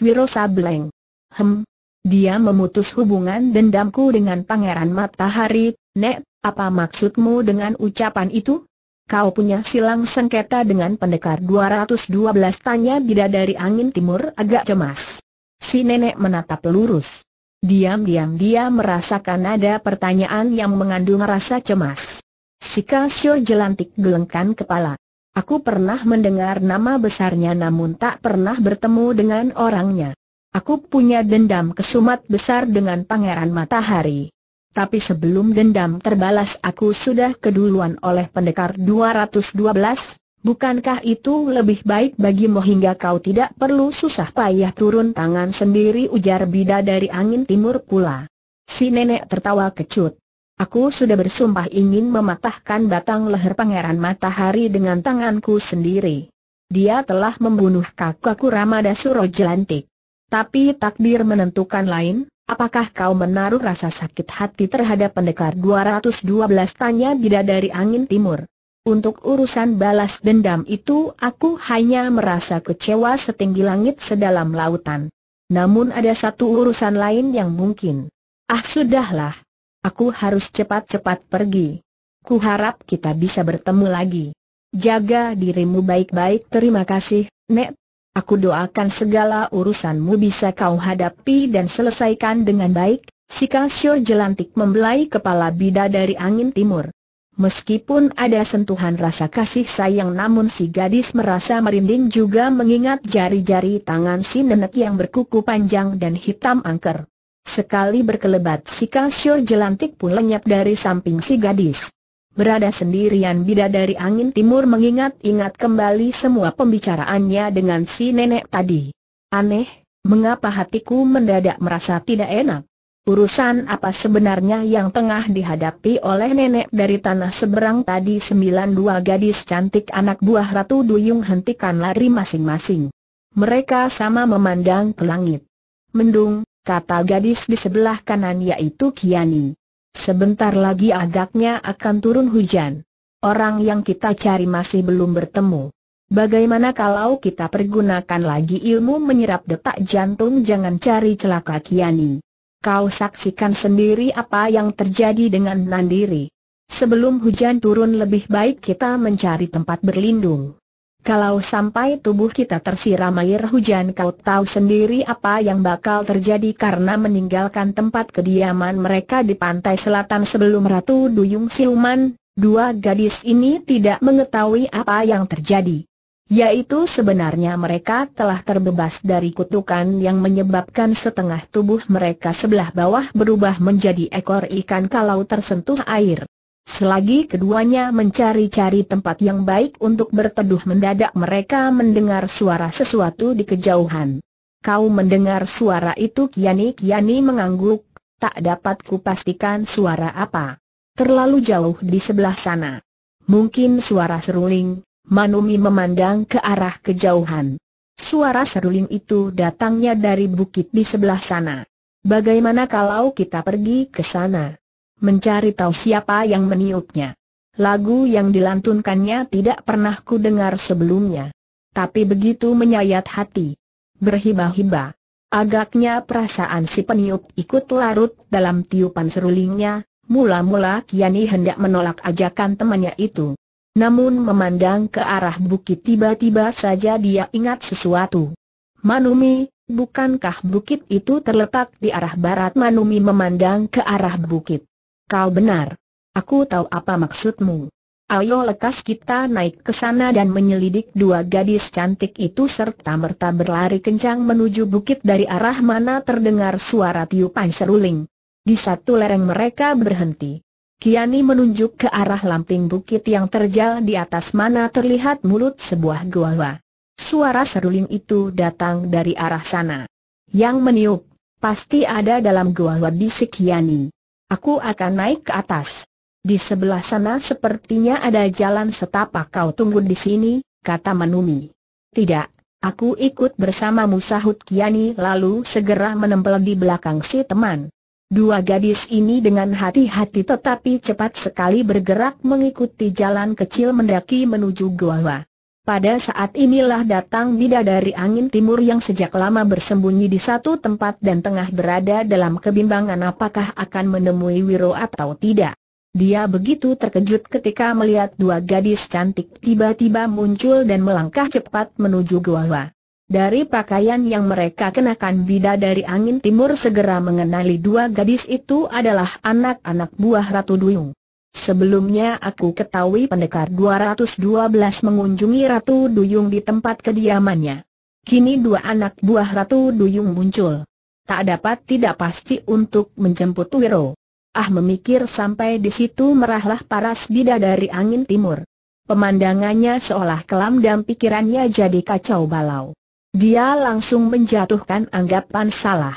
Wiro Sableng. Hem, dia memutus hubungan dendamku dengan Pangeran Matahari, Nek, apa maksudmu dengan ucapan itu? Kau punya silang sengketa dengan pendekar 212 tanya bidadari angin timur agak cemas. Si nenek menatap lurus. Diam-diam dia merasakan ada pertanyaan yang mengandung rasa cemas. Si Kasio jelantik gelengkan kepala. Aku pernah mendengar nama besarnya namun tak pernah bertemu dengan orangnya. Aku punya dendam kesumat besar dengan Pangeran Matahari. Tapi sebelum dendam terbalas aku sudah keduluan oleh pendekar 212, bukankah itu lebih baik bagimu hingga kau tidak perlu susah payah turun tangan sendiri ujar Bida dari angin timur pula. Si nenek tertawa kecut. Aku sudah bersumpah ingin mematahkan batang leher Pangeran Matahari dengan tanganku sendiri. Dia telah membunuh kakakku Ramada Jelantik. Tapi takdir menentukan lain, apakah kau menaruh rasa sakit hati terhadap pendekar 212 tanya bidadari angin timur? Untuk urusan balas dendam itu aku hanya merasa kecewa setinggi langit sedalam lautan. Namun ada satu urusan lain yang mungkin. Ah sudahlah. Aku harus cepat-cepat pergi. Ku harap kita bisa bertemu lagi. Jaga dirimu baik-baik terima kasih, Nek. Aku doakan segala urusanmu bisa kau hadapi dan selesaikan dengan baik, si Kalsio jelantik membelai kepala bida dari angin timur. Meskipun ada sentuhan rasa kasih sayang namun si gadis merasa merinding juga mengingat jari-jari tangan si nenek yang berkuku panjang dan hitam angker. Sekali berkelebat si Kalsio jelantik pun lenyap dari samping si gadis. Berada sendirian bidadari angin timur mengingat-ingat kembali semua pembicaraannya dengan si nenek tadi. Aneh, mengapa hatiku mendadak merasa tidak enak? Urusan apa sebenarnya yang tengah dihadapi oleh nenek dari tanah seberang tadi sembilan dua gadis cantik anak buah Ratu Duyung hentikan lari masing-masing. Mereka sama memandang ke langit. Mendung, kata gadis di sebelah kanan yaitu Kiani. Sebentar lagi agaknya akan turun hujan. Orang yang kita cari masih belum bertemu. Bagaimana kalau kita pergunakan lagi ilmu menyerap detak jantung jangan cari celaka Kiani. Kau saksikan sendiri apa yang terjadi dengan Nandiri. Sebelum hujan turun lebih baik kita mencari tempat berlindung. Kalau sampai tubuh kita tersiram air hujan kau tahu sendiri apa yang bakal terjadi karena meninggalkan tempat kediaman mereka di pantai selatan sebelum Ratu Duyung Siluman, dua gadis ini tidak mengetahui apa yang terjadi. Yaitu sebenarnya mereka telah terbebas dari kutukan yang menyebabkan setengah tubuh mereka sebelah bawah berubah menjadi ekor ikan kalau tersentuh air. Selagi keduanya mencari-cari tempat yang baik untuk berteduh mendadak mereka mendengar suara sesuatu di kejauhan. Kau mendengar suara itu Kiani Kiani mengangguk, tak dapat kupastikan suara apa. Terlalu jauh di sebelah sana. Mungkin suara seruling, Manumi memandang ke arah kejauhan. Suara seruling itu datangnya dari bukit di sebelah sana. Bagaimana kalau kita pergi ke sana? mencari tahu siapa yang meniupnya. Lagu yang dilantunkannya tidak pernah ku dengar sebelumnya. Tapi begitu menyayat hati. berhibah hiba Agaknya perasaan si peniup ikut larut dalam tiupan serulingnya, mula-mula Kiani hendak menolak ajakan temannya itu. Namun memandang ke arah bukit tiba-tiba saja dia ingat sesuatu. Manumi, bukankah bukit itu terletak di arah barat? Manumi memandang ke arah bukit kau benar. Aku tahu apa maksudmu. Ayo lekas kita naik ke sana dan menyelidik dua gadis cantik itu serta merta berlari kencang menuju bukit dari arah mana terdengar suara tiupan seruling. Di satu lereng mereka berhenti. Kiani menunjuk ke arah lamping bukit yang terjal di atas mana terlihat mulut sebuah gua. Suara seruling itu datang dari arah sana. Yang meniup, pasti ada dalam gua bisik Kiani. Aku akan naik ke atas. Di sebelah sana sepertinya ada jalan setapak kau tunggu di sini, kata Manumi. Tidak, aku ikut bersama sahut Kiani lalu segera menempel di belakang si teman. Dua gadis ini dengan hati-hati tetapi cepat sekali bergerak mengikuti jalan kecil mendaki menuju gua. Pada saat inilah datang bidadari angin timur yang sejak lama bersembunyi di satu tempat dan tengah berada dalam kebimbangan apakah akan menemui Wiro atau tidak. Dia begitu terkejut ketika melihat dua gadis cantik tiba-tiba muncul dan melangkah cepat menuju gua. Dari pakaian yang mereka kenakan bidadari angin timur segera mengenali dua gadis itu adalah anak-anak buah Ratu Duyung. Sebelumnya aku ketahui pendekar 212 mengunjungi Ratu Duyung di tempat kediamannya. Kini dua anak buah Ratu Duyung muncul. Tak dapat tidak pasti untuk menjemput Wiro. Ah memikir sampai di situ merahlah paras bidadari angin timur. Pemandangannya seolah kelam dan pikirannya jadi kacau balau. Dia langsung menjatuhkan anggapan salah.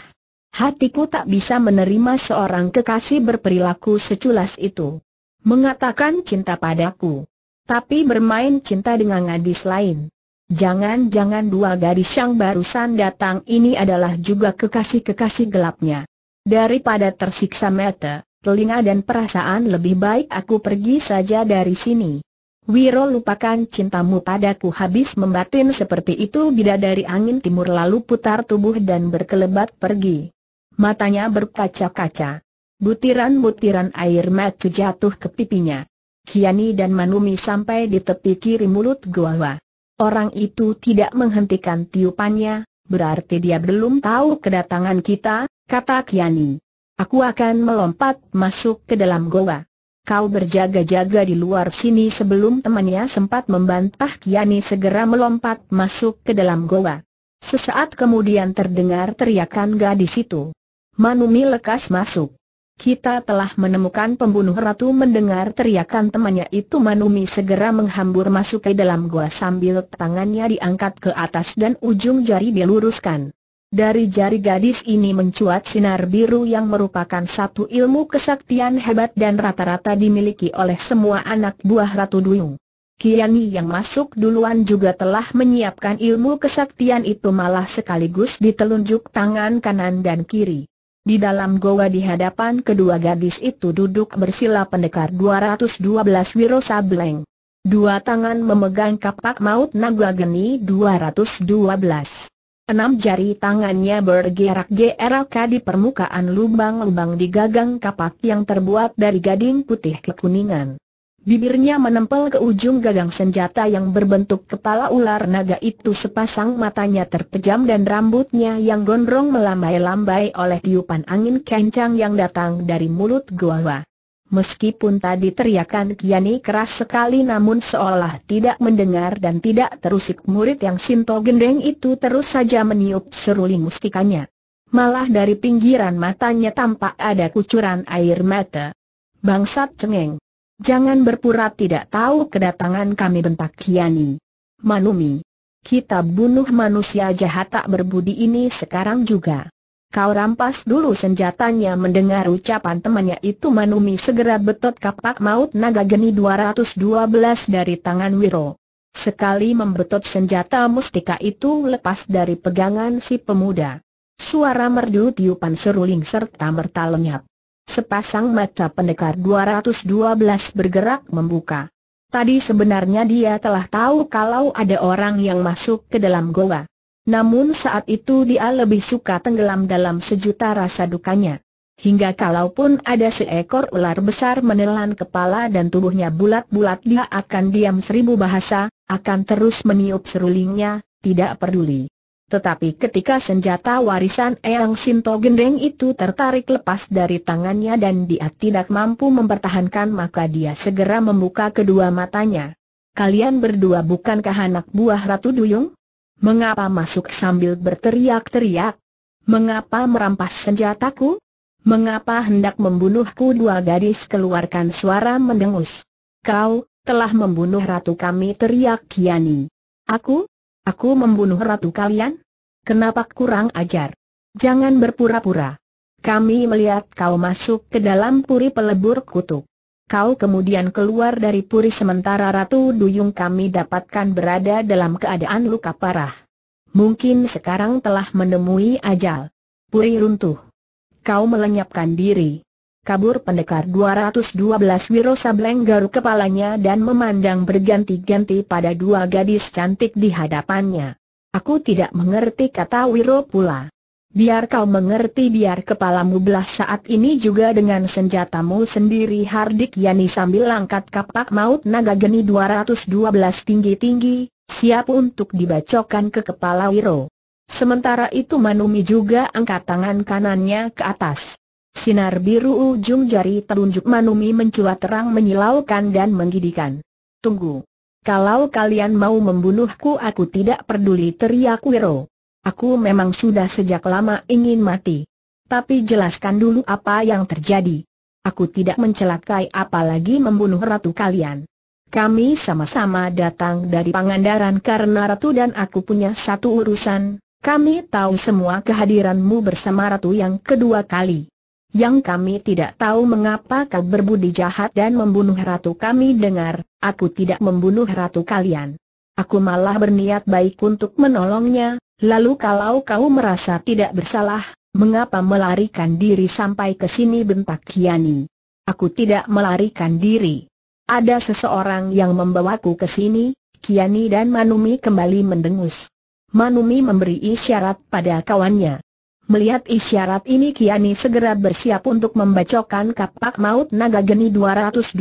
Hatiku tak bisa menerima seorang kekasih berperilaku seculas itu mengatakan cinta padaku. Tapi bermain cinta dengan gadis lain. Jangan-jangan dua gadis yang barusan datang ini adalah juga kekasih-kekasih gelapnya. Daripada tersiksa mata, telinga dan perasaan lebih baik aku pergi saja dari sini. Wiro lupakan cintamu padaku habis membatin seperti itu bidadari angin timur lalu putar tubuh dan berkelebat pergi. Matanya berkaca-kaca. Butiran-butiran air mata jatuh ke pipinya. Kiani dan Manumi sampai di tepi kiri mulut gua. Orang itu tidak menghentikan tiupannya, berarti dia belum tahu kedatangan kita, kata Kiani. Aku akan melompat masuk ke dalam goa. Kau berjaga-jaga di luar sini sebelum temannya sempat membantah Kiani segera melompat masuk ke dalam goa. Sesaat kemudian terdengar teriakan gadis itu. Manumi lekas masuk. Kita telah menemukan pembunuh ratu mendengar teriakan temannya itu Manumi segera menghambur masuk ke dalam gua sambil tangannya diangkat ke atas dan ujung jari diluruskan. Dari jari gadis ini mencuat sinar biru yang merupakan satu ilmu kesaktian hebat dan rata-rata dimiliki oleh semua anak buah Ratu Duyung. Kiani yang masuk duluan juga telah menyiapkan ilmu kesaktian itu malah sekaligus ditelunjuk tangan kanan dan kiri. Di dalam goa di hadapan kedua gadis itu duduk bersila pendekar 212 Wiro Sableng. Dua tangan memegang kapak maut naga geni 212. Enam jari tangannya bergerak-gerak di permukaan lubang-lubang di gagang kapak yang terbuat dari gading putih kekuningan. Bibirnya menempel ke ujung gagang senjata yang berbentuk kepala ular naga itu sepasang matanya terpejam dan rambutnya yang gondrong melambai-lambai oleh tiupan angin kencang yang datang dari mulut gua. Meskipun tadi teriakan Kiani keras sekali namun seolah tidak mendengar dan tidak terusik murid yang Sinto Gendeng itu terus saja meniup seruling mustikanya. Malah dari pinggiran matanya tampak ada kucuran air mata. Bangsat cengeng. Jangan berpura tidak tahu kedatangan kami bentak Kiani. Manumi. Kita bunuh manusia jahat tak berbudi ini sekarang juga. Kau rampas dulu senjatanya mendengar ucapan temannya itu Manumi segera betot kapak maut naga geni 212 dari tangan Wiro. Sekali membetot senjata mustika itu lepas dari pegangan si pemuda. Suara merdu tiupan seruling serta merta lenyap. Sepasang mata pendekar 212 bergerak membuka. Tadi sebenarnya dia telah tahu kalau ada orang yang masuk ke dalam goa. Namun saat itu dia lebih suka tenggelam dalam sejuta rasa dukanya. Hingga kalaupun ada seekor ular besar menelan kepala dan tubuhnya bulat-bulat dia akan diam seribu bahasa, akan terus meniup serulingnya, tidak peduli. Tetapi ketika senjata warisan Eyang Sinto Gendeng itu tertarik lepas dari tangannya dan dia tidak mampu mempertahankan maka dia segera membuka kedua matanya. Kalian berdua bukankah anak buah Ratu Duyung? Mengapa masuk sambil berteriak-teriak? Mengapa merampas senjataku? Mengapa hendak membunuhku dua gadis keluarkan suara mendengus? Kau, telah membunuh ratu kami teriak Kiani. Aku? Aku membunuh ratu kalian? Kenapa kurang ajar? Jangan berpura-pura. Kami melihat kau masuk ke dalam puri pelebur kutuk. Kau kemudian keluar dari puri sementara Ratu Duyung kami dapatkan berada dalam keadaan luka parah. Mungkin sekarang telah menemui ajal. Puri runtuh. Kau melenyapkan diri kabur pendekar 212 Wiro Sableng garuk kepalanya dan memandang berganti-ganti pada dua gadis cantik di hadapannya. Aku tidak mengerti kata Wiro pula. Biar kau mengerti biar kepalamu belah saat ini juga dengan senjatamu sendiri Hardik Yani sambil angkat kapak maut naga geni 212 tinggi-tinggi, siap untuk dibacokan ke kepala Wiro. Sementara itu Manumi juga angkat tangan kanannya ke atas. Sinar biru ujung jari telunjuk Manumi mencuat terang menyilaukan dan menggidikan. Tunggu. Kalau kalian mau membunuhku aku tidak peduli teriak Wiro. Aku memang sudah sejak lama ingin mati. Tapi jelaskan dulu apa yang terjadi. Aku tidak mencelakai apalagi membunuh ratu kalian. Kami sama-sama datang dari Pangandaran karena ratu dan aku punya satu urusan. Kami tahu semua kehadiranmu bersama ratu yang kedua kali yang kami tidak tahu mengapa kau berbudi jahat dan membunuh ratu kami dengar, aku tidak membunuh ratu kalian. Aku malah berniat baik untuk menolongnya, lalu kalau kau merasa tidak bersalah, mengapa melarikan diri sampai ke sini bentak Kiani. Aku tidak melarikan diri. Ada seseorang yang membawaku ke sini, Kiani dan Manumi kembali mendengus. Manumi memberi isyarat pada kawannya. Melihat isyarat ini Kiani segera bersiap untuk membacokan kapak maut naga geni 212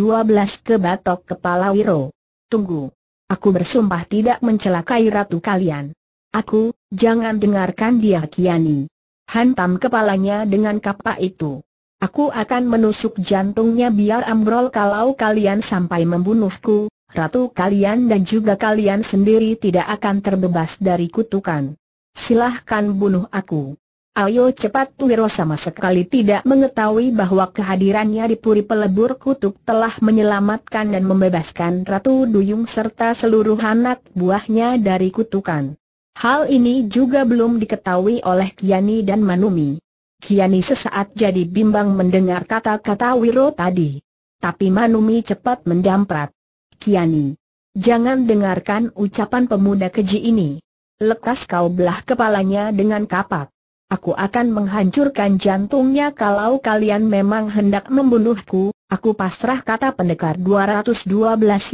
ke batok kepala Wiro. Tunggu. Aku bersumpah tidak mencelakai ratu kalian. Aku, jangan dengarkan dia Kiani. Hantam kepalanya dengan kapak itu. Aku akan menusuk jantungnya biar ambrol kalau kalian sampai membunuhku, ratu kalian dan juga kalian sendiri tidak akan terbebas dari kutukan. Silahkan bunuh aku. Ayo cepat Tuhiro sama sekali tidak mengetahui bahwa kehadirannya di Puri Pelebur Kutuk telah menyelamatkan dan membebaskan Ratu Duyung serta seluruh anak buahnya dari kutukan. Hal ini juga belum diketahui oleh Kiani dan Manumi. Kiani sesaat jadi bimbang mendengar kata-kata Wiro tadi. Tapi Manumi cepat mendamprat. Kiani, jangan dengarkan ucapan pemuda keji ini. Lekas kau belah kepalanya dengan kapak aku akan menghancurkan jantungnya kalau kalian memang hendak membunuhku, aku pasrah kata pendekar 212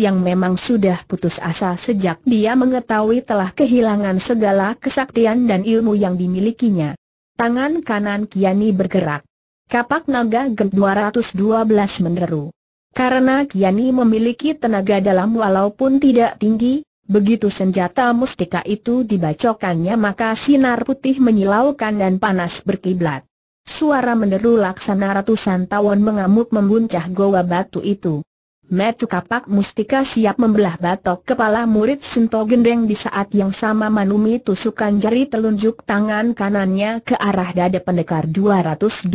yang memang sudah putus asa sejak dia mengetahui telah kehilangan segala kesaktian dan ilmu yang dimilikinya. Tangan kanan Kiani bergerak. Kapak naga Gen 212 meneru. Karena Kiani memiliki tenaga dalam walaupun tidak tinggi, Begitu senjata mustika itu dibacokannya maka sinar putih menyilaukan dan panas berkiblat. Suara menderu laksana ratusan tawon mengamuk membuncah goa batu itu. Metu kapak mustika siap membelah batok kepala murid Sinto Gendeng di saat yang sama Manumi tusukan jari telunjuk tangan kanannya ke arah dada pendekar 212.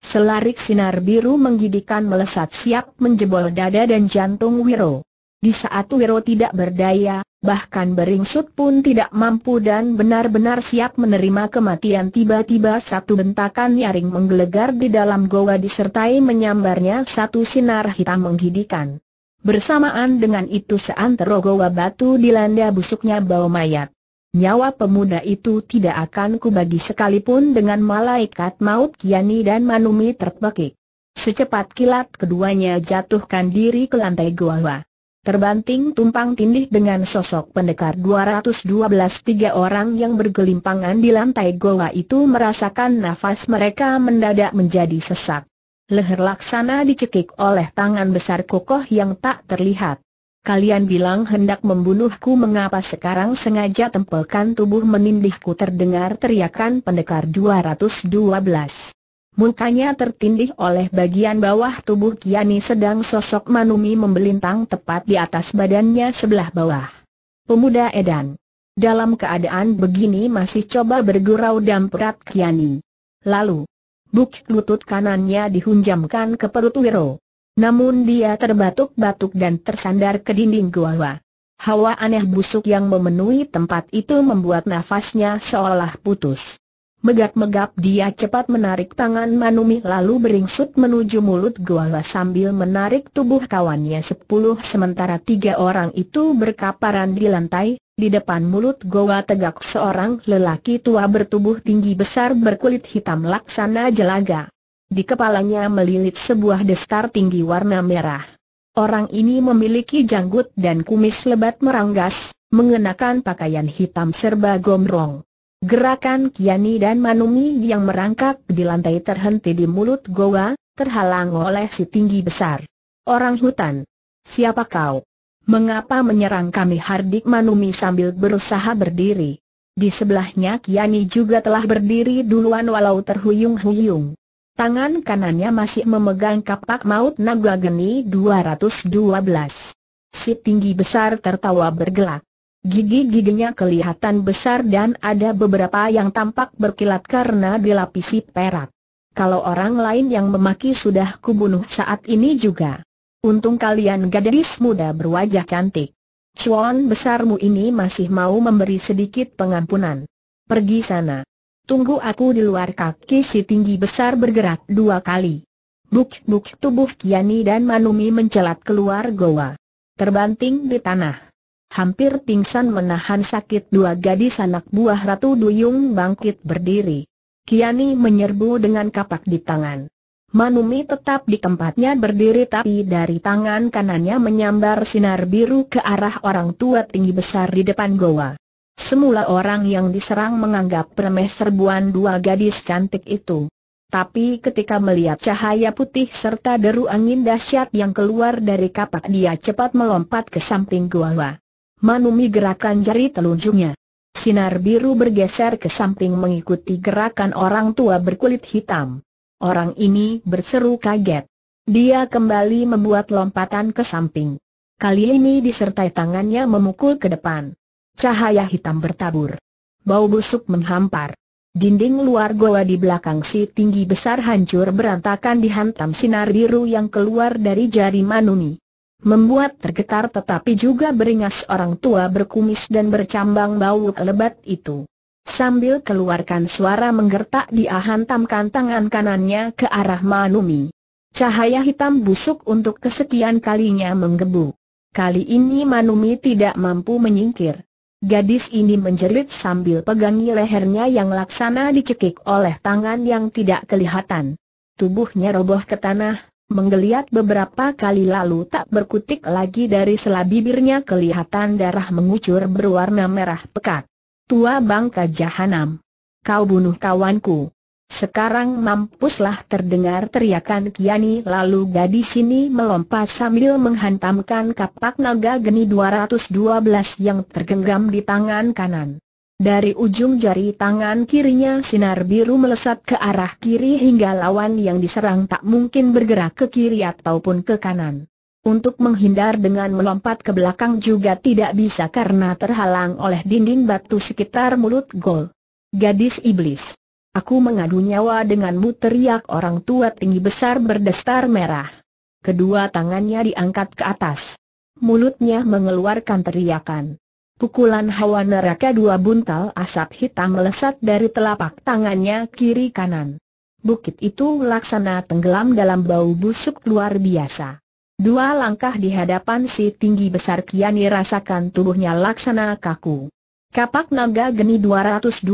Selarik sinar biru menggidikan melesat siap menjebol dada dan jantung Wiro. Di saat Wiro tidak berdaya, bahkan beringsut pun tidak mampu dan benar-benar siap menerima kematian tiba-tiba satu bentakan nyaring menggelegar di dalam goa disertai menyambarnya satu sinar hitam menghidikan. Bersamaan dengan itu seantero goa batu dilanda busuknya bau mayat. Nyawa pemuda itu tidak akan kubagi sekalipun dengan malaikat maut Kiani dan Manumi terpekik. Secepat kilat keduanya jatuhkan diri ke lantai goa terbanting tumpang tindih dengan sosok pendekar 212 tiga orang yang bergelimpangan di lantai goa itu merasakan nafas mereka mendadak menjadi sesak. Leher laksana dicekik oleh tangan besar kokoh yang tak terlihat. Kalian bilang hendak membunuhku mengapa sekarang sengaja tempelkan tubuh menindihku terdengar teriakan pendekar 212. Mukanya tertindih oleh bagian bawah tubuh Kiani sedang sosok Manumi membelintang tepat di atas badannya sebelah bawah. Pemuda Edan. Dalam keadaan begini masih coba bergurau dan perat Kiani. Lalu, buk lutut kanannya dihunjamkan ke perut Wiro. Namun dia terbatuk-batuk dan tersandar ke dinding gua. Hawa aneh busuk yang memenuhi tempat itu membuat nafasnya seolah putus. Megap-megap dia cepat menarik tangan Manumi lalu beringsut menuju mulut goa sambil menarik tubuh kawannya sepuluh sementara tiga orang itu berkaparan di lantai, di depan mulut goa tegak seorang lelaki tua bertubuh tinggi besar berkulit hitam laksana jelaga. Di kepalanya melilit sebuah destar tinggi warna merah. Orang ini memiliki janggut dan kumis lebat meranggas, mengenakan pakaian hitam serba gomrong. Gerakan Kiani dan Manumi yang merangkak di lantai terhenti di mulut goa, terhalang oleh si tinggi besar. Orang hutan. Siapa kau? Mengapa menyerang kami Hardik Manumi sambil berusaha berdiri? Di sebelahnya Kiani juga telah berdiri duluan walau terhuyung-huyung. Tangan kanannya masih memegang kapak maut naga geni 212. Si tinggi besar tertawa bergelak. Gigi-giginya kelihatan besar dan ada beberapa yang tampak berkilat karena dilapisi perak. Kalau orang lain yang memaki sudah kubunuh saat ini juga. Untung kalian gadis muda berwajah cantik. Cuan besarmu ini masih mau memberi sedikit pengampunan. Pergi sana. Tunggu aku di luar kaki si tinggi besar bergerak dua kali. Buk-buk tubuh Kiani dan Manumi mencelat keluar goa. Terbanting di tanah hampir pingsan menahan sakit dua gadis anak buah Ratu Duyung bangkit berdiri. Kiani menyerbu dengan kapak di tangan. Manumi tetap di tempatnya berdiri tapi dari tangan kanannya menyambar sinar biru ke arah orang tua tinggi besar di depan goa. Semula orang yang diserang menganggap remeh serbuan dua gadis cantik itu. Tapi ketika melihat cahaya putih serta deru angin dahsyat yang keluar dari kapak dia cepat melompat ke samping goa. Manumi gerakan jari telunjuknya. Sinar biru bergeser ke samping mengikuti gerakan orang tua berkulit hitam. Orang ini berseru kaget. Dia kembali membuat lompatan ke samping. Kali ini disertai tangannya memukul ke depan. Cahaya hitam bertabur. Bau busuk menghampar. Dinding luar goa di belakang si tinggi besar hancur berantakan dihantam sinar biru yang keluar dari jari Manumi membuat tergetar tetapi juga beringas orang tua berkumis dan bercambang bau lebat itu. Sambil keluarkan suara menggertak dia hantamkan tangan kanannya ke arah Manumi. Cahaya hitam busuk untuk kesekian kalinya menggebu. Kali ini Manumi tidak mampu menyingkir. Gadis ini menjerit sambil pegangi lehernya yang laksana dicekik oleh tangan yang tidak kelihatan. Tubuhnya roboh ke tanah, Menggeliat beberapa kali lalu tak berkutik lagi dari sela bibirnya kelihatan darah mengucur berwarna merah pekat. Tua bangka jahanam. Kau bunuh kawanku. Sekarang mampuslah terdengar teriakan Kiani lalu gadis ini melompat sambil menghantamkan kapak naga geni 212 yang tergenggam di tangan kanan. Dari ujung jari tangan kirinya sinar biru melesat ke arah kiri hingga lawan yang diserang tak mungkin bergerak ke kiri ataupun ke kanan. Untuk menghindar dengan melompat ke belakang juga tidak bisa karena terhalang oleh dinding batu sekitar mulut gol. Gadis iblis. Aku mengadu nyawa denganmu teriak orang tua tinggi besar berdestar merah. Kedua tangannya diangkat ke atas. Mulutnya mengeluarkan teriakan. Pukulan hawa neraka dua buntal asap hitam melesat dari telapak tangannya kiri kanan. Bukit itu laksana tenggelam dalam bau busuk luar biasa. Dua langkah di hadapan si tinggi besar Kiani rasakan tubuhnya laksana kaku. Kapak naga geni 212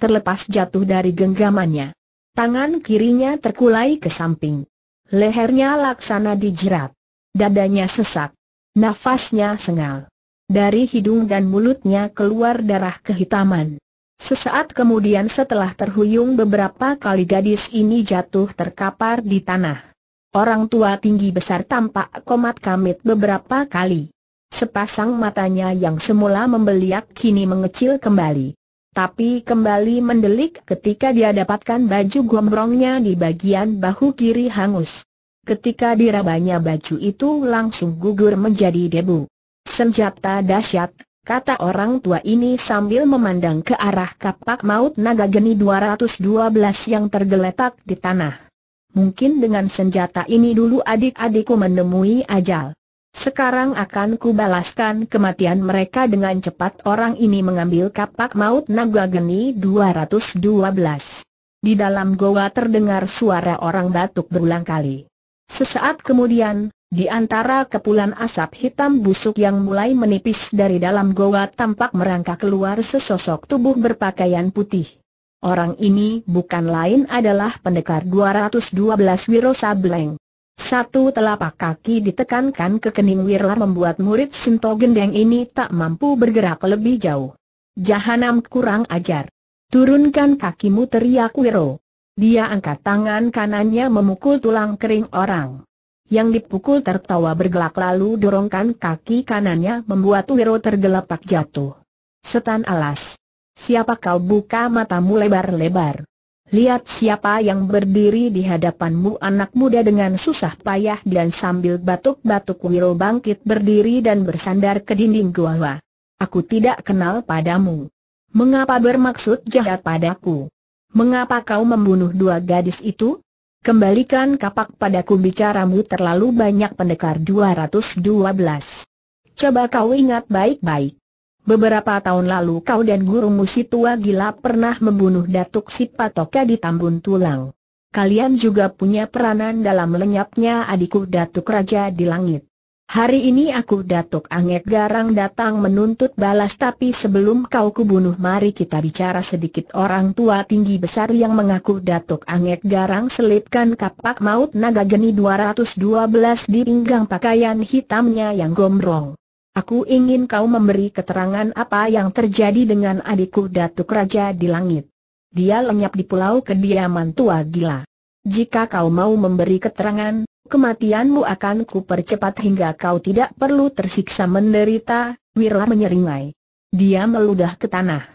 terlepas jatuh dari genggamannya. Tangan kirinya terkulai ke samping. Lehernya laksana dijerat. Dadanya sesak. Nafasnya sengal. Dari hidung dan mulutnya keluar darah kehitaman. Sesaat kemudian setelah terhuyung beberapa kali gadis ini jatuh terkapar di tanah. Orang tua tinggi besar tampak komat kamit beberapa kali. Sepasang matanya yang semula membeliak kini mengecil kembali. Tapi kembali mendelik ketika dia dapatkan baju gombrongnya di bagian bahu kiri hangus. Ketika dirabanya baju itu langsung gugur menjadi debu. Senjata dahsyat, kata orang tua ini sambil memandang ke arah kapak maut naga geni 212 yang tergeletak di tanah. Mungkin dengan senjata ini dulu adik-adikku menemui ajal. Sekarang akan kubalaskan kematian mereka dengan cepat orang ini mengambil kapak maut naga geni 212. Di dalam goa terdengar suara orang batuk berulang kali. Sesaat kemudian, di antara kepulan asap hitam busuk yang mulai menipis dari dalam goa tampak merangkak keluar sesosok tubuh berpakaian putih. Orang ini bukan lain adalah pendekar 212 Wiro Sableng. Satu telapak kaki ditekankan ke kening Wirla membuat murid Sinto Gendeng ini tak mampu bergerak lebih jauh. Jahanam kurang ajar. Turunkan kakimu teriak Wiro. Dia angkat tangan kanannya memukul tulang kering orang yang dipukul tertawa bergelak lalu dorongkan kaki kanannya membuat Wiro tergelapak jatuh. Setan alas. Siapa kau buka matamu lebar-lebar? Lihat siapa yang berdiri di hadapanmu anak muda dengan susah payah dan sambil batuk-batuk Wiro bangkit berdiri dan bersandar ke dinding gua. Aku tidak kenal padamu. Mengapa bermaksud jahat padaku? Mengapa kau membunuh dua gadis itu? Kembalikan kapak padaku bicaramu terlalu banyak pendekar 212. Coba kau ingat baik-baik. Beberapa tahun lalu kau dan gurumu si tua gila pernah membunuh Datuk Sipatoka di Tambun Tulang. Kalian juga punya peranan dalam lenyapnya adikku Datuk Raja di Langit. Hari ini aku Datuk Anget Garang datang menuntut balas tapi sebelum kau kubunuh mari kita bicara sedikit orang tua tinggi besar yang mengaku Datuk Anget Garang selipkan kapak maut naga geni 212 di pinggang pakaian hitamnya yang gombrong. Aku ingin kau memberi keterangan apa yang terjadi dengan adikku Datuk Raja di Langit. Dia lenyap di pulau kediaman tua gila. Jika kau mau memberi keterangan, kematianmu akan kupercepat hingga kau tidak perlu tersiksa menderita, Wirla menyeringai. Dia meludah ke tanah.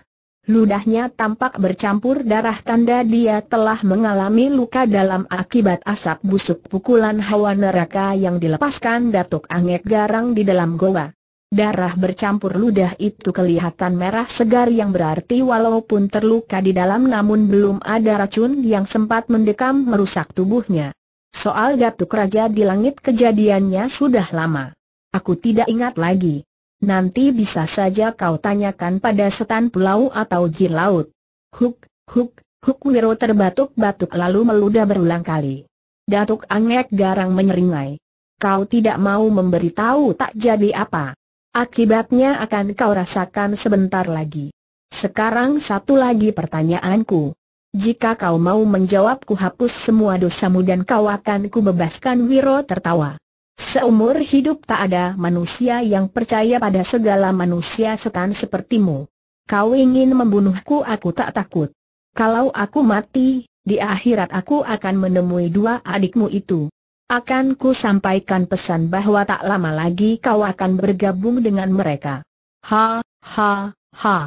Ludahnya tampak bercampur darah tanda dia telah mengalami luka dalam akibat asap busuk pukulan hawa neraka yang dilepaskan Datuk Angek Garang di dalam goa. Darah bercampur ludah itu kelihatan merah segar yang berarti walaupun terluka di dalam namun belum ada racun yang sempat mendekam merusak tubuhnya. Soal Datuk Raja di langit kejadiannya sudah lama. Aku tidak ingat lagi. Nanti bisa saja kau tanyakan pada setan pulau atau jin laut. Huk, huk, huk Wiro terbatuk-batuk lalu meludah berulang kali. Datuk Angek garang menyeringai. Kau tidak mau memberitahu tak jadi apa. Akibatnya akan kau rasakan sebentar lagi. Sekarang satu lagi pertanyaanku. Jika kau mau menjawabku hapus semua dosamu dan kau akan kubebaskan Wiro tertawa. Seumur hidup tak ada manusia yang percaya pada segala manusia setan sepertimu. Kau ingin membunuhku aku tak takut. Kalau aku mati, di akhirat aku akan menemui dua adikmu itu. Akan ku sampaikan pesan bahwa tak lama lagi kau akan bergabung dengan mereka. Ha, ha, ha.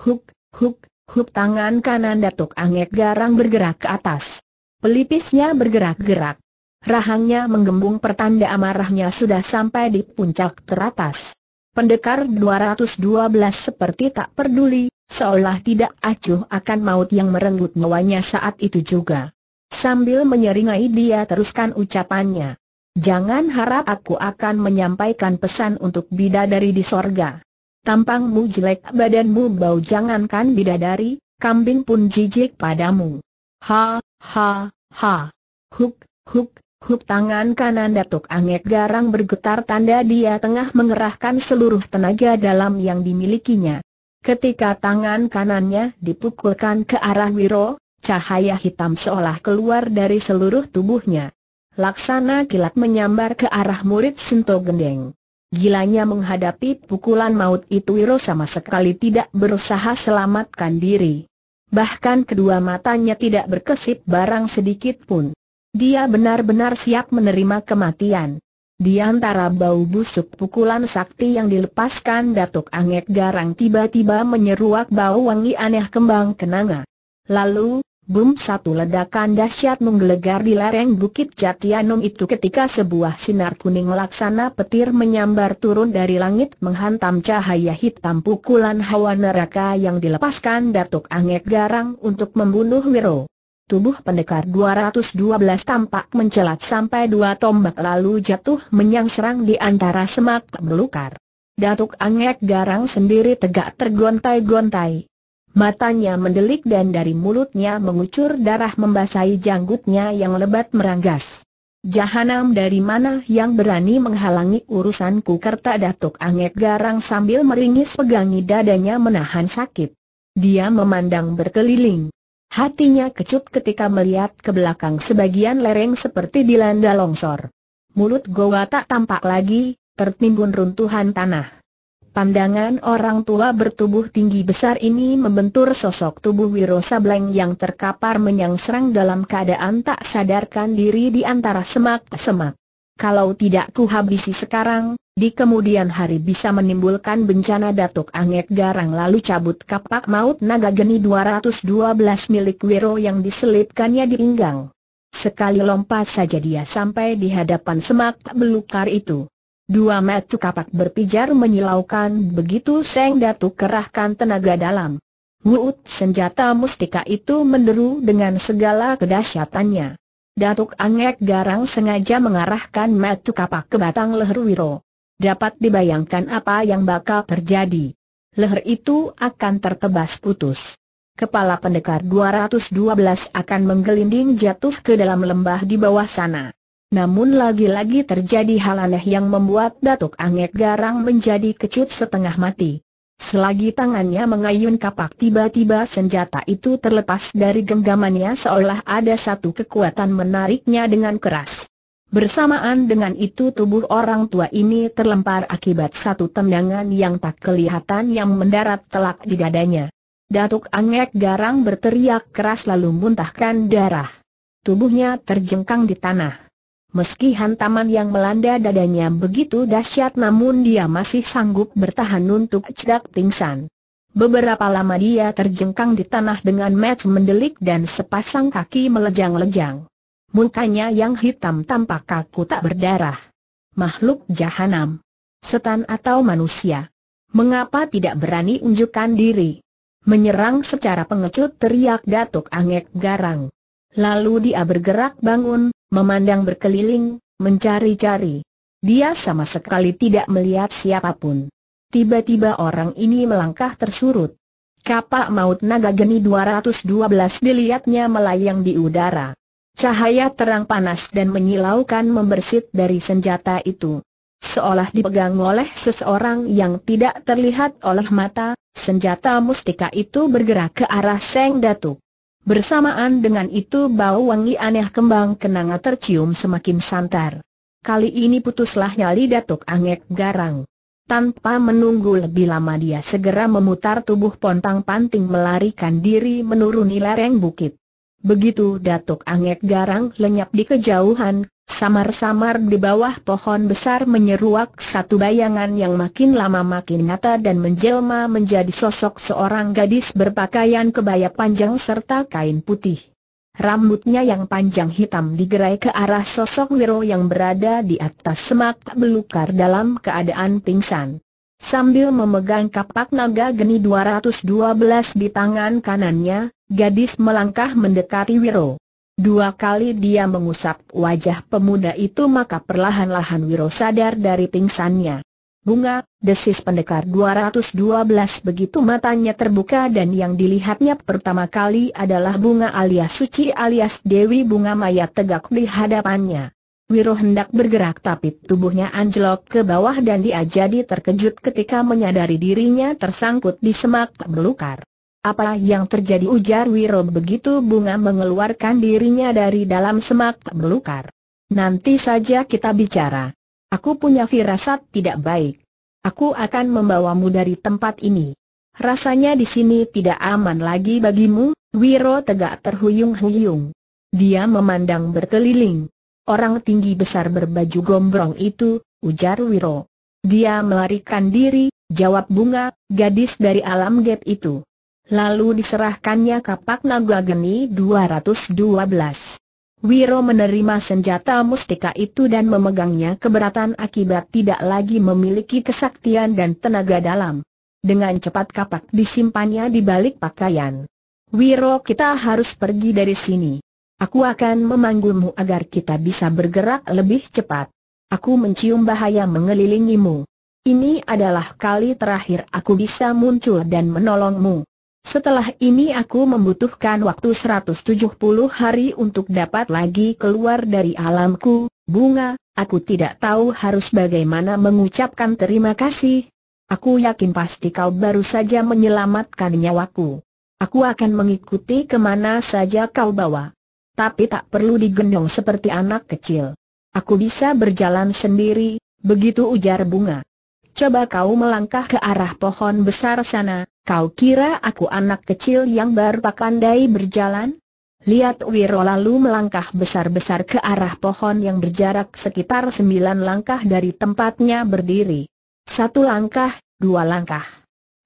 Huk, huk, huk tangan kanan Datuk Angek Garang bergerak ke atas. Pelipisnya bergerak-gerak. Rahangnya menggembung pertanda amarahnya sudah sampai di puncak teratas. Pendekar 212 seperti tak peduli, seolah tidak acuh akan maut yang merenggut nyawanya saat itu juga. Sambil menyeringai dia teruskan ucapannya. Jangan harap aku akan menyampaikan pesan untuk bidadari di sorga. Tampangmu jelek, badanmu bau jangankan bidadari, kambing pun jijik padamu. Ha, ha, ha. Huk, huk, huk tangan kanan Datuk Angek Garang bergetar tanda dia tengah mengerahkan seluruh tenaga dalam yang dimilikinya. Ketika tangan kanannya dipukulkan ke arah Wiro, Cahaya hitam seolah keluar dari seluruh tubuhnya. Laksana kilat menyambar ke arah murid Sento Gendeng. Gilanya menghadapi pukulan maut itu Wiro sama sekali tidak berusaha selamatkan diri. Bahkan kedua matanya tidak berkesip barang sedikit pun. Dia benar-benar siap menerima kematian. Di antara bau busuk pukulan sakti yang dilepaskan Datuk Angek Garang tiba-tiba menyeruak bau wangi aneh kembang kenanga. Lalu, Bum satu ledakan dahsyat menggelegar di lereng Bukit Jatianom itu ketika sebuah sinar kuning laksana petir menyambar turun dari langit menghantam cahaya hitam pukulan hawa neraka yang dilepaskan Datuk Angek Garang untuk membunuh Wiro. Tubuh pendekar 212 tampak mencelat sampai dua tombak lalu jatuh menyang serang di antara semak belukar. Datuk Angek Garang sendiri tegak tergontai-gontai. Matanya mendelik dan dari mulutnya mengucur darah membasahi janggutnya yang lebat meranggas. Jahanam dari mana yang berani menghalangi urusanku kerta Datuk anget Garang sambil meringis pegangi dadanya menahan sakit. Dia memandang berkeliling. Hatinya kecut ketika melihat ke belakang sebagian lereng seperti dilanda longsor. Mulut goa tak tampak lagi, tertimbun runtuhan tanah. Pandangan orang tua bertubuh tinggi besar ini membentur sosok tubuh Wiro Sableng yang terkapar menyangserang dalam keadaan tak sadarkan diri di antara semak-semak. Kalau tidak kuhabisi sekarang, di kemudian hari bisa menimbulkan bencana Datuk anget Garang lalu cabut kapak maut naga geni 212 milik Wiro yang diselipkannya di pinggang. Sekali lompat saja dia sampai di hadapan semak belukar itu. Dua metu kapak berpijar menyilaukan begitu Seng Datu kerahkan tenaga dalam. Wuut senjata mustika itu menderu dengan segala kedahsyatannya. Datuk Angek Garang sengaja mengarahkan metu kapak ke batang leher Wiro. Dapat dibayangkan apa yang bakal terjadi. Leher itu akan tertebas putus. Kepala pendekar 212 akan menggelinding jatuh ke dalam lembah di bawah sana. Namun lagi-lagi terjadi hal aneh yang membuat Datuk Angek Garang menjadi kecut setengah mati. Selagi tangannya mengayun kapak tiba-tiba senjata itu terlepas dari genggamannya seolah ada satu kekuatan menariknya dengan keras. Bersamaan dengan itu tubuh orang tua ini terlempar akibat satu tendangan yang tak kelihatan yang mendarat telak di dadanya. Datuk Angek Garang berteriak keras lalu muntahkan darah. Tubuhnya terjengkang di tanah. Meski hantaman yang melanda dadanya begitu dahsyat namun dia masih sanggup bertahan untuk cedak pingsan. Beberapa lama dia terjengkang di tanah dengan mat mendelik dan sepasang kaki melejang-lejang. Mukanya yang hitam tampak kaku tak berdarah. Makhluk jahanam. Setan atau manusia. Mengapa tidak berani unjukkan diri? Menyerang secara pengecut teriak Datuk Angek Garang. Lalu dia bergerak bangun, memandang berkeliling, mencari-cari. Dia sama sekali tidak melihat siapapun. Tiba-tiba orang ini melangkah tersurut. Kapak maut naga geni 212 dilihatnya melayang di udara. Cahaya terang panas dan menyilaukan membersit dari senjata itu. Seolah dipegang oleh seseorang yang tidak terlihat oleh mata, senjata mustika itu bergerak ke arah Seng Datuk. Bersamaan dengan itu bau wangi aneh kembang kenanga tercium semakin santar. Kali ini putuslah nyali Datuk Angek Garang. Tanpa menunggu lebih lama dia segera memutar tubuh pontang-panting melarikan diri menuruni lereng bukit. Begitu Datuk Angek Garang lenyap di kejauhan, Samar-samar di bawah pohon besar menyeruak satu bayangan yang makin lama makin nyata dan menjelma menjadi sosok seorang gadis berpakaian kebaya panjang serta kain putih. Rambutnya yang panjang hitam digerai ke arah sosok Wiro yang berada di atas semak belukar dalam keadaan pingsan. Sambil memegang kapak naga geni 212 di tangan kanannya, gadis melangkah mendekati Wiro. Dua kali dia mengusap wajah pemuda itu maka perlahan-lahan Wiro sadar dari pingsannya. Bunga, desis pendekar 212 begitu matanya terbuka dan yang dilihatnya pertama kali adalah bunga alias suci alias Dewi Bunga mayat tegak di hadapannya. Wiro hendak bergerak tapi tubuhnya anjlok ke bawah dan dia jadi terkejut ketika menyadari dirinya tersangkut di semak belukar. Apa yang terjadi ujar Wiro begitu bunga mengeluarkan dirinya dari dalam semak belukar. Nanti saja kita bicara. Aku punya firasat tidak baik. Aku akan membawamu dari tempat ini. Rasanya di sini tidak aman lagi bagimu, Wiro tegak terhuyung-huyung. Dia memandang berkeliling. Orang tinggi besar berbaju gombrong itu, ujar Wiro. Dia melarikan diri, jawab bunga, gadis dari alam gap itu. Lalu diserahkannya kapak naga geni 212. Wiro menerima senjata mustika itu dan memegangnya keberatan akibat tidak lagi memiliki kesaktian dan tenaga dalam. Dengan cepat kapak disimpannya di balik pakaian. Wiro kita harus pergi dari sini. Aku akan memanggulmu agar kita bisa bergerak lebih cepat. Aku mencium bahaya mengelilingimu. Ini adalah kali terakhir aku bisa muncul dan menolongmu. Setelah ini aku membutuhkan waktu 170 hari untuk dapat lagi keluar dari alamku, bunga, aku tidak tahu harus bagaimana mengucapkan terima kasih. Aku yakin pasti kau baru saja menyelamatkan nyawaku. Aku akan mengikuti kemana saja kau bawa. Tapi tak perlu digendong seperti anak kecil. Aku bisa berjalan sendiri, begitu ujar bunga. Coba kau melangkah ke arah pohon besar sana, Kau kira aku anak kecil yang baru pandai berjalan? Lihat Wiro lalu melangkah besar-besar ke arah pohon yang berjarak sekitar sembilan langkah dari tempatnya berdiri. Satu langkah, dua langkah.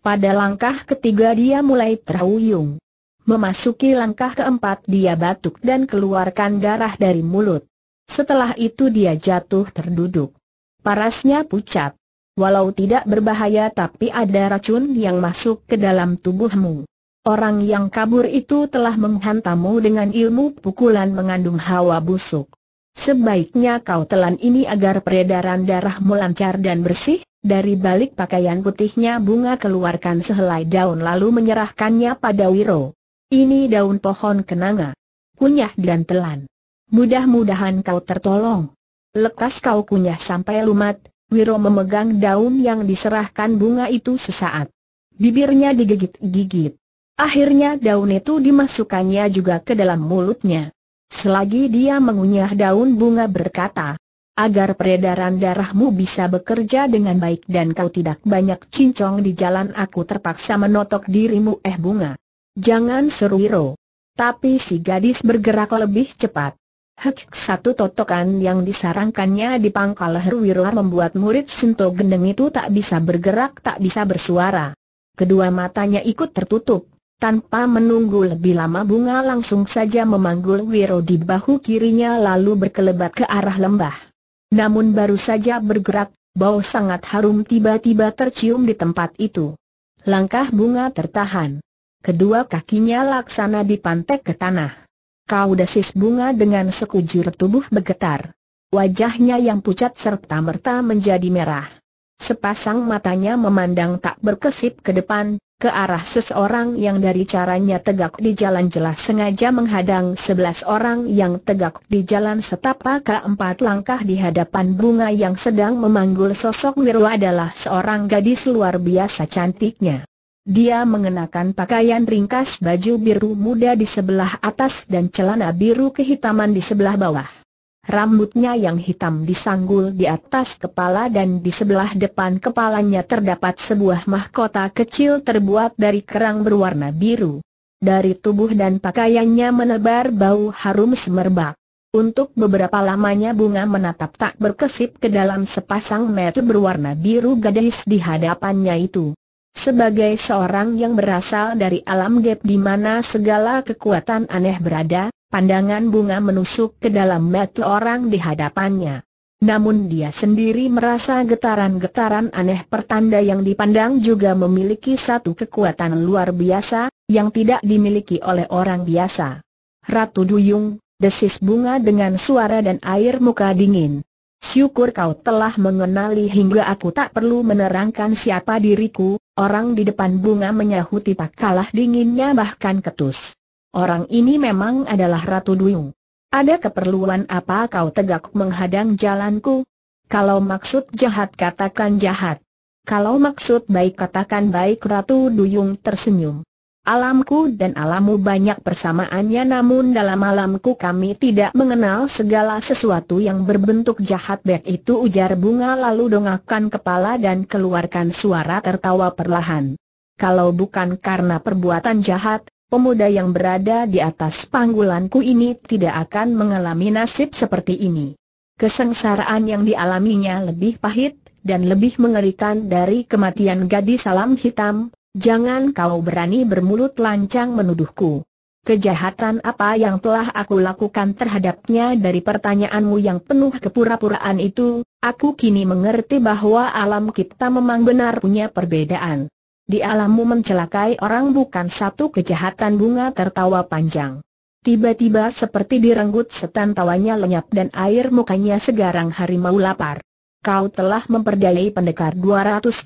Pada langkah ketiga dia mulai terhuyung. Memasuki langkah keempat dia batuk dan keluarkan darah dari mulut. Setelah itu dia jatuh terduduk. Parasnya pucat. Walau tidak berbahaya tapi ada racun yang masuk ke dalam tubuhmu. Orang yang kabur itu telah menghantamu dengan ilmu pukulan mengandung hawa busuk. Sebaiknya kau telan ini agar peredaran darah melancar dan bersih, dari balik pakaian putihnya bunga keluarkan sehelai daun lalu menyerahkannya pada Wiro. Ini daun pohon kenanga. Kunyah dan telan. Mudah-mudahan kau tertolong. Lekas kau kunyah sampai lumat, Wiro memegang daun yang diserahkan bunga itu sesaat. Bibirnya digigit-gigit. Akhirnya daun itu dimasukkannya juga ke dalam mulutnya. Selagi dia mengunyah daun bunga berkata, agar peredaran darahmu bisa bekerja dengan baik dan kau tidak banyak cincong di jalan aku terpaksa menotok dirimu eh bunga. Jangan seru Wiro. Tapi si gadis bergerak lebih cepat. Hek satu totokan yang disarankannya di pangkal leher Wiro membuat murid Sinto Gendeng itu tak bisa bergerak tak bisa bersuara. Kedua matanya ikut tertutup. Tanpa menunggu lebih lama bunga langsung saja memanggul Wiro di bahu kirinya lalu berkelebat ke arah lembah. Namun baru saja bergerak, bau sangat harum tiba-tiba tercium di tempat itu. Langkah bunga tertahan. Kedua kakinya laksana dipantek ke tanah. Kau desis bunga dengan sekujur tubuh bergetar. Wajahnya yang pucat serta merta menjadi merah. Sepasang matanya memandang tak berkesip ke depan, ke arah seseorang yang dari caranya tegak di jalan jelas sengaja menghadang sebelas orang yang tegak di jalan setapak empat langkah di hadapan bunga yang sedang memanggul sosok Wiro adalah seorang gadis luar biasa cantiknya. Dia mengenakan pakaian ringkas baju biru muda di sebelah atas dan celana biru kehitaman di sebelah bawah. Rambutnya yang hitam disanggul di atas kepala dan di sebelah depan kepalanya terdapat sebuah mahkota kecil terbuat dari kerang berwarna biru. Dari tubuh dan pakaiannya menebar bau harum semerbak. Untuk beberapa lamanya bunga menatap tak berkesip ke dalam sepasang mata berwarna biru gadis di hadapannya itu. Sebagai seorang yang berasal dari alam gap di mana segala kekuatan aneh berada, pandangan bunga menusuk ke dalam mata orang di hadapannya. Namun dia sendiri merasa getaran-getaran aneh pertanda yang dipandang juga memiliki satu kekuatan luar biasa, yang tidak dimiliki oleh orang biasa. Ratu Duyung, desis bunga dengan suara dan air muka dingin. Syukur kau telah mengenali hingga aku tak perlu menerangkan siapa diriku, Orang di depan bunga menyahuti tak kalah dinginnya bahkan ketus. Orang ini memang adalah Ratu Duyung. Ada keperluan apa kau tegak menghadang jalanku? Kalau maksud jahat katakan jahat. Kalau maksud baik katakan baik Ratu Duyung tersenyum. Alamku dan alammu banyak persamaannya namun dalam alamku kami tidak mengenal segala sesuatu yang berbentuk jahat Bek itu ujar bunga lalu dongakkan kepala dan keluarkan suara tertawa perlahan. Kalau bukan karena perbuatan jahat, pemuda yang berada di atas panggulanku ini tidak akan mengalami nasib seperti ini. Kesengsaraan yang dialaminya lebih pahit dan lebih mengerikan dari kematian gadis salam hitam, Jangan kau berani bermulut lancang menuduhku. Kejahatan apa yang telah aku lakukan terhadapnya dari pertanyaanmu yang penuh kepura-puraan itu, aku kini mengerti bahwa alam kita memang benar punya perbedaan. Di alammu mencelakai orang bukan satu kejahatan bunga tertawa panjang. Tiba-tiba seperti direnggut setan tawanya lenyap dan air mukanya segarang harimau lapar kau telah memperdayai pendekar 212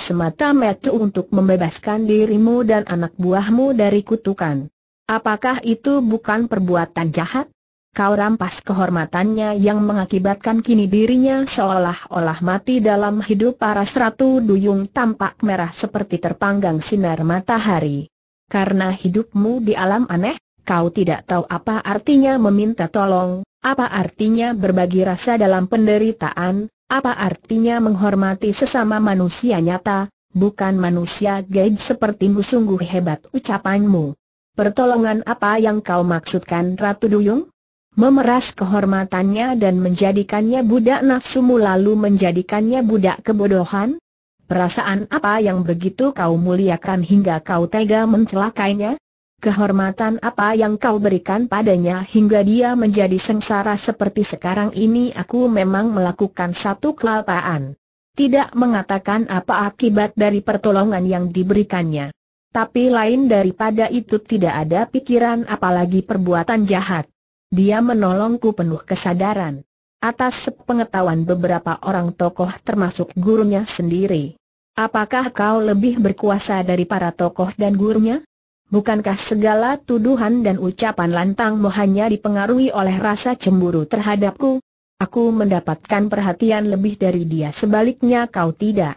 semata metu untuk membebaskan dirimu dan anak buahmu dari kutukan. Apakah itu bukan perbuatan jahat? Kau rampas kehormatannya yang mengakibatkan kini dirinya seolah-olah mati dalam hidup para seratus duyung tampak merah seperti terpanggang sinar matahari. Karena hidupmu di alam aneh, kau tidak tahu apa artinya meminta tolong, apa artinya berbagi rasa dalam penderitaan, apa artinya menghormati sesama manusia nyata, bukan manusia gaib sepertimu sungguh hebat ucapanmu. Pertolongan apa yang kau maksudkan Ratu Duyung? Memeras kehormatannya dan menjadikannya budak nafsumu lalu menjadikannya budak kebodohan? Perasaan apa yang begitu kau muliakan hingga kau tega mencelakainya? Kehormatan apa yang kau berikan padanya hingga dia menjadi sengsara seperti sekarang ini aku memang melakukan satu kelapaan. Tidak mengatakan apa akibat dari pertolongan yang diberikannya. Tapi lain daripada itu tidak ada pikiran apalagi perbuatan jahat. Dia menolongku penuh kesadaran. Atas pengetahuan beberapa orang tokoh termasuk gurunya sendiri. Apakah kau lebih berkuasa dari para tokoh dan gurunya? Bukankah segala tuduhan dan ucapan lantangmu hanya dipengaruhi oleh rasa cemburu terhadapku? Aku mendapatkan perhatian lebih dari dia sebaliknya kau tidak.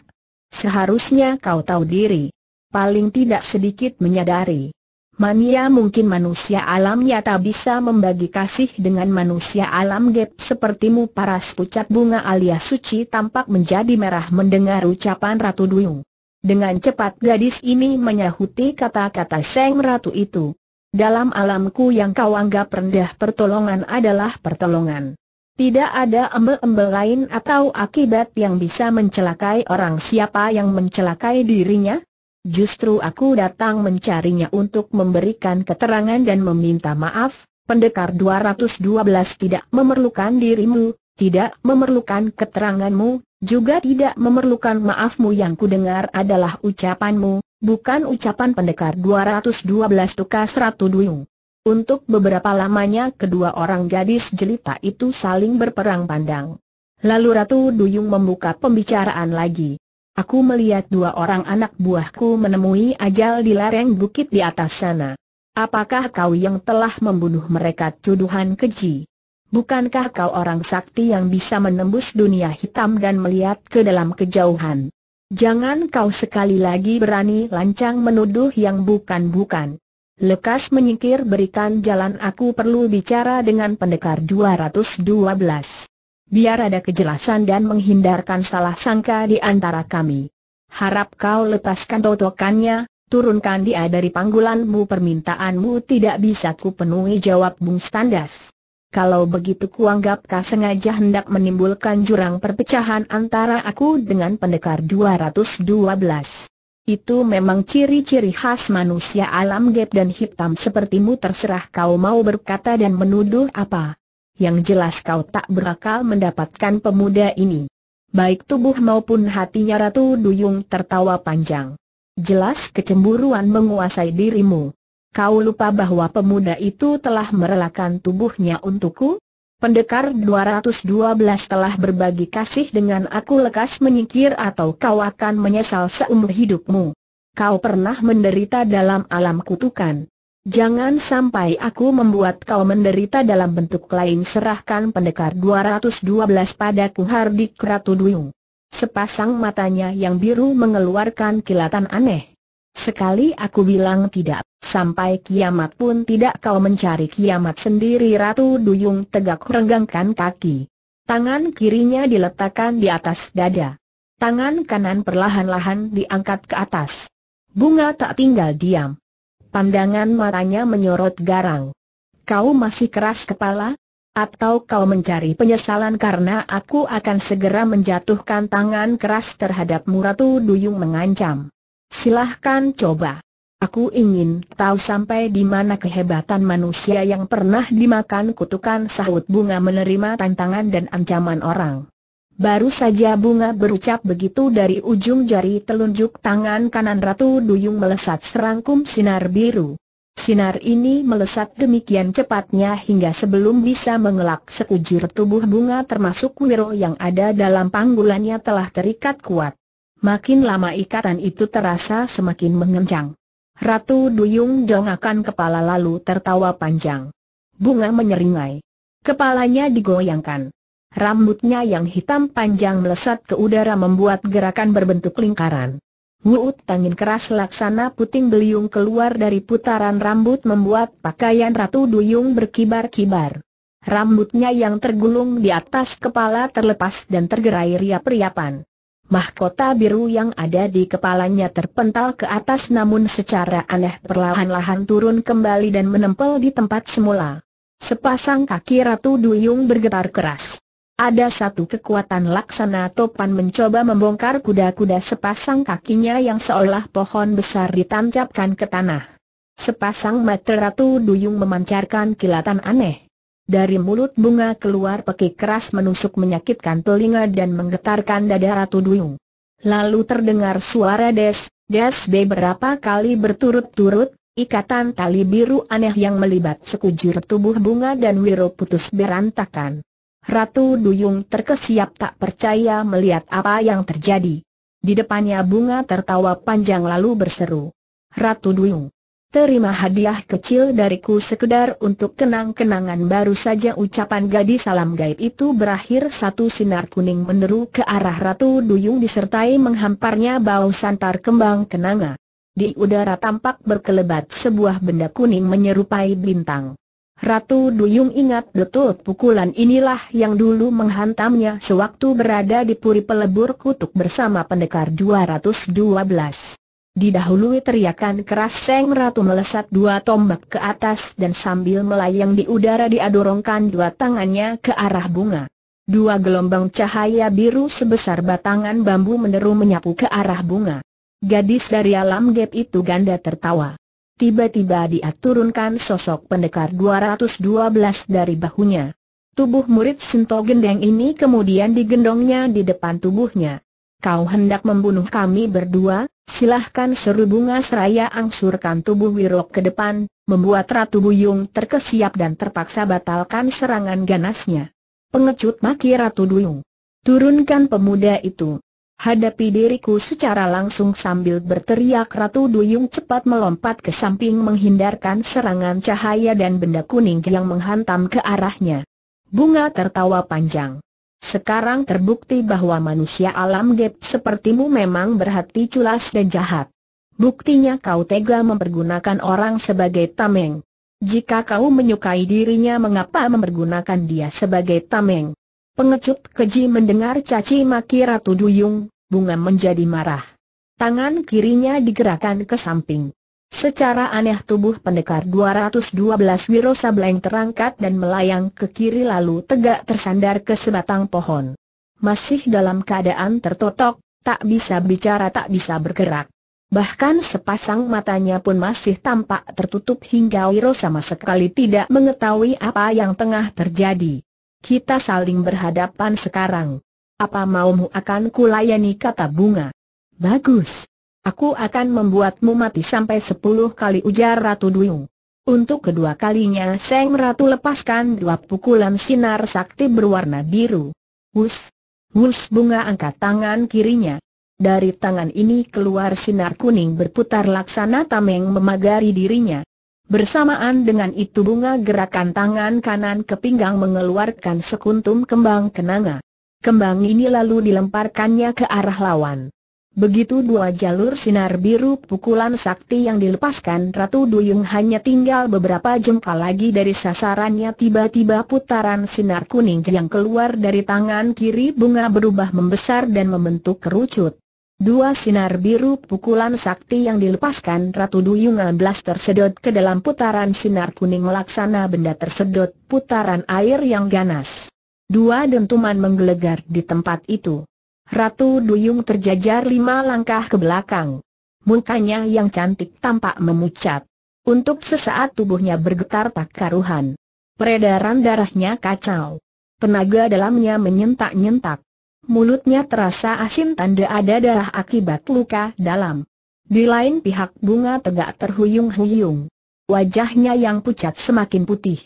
Seharusnya kau tahu diri. Paling tidak sedikit menyadari. Mania mungkin manusia alam nyata bisa membagi kasih dengan manusia alam gap sepertimu paras pucat bunga alias suci tampak menjadi merah mendengar ucapan Ratu Duyung. Dengan cepat gadis ini menyahuti kata-kata Seng Ratu itu. Dalam alamku yang kau anggap rendah pertolongan adalah pertolongan. Tidak ada embel-embel lain atau akibat yang bisa mencelakai orang siapa yang mencelakai dirinya? Justru aku datang mencarinya untuk memberikan keterangan dan meminta maaf, pendekar 212 tidak memerlukan dirimu, tidak memerlukan keteranganmu, juga tidak memerlukan maafmu yang kudengar adalah ucapanmu, bukan ucapan pendekar 212 tukas Ratu Duyung. Untuk beberapa lamanya kedua orang gadis jelita itu saling berperang pandang. Lalu Ratu Duyung membuka pembicaraan lagi. Aku melihat dua orang anak buahku menemui ajal di lereng bukit di atas sana. Apakah kau yang telah membunuh mereka tuduhan keji? Bukankah kau orang sakti yang bisa menembus dunia hitam dan melihat ke dalam kejauhan? Jangan kau sekali lagi berani lancang menuduh yang bukan-bukan. Lekas menyingkir berikan jalan aku perlu bicara dengan pendekar 212. Biar ada kejelasan dan menghindarkan salah sangka di antara kami. Harap kau lepaskan totokannya, turunkan dia dari panggulanmu permintaanmu tidak bisa ku penuhi jawab Bung Standas. Kalau begitu kuanggap kau sengaja hendak menimbulkan jurang perpecahan antara aku dengan pendekar 212? Itu memang ciri-ciri khas manusia alam gap dan hitam sepertimu terserah kau mau berkata dan menuduh apa. Yang jelas kau tak berakal mendapatkan pemuda ini. Baik tubuh maupun hatinya Ratu Duyung tertawa panjang. Jelas kecemburuan menguasai dirimu. Kau lupa bahwa pemuda itu telah merelakan tubuhnya untukku? Pendekar 212 telah berbagi kasih dengan aku lekas menyingkir atau kau akan menyesal seumur hidupmu. Kau pernah menderita dalam alam kutukan. Jangan sampai aku membuat kau menderita dalam bentuk lain serahkan pendekar 212 padaku Hardik Ratu Duyung. Sepasang matanya yang biru mengeluarkan kilatan aneh. Sekali aku bilang tidak, sampai kiamat pun tidak kau mencari kiamat sendiri Ratu Duyung tegak renggangkan kaki. Tangan kirinya diletakkan di atas dada. Tangan kanan perlahan-lahan diangkat ke atas. Bunga tak tinggal diam. Pandangan matanya menyorot garang. Kau masih keras kepala? Atau kau mencari penyesalan karena aku akan segera menjatuhkan tangan keras terhadapmu Ratu Duyung mengancam. Silahkan coba. Aku ingin tahu sampai di mana kehebatan manusia yang pernah dimakan kutukan sahut bunga menerima tantangan dan ancaman orang. Baru saja bunga berucap begitu dari ujung jari telunjuk tangan kanan Ratu Duyung melesat serangkum sinar biru. Sinar ini melesat demikian cepatnya hingga sebelum bisa mengelak sekujur tubuh bunga termasuk wiro yang ada dalam panggulannya telah terikat kuat. Makin lama ikatan itu terasa semakin mengencang. Ratu Duyung dongakkan kepala lalu tertawa panjang. Bunga menyeringai. Kepalanya digoyangkan. Rambutnya yang hitam panjang melesat ke udara membuat gerakan berbentuk lingkaran. Wuut tangin keras laksana puting beliung keluar dari putaran rambut membuat pakaian Ratu Duyung berkibar-kibar. Rambutnya yang tergulung di atas kepala terlepas dan tergerai riap-riapan. Mahkota biru yang ada di kepalanya terpental ke atas namun secara aneh perlahan-lahan turun kembali dan menempel di tempat semula. Sepasang kaki Ratu Duyung bergetar keras. Ada satu kekuatan laksana topan mencoba membongkar kuda-kuda sepasang kakinya yang seolah pohon besar ditancapkan ke tanah. Sepasang mata Ratu Duyung memancarkan kilatan aneh. Dari mulut bunga keluar pekik keras menusuk menyakitkan telinga dan menggetarkan dada Ratu Duyung. Lalu terdengar suara des, des beberapa kali berturut-turut, ikatan tali biru aneh yang melibat sekujur tubuh bunga dan wiro putus berantakan. Ratu Duyung terkesiap tak percaya melihat apa yang terjadi. Di depannya bunga tertawa panjang lalu berseru. Ratu Duyung, terima hadiah kecil dariku sekedar untuk kenang-kenangan baru saja ucapan gadis salam gaib itu berakhir satu sinar kuning meneru ke arah Ratu Duyung disertai menghamparnya bau santar kembang kenanga. Di udara tampak berkelebat sebuah benda kuning menyerupai bintang. Ratu Duyung ingat betul pukulan inilah yang dulu menghantamnya sewaktu berada di Puri Pelebur Kutuk bersama pendekar 212. Didahului teriakan keras Seng Ratu melesat dua tombak ke atas dan sambil melayang di udara diadorongkan dua tangannya ke arah bunga. Dua gelombang cahaya biru sebesar batangan bambu meneru menyapu ke arah bunga. Gadis dari alam gap itu ganda tertawa. Tiba-tiba dia turunkan sosok pendekar 212 dari bahunya. Tubuh murid Sento Gendeng ini kemudian digendongnya di depan tubuhnya. Kau hendak membunuh kami berdua? Silahkan seru bunga seraya angsurkan tubuh Wirok ke depan, membuat Ratu Duyung terkesiap dan terpaksa batalkan serangan ganasnya. Pengecut maki Ratu Duyung. Turunkan pemuda itu. Hadapi diriku secara langsung sambil berteriak Ratu Duyung cepat melompat ke samping menghindarkan serangan cahaya dan benda kuning yang menghantam ke arahnya. Bunga tertawa panjang. Sekarang terbukti bahwa manusia alam gap sepertimu memang berhati culas dan jahat. Buktinya kau tega mempergunakan orang sebagai tameng. Jika kau menyukai dirinya mengapa mempergunakan dia sebagai tameng? Pengecut keji mendengar caci maki Ratu Duyung, bunga menjadi marah. Tangan kirinya digerakkan ke samping. Secara aneh tubuh pendekar 212 Wiro Sableng terangkat dan melayang ke kiri lalu tegak tersandar ke sebatang pohon. Masih dalam keadaan tertotok, tak bisa bicara tak bisa bergerak. Bahkan sepasang matanya pun masih tampak tertutup hingga Wiro sama sekali tidak mengetahui apa yang tengah terjadi. Kita saling berhadapan sekarang. Apa maumu akan kulayani kata bunga? Bagus. Aku akan membuatmu mati sampai sepuluh kali ujar Ratu Duyung. Untuk kedua kalinya Seng Ratu lepaskan dua pukulan sinar sakti berwarna biru. Wus! Wus bunga angkat tangan kirinya. Dari tangan ini keluar sinar kuning berputar laksana tameng memagari dirinya. Bersamaan dengan itu bunga gerakan tangan kanan ke pinggang mengeluarkan sekuntum kembang kenanga. Kembang ini lalu dilemparkannya ke arah lawan. Begitu dua jalur sinar biru pukulan sakti yang dilepaskan Ratu Duyung hanya tinggal beberapa jengkal lagi dari sasarannya tiba-tiba putaran sinar kuning yang keluar dari tangan kiri bunga berubah membesar dan membentuk kerucut. Dua sinar biru pukulan sakti yang dilepaskan Ratu Duyung alblas tersedot ke dalam putaran sinar kuning laksana benda tersedot putaran air yang ganas. Dua dentuman menggelegar di tempat itu. Ratu Duyung terjajar lima langkah ke belakang. Mukanya yang cantik tampak memucat. Untuk sesaat tubuhnya bergetar tak karuhan. Peredaran darahnya kacau. Tenaga dalamnya menyentak-nyentak. Mulutnya terasa asin tanda ada darah akibat luka dalam. Di lain pihak bunga tegak terhuyung-huyung. Wajahnya yang pucat semakin putih.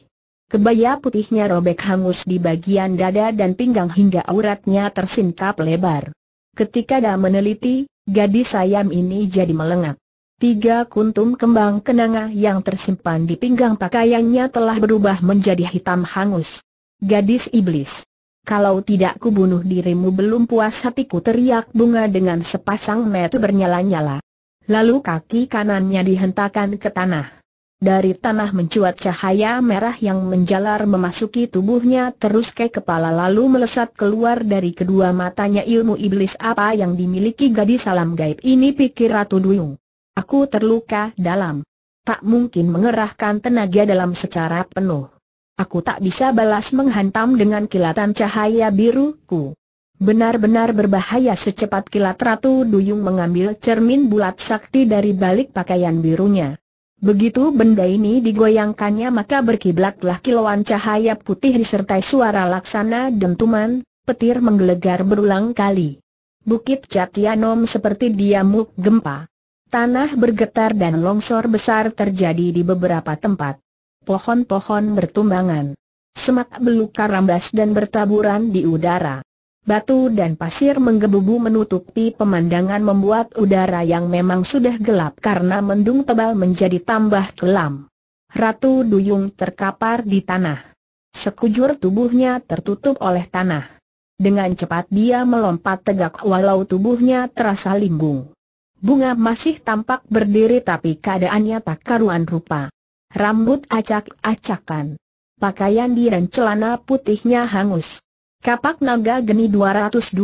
Kebaya putihnya robek hangus di bagian dada dan pinggang hingga auratnya tersingkap lebar. Ketika dah meneliti, gadis ayam ini jadi melengak. Tiga kuntum kembang kenanga yang tersimpan di pinggang pakaiannya telah berubah menjadi hitam hangus. Gadis iblis. Kalau tidak kubunuh dirimu belum puas hatiku teriak bunga dengan sepasang mata bernyala-nyala. Lalu kaki kanannya dihentakkan ke tanah. Dari tanah mencuat cahaya merah yang menjalar memasuki tubuhnya terus ke kepala lalu melesat keluar dari kedua matanya ilmu iblis apa yang dimiliki gadis salam gaib ini pikir Ratu Duyung. Aku terluka dalam. Tak mungkin mengerahkan tenaga dalam secara penuh. Aku tak bisa balas menghantam dengan kilatan cahaya biruku. Benar-benar berbahaya secepat kilat Ratu Duyung mengambil cermin bulat sakti dari balik pakaian birunya. Begitu benda ini digoyangkannya maka berkiblatlah kilauan cahaya putih disertai suara laksana dentuman, petir menggelegar berulang kali. Bukit Jatianom seperti diamuk gempa. Tanah bergetar dan longsor besar terjadi di beberapa tempat. Pohon-pohon bertumbangan. Semak belukar rambas dan bertaburan di udara. Batu dan pasir menggebu menggebubu menutupi pemandangan membuat udara yang memang sudah gelap karena mendung tebal menjadi tambah kelam. Ratu Duyung terkapar di tanah. Sekujur tubuhnya tertutup oleh tanah. Dengan cepat dia melompat tegak walau tubuhnya terasa limbung. Bunga masih tampak berdiri tapi keadaannya tak karuan rupa. Rambut acak-acakan. Pakaian dan celana putihnya hangus. Kapak naga geni 212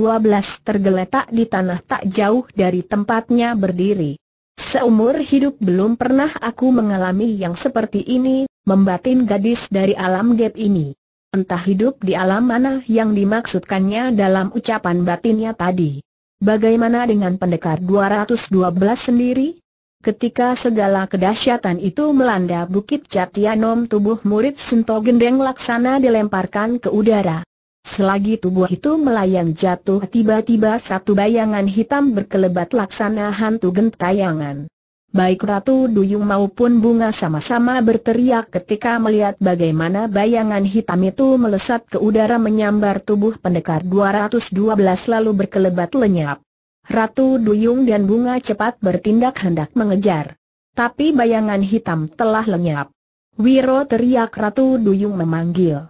tergeletak di tanah tak jauh dari tempatnya berdiri. Seumur hidup belum pernah aku mengalami yang seperti ini, membatin gadis dari alam gap ini. Entah hidup di alam mana yang dimaksudkannya dalam ucapan batinnya tadi. Bagaimana dengan pendekar 212 sendiri? Ketika segala kedahsyatan itu melanda Bukit Jatianom tubuh murid Sento Gendeng Laksana dilemparkan ke udara. Selagi tubuh itu melayang jatuh tiba-tiba satu bayangan hitam berkelebat laksana hantu gentayangan. Baik Ratu Duyung maupun Bunga sama-sama berteriak ketika melihat bagaimana bayangan hitam itu melesat ke udara menyambar tubuh pendekar 212 lalu berkelebat lenyap. Ratu Duyung dan Bunga cepat bertindak hendak mengejar. Tapi bayangan hitam telah lenyap. Wiro teriak Ratu Duyung memanggil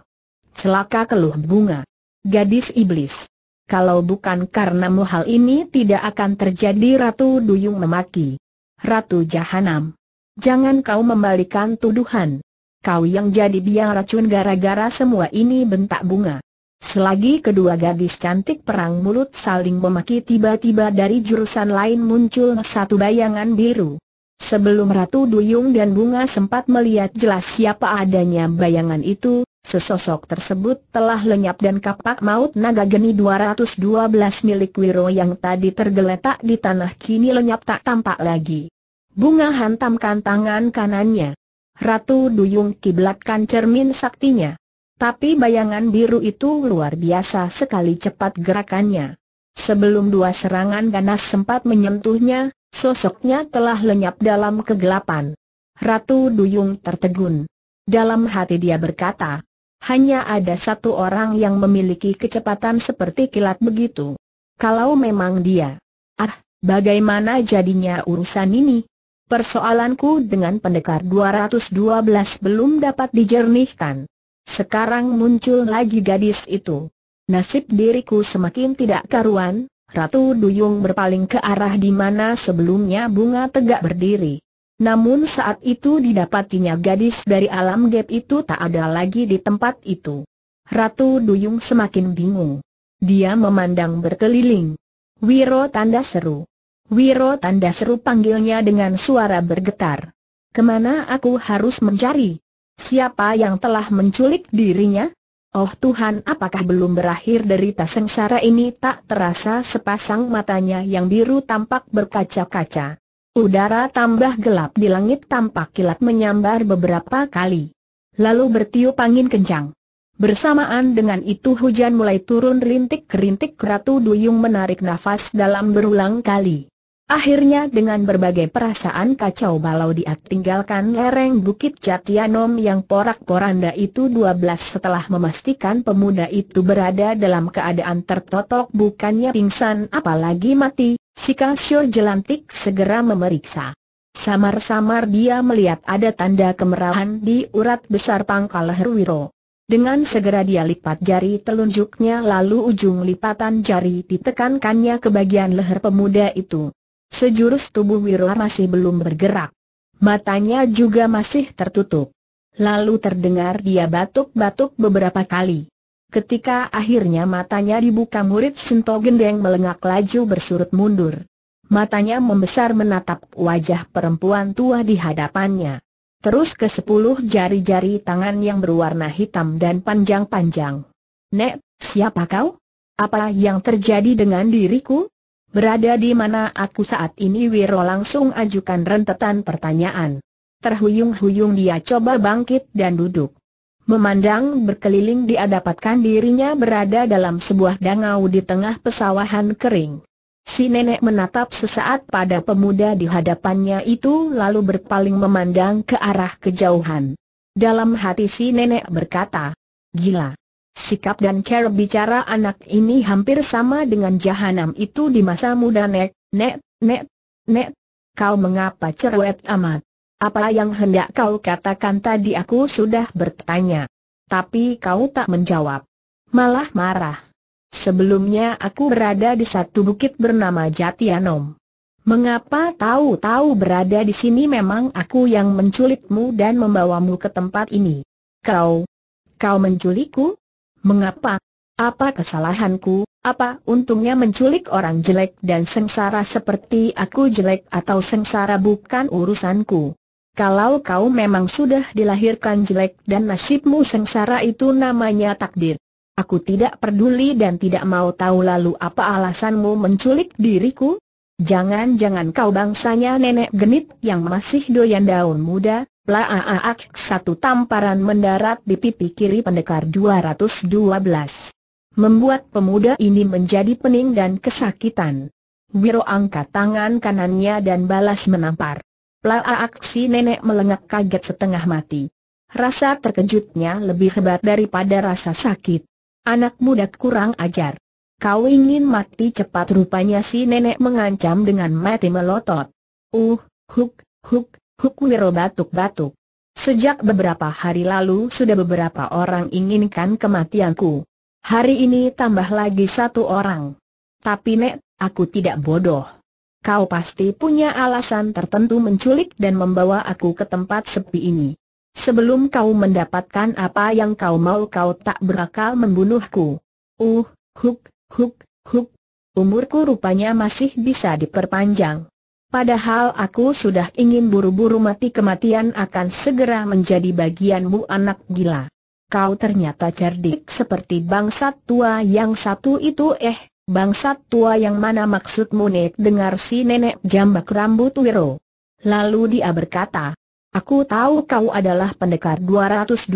celaka keluh bunga. Gadis iblis. Kalau bukan karenamu hal ini tidak akan terjadi Ratu Duyung memaki. Ratu Jahanam. Jangan kau membalikan tuduhan. Kau yang jadi biang racun gara-gara semua ini bentak bunga. Selagi kedua gadis cantik perang mulut saling memaki tiba-tiba dari jurusan lain muncul satu bayangan biru. Sebelum Ratu Duyung dan Bunga sempat melihat jelas siapa adanya bayangan itu, Sesosok tersebut telah lenyap dan kapak maut naga geni 212 milik Wiro yang tadi tergeletak di tanah kini lenyap tak tampak lagi. Bunga hantamkan tangan kanannya. Ratu Duyung kiblatkan cermin saktinya. Tapi bayangan biru itu luar biasa sekali cepat gerakannya. Sebelum dua serangan ganas sempat menyentuhnya, sosoknya telah lenyap dalam kegelapan. Ratu Duyung tertegun. Dalam hati dia berkata, hanya ada satu orang yang memiliki kecepatan seperti kilat begitu. Kalau memang dia. Ah, bagaimana jadinya urusan ini? Persoalanku dengan pendekar 212 belum dapat dijernihkan. Sekarang muncul lagi gadis itu. Nasib diriku semakin tidak karuan, Ratu Duyung berpaling ke arah di mana sebelumnya bunga tegak berdiri. Namun saat itu didapatinya gadis dari alam gap itu tak ada lagi di tempat itu. Ratu Duyung semakin bingung. Dia memandang berkeliling. Wiro tanda seru. Wiro tanda seru panggilnya dengan suara bergetar. Kemana aku harus mencari? Siapa yang telah menculik dirinya? Oh Tuhan apakah belum berakhir derita sengsara ini tak terasa sepasang matanya yang biru tampak berkaca-kaca. Udara tambah gelap di langit tampak kilat menyambar beberapa kali. Lalu bertiup angin kencang. Bersamaan dengan itu hujan mulai turun rintik-rintik Ratu Duyung menarik nafas dalam berulang kali. Akhirnya dengan berbagai perasaan kacau balau dia tinggalkan lereng Bukit Jatianom yang porak-poranda itu 12 setelah memastikan pemuda itu berada dalam keadaan tertotok bukannya pingsan apalagi mati, Si Kalsio jelantik segera memeriksa. Samar-samar dia melihat ada tanda kemerahan di urat besar pangkal Herwiro. Dengan segera dia lipat jari telunjuknya lalu ujung lipatan jari ditekankannya ke bagian leher pemuda itu. Sejurus tubuh Wiro masih belum bergerak. Matanya juga masih tertutup. Lalu terdengar dia batuk-batuk beberapa kali. Ketika akhirnya matanya dibuka murid Sinto Gendeng melengak laju bersurut mundur. Matanya membesar menatap wajah perempuan tua di hadapannya. Terus ke sepuluh jari-jari tangan yang berwarna hitam dan panjang-panjang. Nek, siapa kau? Apa yang terjadi dengan diriku? Berada di mana aku saat ini Wiro langsung ajukan rentetan pertanyaan. Terhuyung-huyung dia coba bangkit dan duduk. Memandang berkeliling dia dapatkan dirinya berada dalam sebuah dangau di tengah pesawahan kering. Si nenek menatap sesaat pada pemuda di hadapannya itu lalu berpaling memandang ke arah kejauhan. Dalam hati si nenek berkata, gila. Sikap dan cara bicara anak ini hampir sama dengan jahanam itu di masa muda nek, nek, nek, nek. Kau mengapa cerewet amat? Apa yang hendak kau katakan tadi aku sudah bertanya. Tapi kau tak menjawab. Malah marah. Sebelumnya aku berada di satu bukit bernama Jatianom. Mengapa tahu-tahu berada di sini memang aku yang menculikmu dan membawamu ke tempat ini? Kau? Kau menculikku? Mengapa? Apa kesalahanku? Apa untungnya menculik orang jelek dan sengsara seperti aku jelek atau sengsara bukan urusanku? Kalau kau memang sudah dilahirkan jelek dan nasibmu sengsara itu namanya takdir. Aku tidak peduli dan tidak mau tahu lalu apa alasanmu menculik diriku? Jangan-jangan kau bangsanya nenek genit yang masih doyan daun muda, laaak satu tamparan mendarat di pipi kiri pendekar 212. Membuat pemuda ini menjadi pening dan kesakitan. Wiro angkat tangan kanannya dan balas menampar. Laa aksi nenek melengak kaget setengah mati. Rasa terkejutnya lebih hebat daripada rasa sakit. Anak muda kurang ajar. Kau ingin mati cepat rupanya si nenek mengancam dengan mati melotot. Uh, huk, huk, huk wiro batuk-batuk. Sejak beberapa hari lalu sudah beberapa orang inginkan kematianku. Hari ini tambah lagi satu orang. Tapi nek, aku tidak bodoh kau pasti punya alasan tertentu menculik dan membawa aku ke tempat sepi ini. Sebelum kau mendapatkan apa yang kau mau kau tak berakal membunuhku. Uh, huk, huk, huk. Umurku rupanya masih bisa diperpanjang. Padahal aku sudah ingin buru-buru mati kematian akan segera menjadi bagianmu anak gila. Kau ternyata cerdik seperti bangsat tua yang satu itu eh, Bangsat tua yang mana maksudmu Nek dengar si nenek jambak rambut Wiro. Lalu dia berkata, Aku tahu kau adalah pendekar 212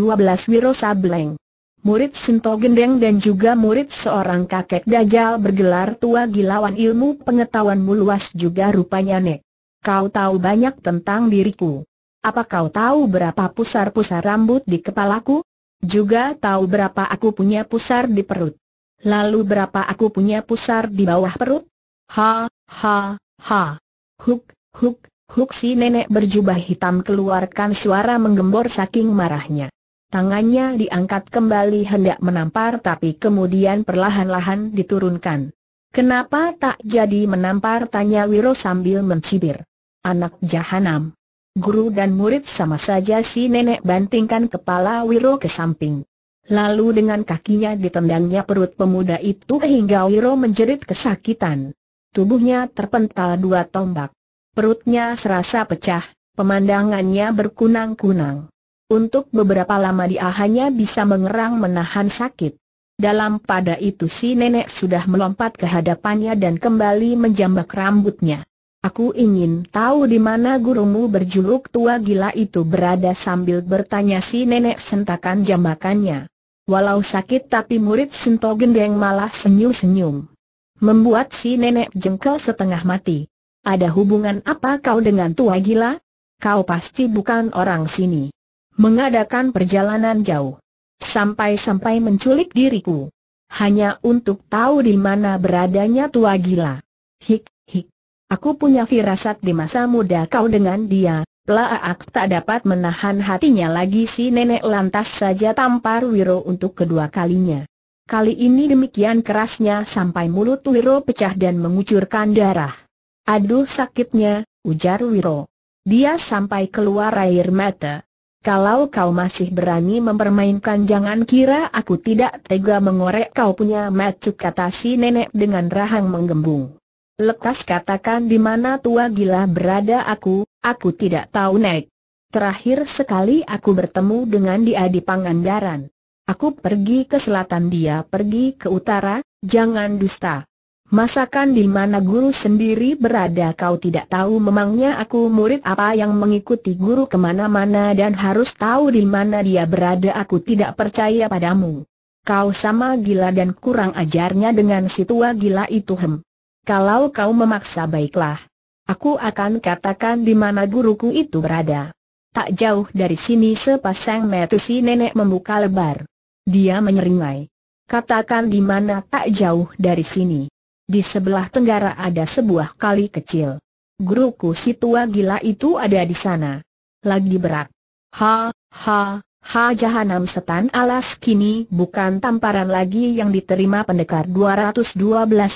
Wiro Sableng. Murid Sinto Gendeng dan juga murid seorang kakek dajal bergelar tua gilawan ilmu pengetahuanmu luas juga rupanya Nek. Kau tahu banyak tentang diriku. Apa kau tahu berapa pusar-pusar rambut di kepalaku? Juga tahu berapa aku punya pusar di perut. Lalu berapa aku punya pusar di bawah perut? Ha, ha, ha. Huk, huk, huk si nenek berjubah hitam keluarkan suara menggembor saking marahnya. Tangannya diangkat kembali hendak menampar tapi kemudian perlahan-lahan diturunkan. Kenapa tak jadi menampar tanya Wiro sambil mencibir. Anak jahanam. Guru dan murid sama saja si nenek bantingkan kepala Wiro ke samping. Lalu dengan kakinya ditendangnya perut pemuda itu hingga Wiro menjerit kesakitan. Tubuhnya terpental dua tombak. Perutnya serasa pecah, pemandangannya berkunang-kunang. Untuk beberapa lama dia hanya bisa mengerang menahan sakit. Dalam pada itu si nenek sudah melompat ke hadapannya dan kembali menjambak rambutnya. Aku ingin tahu di mana gurumu berjuluk tua gila itu berada sambil bertanya si nenek sentakan jambakannya. Walau sakit tapi murid Sento Gendeng malah senyum-senyum. Membuat si nenek jengkel setengah mati. Ada hubungan apa kau dengan tua gila? Kau pasti bukan orang sini. Mengadakan perjalanan jauh. Sampai-sampai menculik diriku. Hanya untuk tahu di mana beradanya tua gila. Hik, Aku punya firasat di masa muda kau dengan dia, Laak tak dapat menahan hatinya lagi si nenek lantas saja tampar Wiro untuk kedua kalinya. Kali ini demikian kerasnya sampai mulut Wiro pecah dan mengucurkan darah. Aduh sakitnya, ujar Wiro. Dia sampai keluar air mata. Kalau kau masih berani mempermainkan jangan kira aku tidak tega mengorek kau punya macuk kata si nenek dengan rahang menggembung. Lekas katakan di mana tua gila berada aku, aku tidak tahu naik. Terakhir sekali aku bertemu dengan dia di Pangandaran. Aku pergi ke selatan dia pergi ke utara, jangan dusta. Masakan di mana guru sendiri berada kau tidak tahu memangnya aku murid apa yang mengikuti guru kemana-mana dan harus tahu di mana dia berada aku tidak percaya padamu. Kau sama gila dan kurang ajarnya dengan si tua gila itu hem. Kalau kau memaksa baiklah. Aku akan katakan di mana guruku itu berada. Tak jauh dari sini sepasang mata si nenek membuka lebar. Dia menyeringai. Katakan di mana tak jauh dari sini. Di sebelah tenggara ada sebuah kali kecil. Guruku si tua gila itu ada di sana. Lagi berat. Ha, ha, Ha Jahanam Setan Alas kini bukan tamparan lagi yang diterima pendekar 212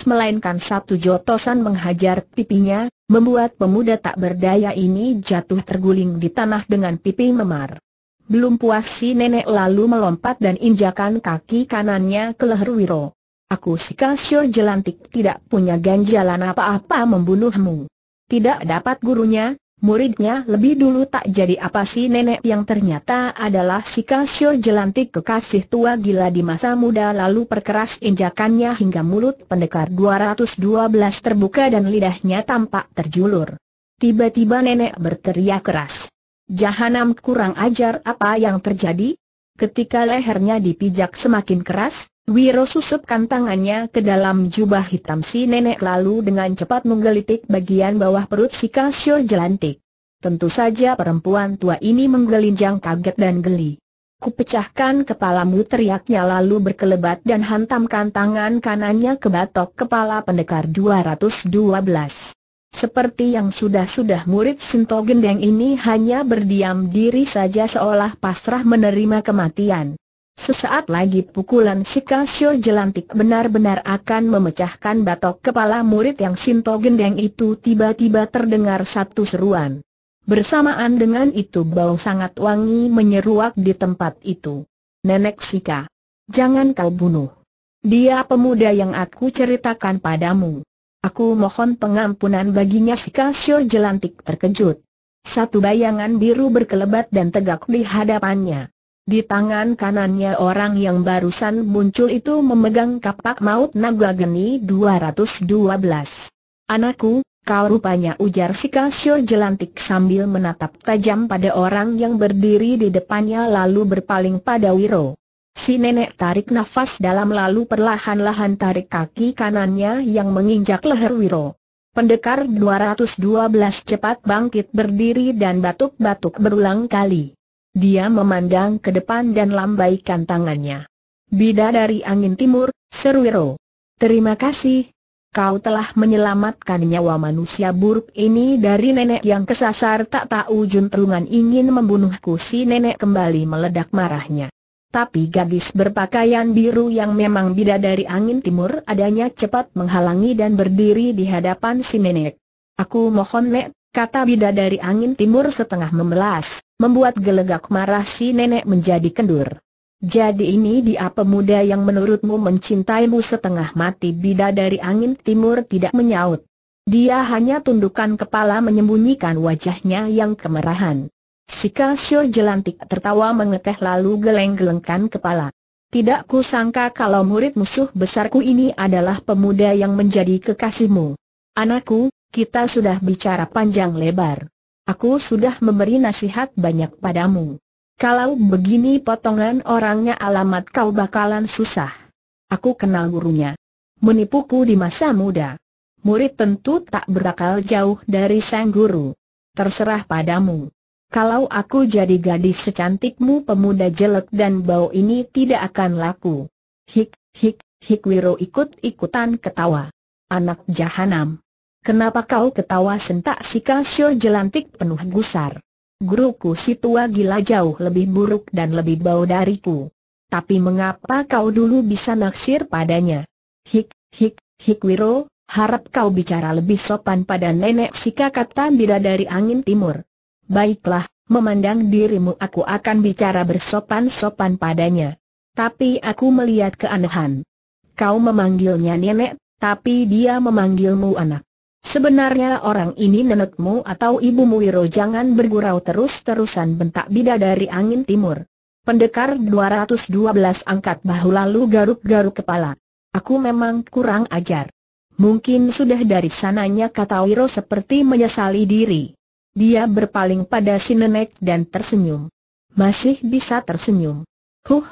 melainkan satu jotosan menghajar pipinya, membuat pemuda tak berdaya ini jatuh terguling di tanah dengan pipi memar. Belum puas si nenek lalu melompat dan injakan kaki kanannya ke leher Wiro. Aku si Kasio Jelantik tidak punya ganjalan apa-apa membunuhmu. Tidak dapat gurunya, Muridnya lebih dulu tak jadi apa si nenek yang ternyata adalah si Kasio jelantik kekasih tua gila di masa muda lalu perkeras injakannya hingga mulut pendekar 212 terbuka dan lidahnya tampak terjulur. Tiba-tiba nenek berteriak keras. Jahanam kurang ajar apa yang terjadi? Ketika lehernya dipijak semakin keras, Wiro susupkan tangannya ke dalam jubah hitam si nenek lalu dengan cepat menggelitik bagian bawah perut si kasur jelantik. Tentu saja perempuan tua ini menggelinjang kaget dan geli. Kupecahkan kepalamu teriaknya lalu berkelebat dan hantamkan tangan kanannya ke batok kepala pendekar 212. Seperti yang sudah-sudah murid Sinto Gendeng ini hanya berdiam diri saja seolah pasrah menerima kematian. Sesaat lagi pukulan si Kasio jelantik benar-benar akan memecahkan batok kepala murid yang Sinto gendeng itu tiba-tiba terdengar satu seruan. Bersamaan dengan itu bau sangat wangi menyeruak di tempat itu. Nenek Sika, jangan kau bunuh. Dia pemuda yang aku ceritakan padamu. Aku mohon pengampunan baginya si Kasio jelantik terkejut. Satu bayangan biru berkelebat dan tegak di hadapannya. Di tangan kanannya orang yang barusan muncul itu memegang kapak maut naga geni 212. Anakku, kau rupanya ujar si Kasio jelantik sambil menatap tajam pada orang yang berdiri di depannya lalu berpaling pada Wiro. Si nenek tarik nafas dalam lalu perlahan-lahan tarik kaki kanannya yang menginjak leher Wiro. Pendekar 212 cepat bangkit berdiri dan batuk-batuk berulang kali. Dia memandang ke depan dan lambaikan tangannya. Bida dari angin timur, Serwiro. Terima kasih. Kau telah menyelamatkan nyawa manusia buruk ini dari nenek yang kesasar tak tahu juntrungan ingin membunuhku si nenek kembali meledak marahnya. Tapi gadis berpakaian biru yang memang bida dari angin timur adanya cepat menghalangi dan berdiri di hadapan si nenek. Aku mohon nek, kata bida dari angin timur setengah memelas. Membuat gelegak marah si nenek menjadi kendur. Jadi ini dia pemuda yang menurutmu mencintaimu setengah mati bida dari angin timur tidak menyaut. Dia hanya tundukkan kepala menyembunyikan wajahnya yang kemerahan. Si Kalsio jelantik tertawa mengekeh lalu geleng-gelengkan kepala. Tidak kusangka kalau murid musuh besarku ini adalah pemuda yang menjadi kekasihmu. Anakku, kita sudah bicara panjang lebar. Aku sudah memberi nasihat banyak padamu. Kalau begini potongan orangnya alamat kau bakalan susah. Aku kenal gurunya. Menipuku di masa muda. Murid tentu tak berakal jauh dari sang guru. Terserah padamu. Kalau aku jadi gadis secantikmu pemuda jelek dan bau ini tidak akan laku. Hik, hik, hik Wiro ikut-ikutan ketawa. Anak jahanam. Kenapa kau ketawa sentak si kasio jelantik penuh gusar? Guruku si tua gila jauh lebih buruk dan lebih bau dariku. Tapi mengapa kau dulu bisa naksir padanya? Hik, hik, hik wiro, harap kau bicara lebih sopan pada nenek si kata dari angin timur. Baiklah, memandang dirimu aku akan bicara bersopan-sopan padanya. Tapi aku melihat keanehan. Kau memanggilnya nenek, tapi dia memanggilmu anak. Sebenarnya orang ini nenekmu atau ibumu Wiro jangan bergurau terus-terusan bentak bida dari angin timur. Pendekar 212 angkat bahu lalu garuk-garuk kepala. Aku memang kurang ajar. Mungkin sudah dari sananya kata Wiro seperti menyesali diri. Dia berpaling pada si nenek dan tersenyum. Masih bisa tersenyum. Huh,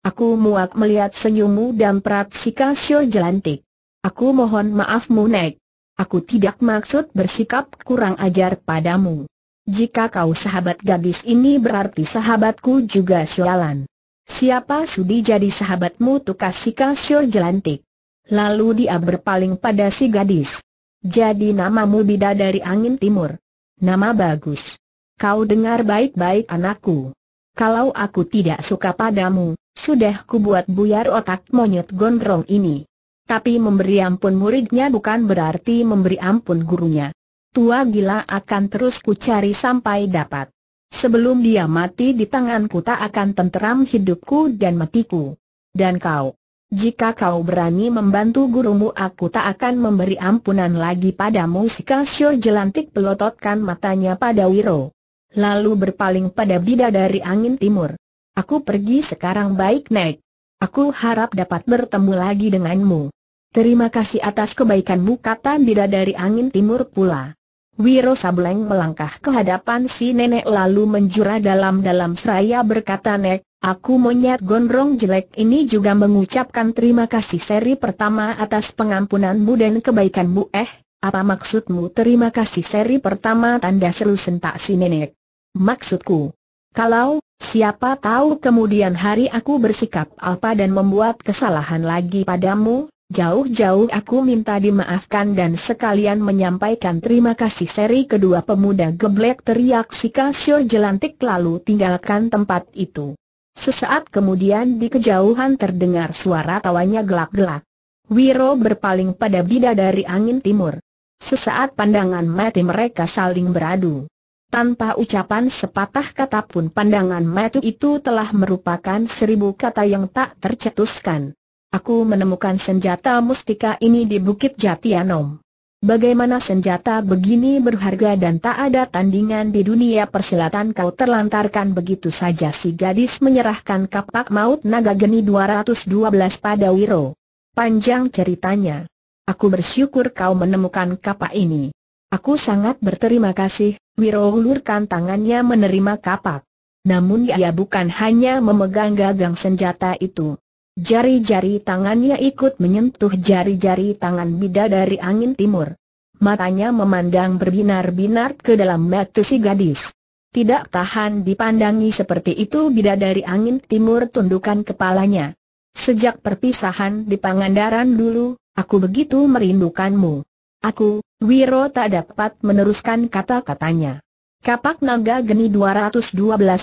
aku muak melihat senyummu dan si sio jelantik. Aku mohon maafmu Nek. Aku tidak maksud bersikap kurang ajar padamu. Jika kau sahabat gadis ini berarti sahabatku juga sialan. Siapa sudi jadi sahabatmu tukas si kasur jelantik. Lalu dia berpaling pada si gadis. Jadi namamu bida dari angin timur. Nama bagus. Kau dengar baik-baik anakku. Kalau aku tidak suka padamu, sudah kubuat buyar otak monyet gondrong ini. Tapi memberi ampun muridnya bukan berarti memberi ampun gurunya. Tua gila akan terus ku cari sampai dapat. Sebelum dia mati di tanganku tak akan tenteram hidupku dan matiku. Dan kau, jika kau berani membantu gurumu aku tak akan memberi ampunan lagi padamu si Kasio jelantik pelototkan matanya pada Wiro. Lalu berpaling pada bida dari angin timur. Aku pergi sekarang baik naik. Aku harap dapat bertemu lagi denganmu. Terima kasih atas kebaikanmu kata dari angin timur pula. Wiro Sableng melangkah ke hadapan si nenek lalu menjura dalam-dalam seraya berkata Nek, aku monyet gondrong jelek ini juga mengucapkan terima kasih seri pertama atas pengampunanmu dan kebaikanmu eh, apa maksudmu terima kasih seri pertama tanda seru sentak si nenek? Maksudku, kalau, siapa tahu kemudian hari aku bersikap apa dan membuat kesalahan lagi padamu, Jauh-jauh aku minta dimaafkan dan sekalian menyampaikan terima kasih seri kedua pemuda geblek teriak si Kasio jelantik lalu tinggalkan tempat itu. Sesaat kemudian di kejauhan terdengar suara tawanya gelak-gelak. Wiro berpaling pada bida dari angin timur. Sesaat pandangan mati mereka saling beradu. Tanpa ucapan sepatah kata pun pandangan mati itu telah merupakan seribu kata yang tak tercetuskan. Aku menemukan senjata mustika ini di Bukit Jatianom. Bagaimana senjata begini berharga dan tak ada tandingan di dunia persilatan kau terlantarkan begitu saja si gadis menyerahkan kapak maut naga geni 212 pada Wiro. Panjang ceritanya. Aku bersyukur kau menemukan kapak ini. Aku sangat berterima kasih, Wiro ulurkan tangannya menerima kapak. Namun ia bukan hanya memegang gagang senjata itu. Jari-jari tangannya ikut menyentuh jari-jari tangan bidadari angin timur. Matanya memandang berbinar-binar ke dalam mata si gadis. Tidak tahan dipandangi seperti itu bidadari angin timur tundukkan kepalanya. Sejak perpisahan di Pangandaran dulu, aku begitu merindukanmu. Aku, Wiro tak dapat meneruskan kata-katanya. Kapak naga geni 212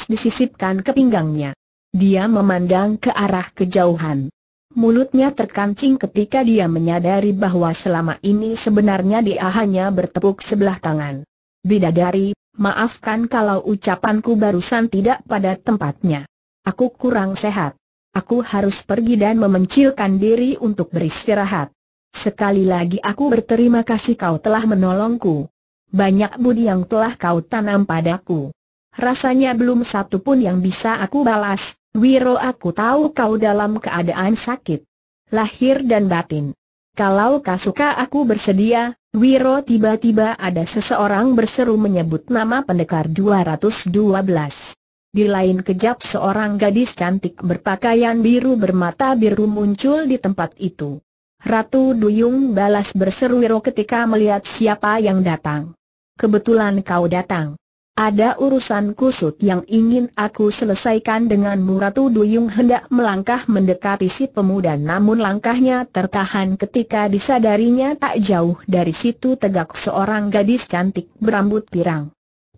disisipkan ke pinggangnya. Dia memandang ke arah kejauhan. Mulutnya terkancing ketika dia menyadari bahwa selama ini sebenarnya dia hanya bertepuk sebelah tangan. Bidadari, maafkan kalau ucapanku barusan tidak pada tempatnya. Aku kurang sehat. Aku harus pergi dan memencilkan diri untuk beristirahat. Sekali lagi aku berterima kasih kau telah menolongku. Banyak budi yang telah kau tanam padaku. Rasanya belum satu pun yang bisa aku balas, Wiro aku tahu kau dalam keadaan sakit. Lahir dan batin. Kalau kau suka aku bersedia, Wiro tiba-tiba ada seseorang berseru menyebut nama pendekar 212. Di lain kejap seorang gadis cantik berpakaian biru bermata biru muncul di tempat itu. Ratu Duyung balas berseru Wiro ketika melihat siapa yang datang. Kebetulan kau datang. Ada urusan kusut yang ingin aku selesaikan dengan Muratu Duyung hendak melangkah mendekati si pemuda namun langkahnya tertahan ketika disadarinya tak jauh dari situ tegak seorang gadis cantik berambut pirang.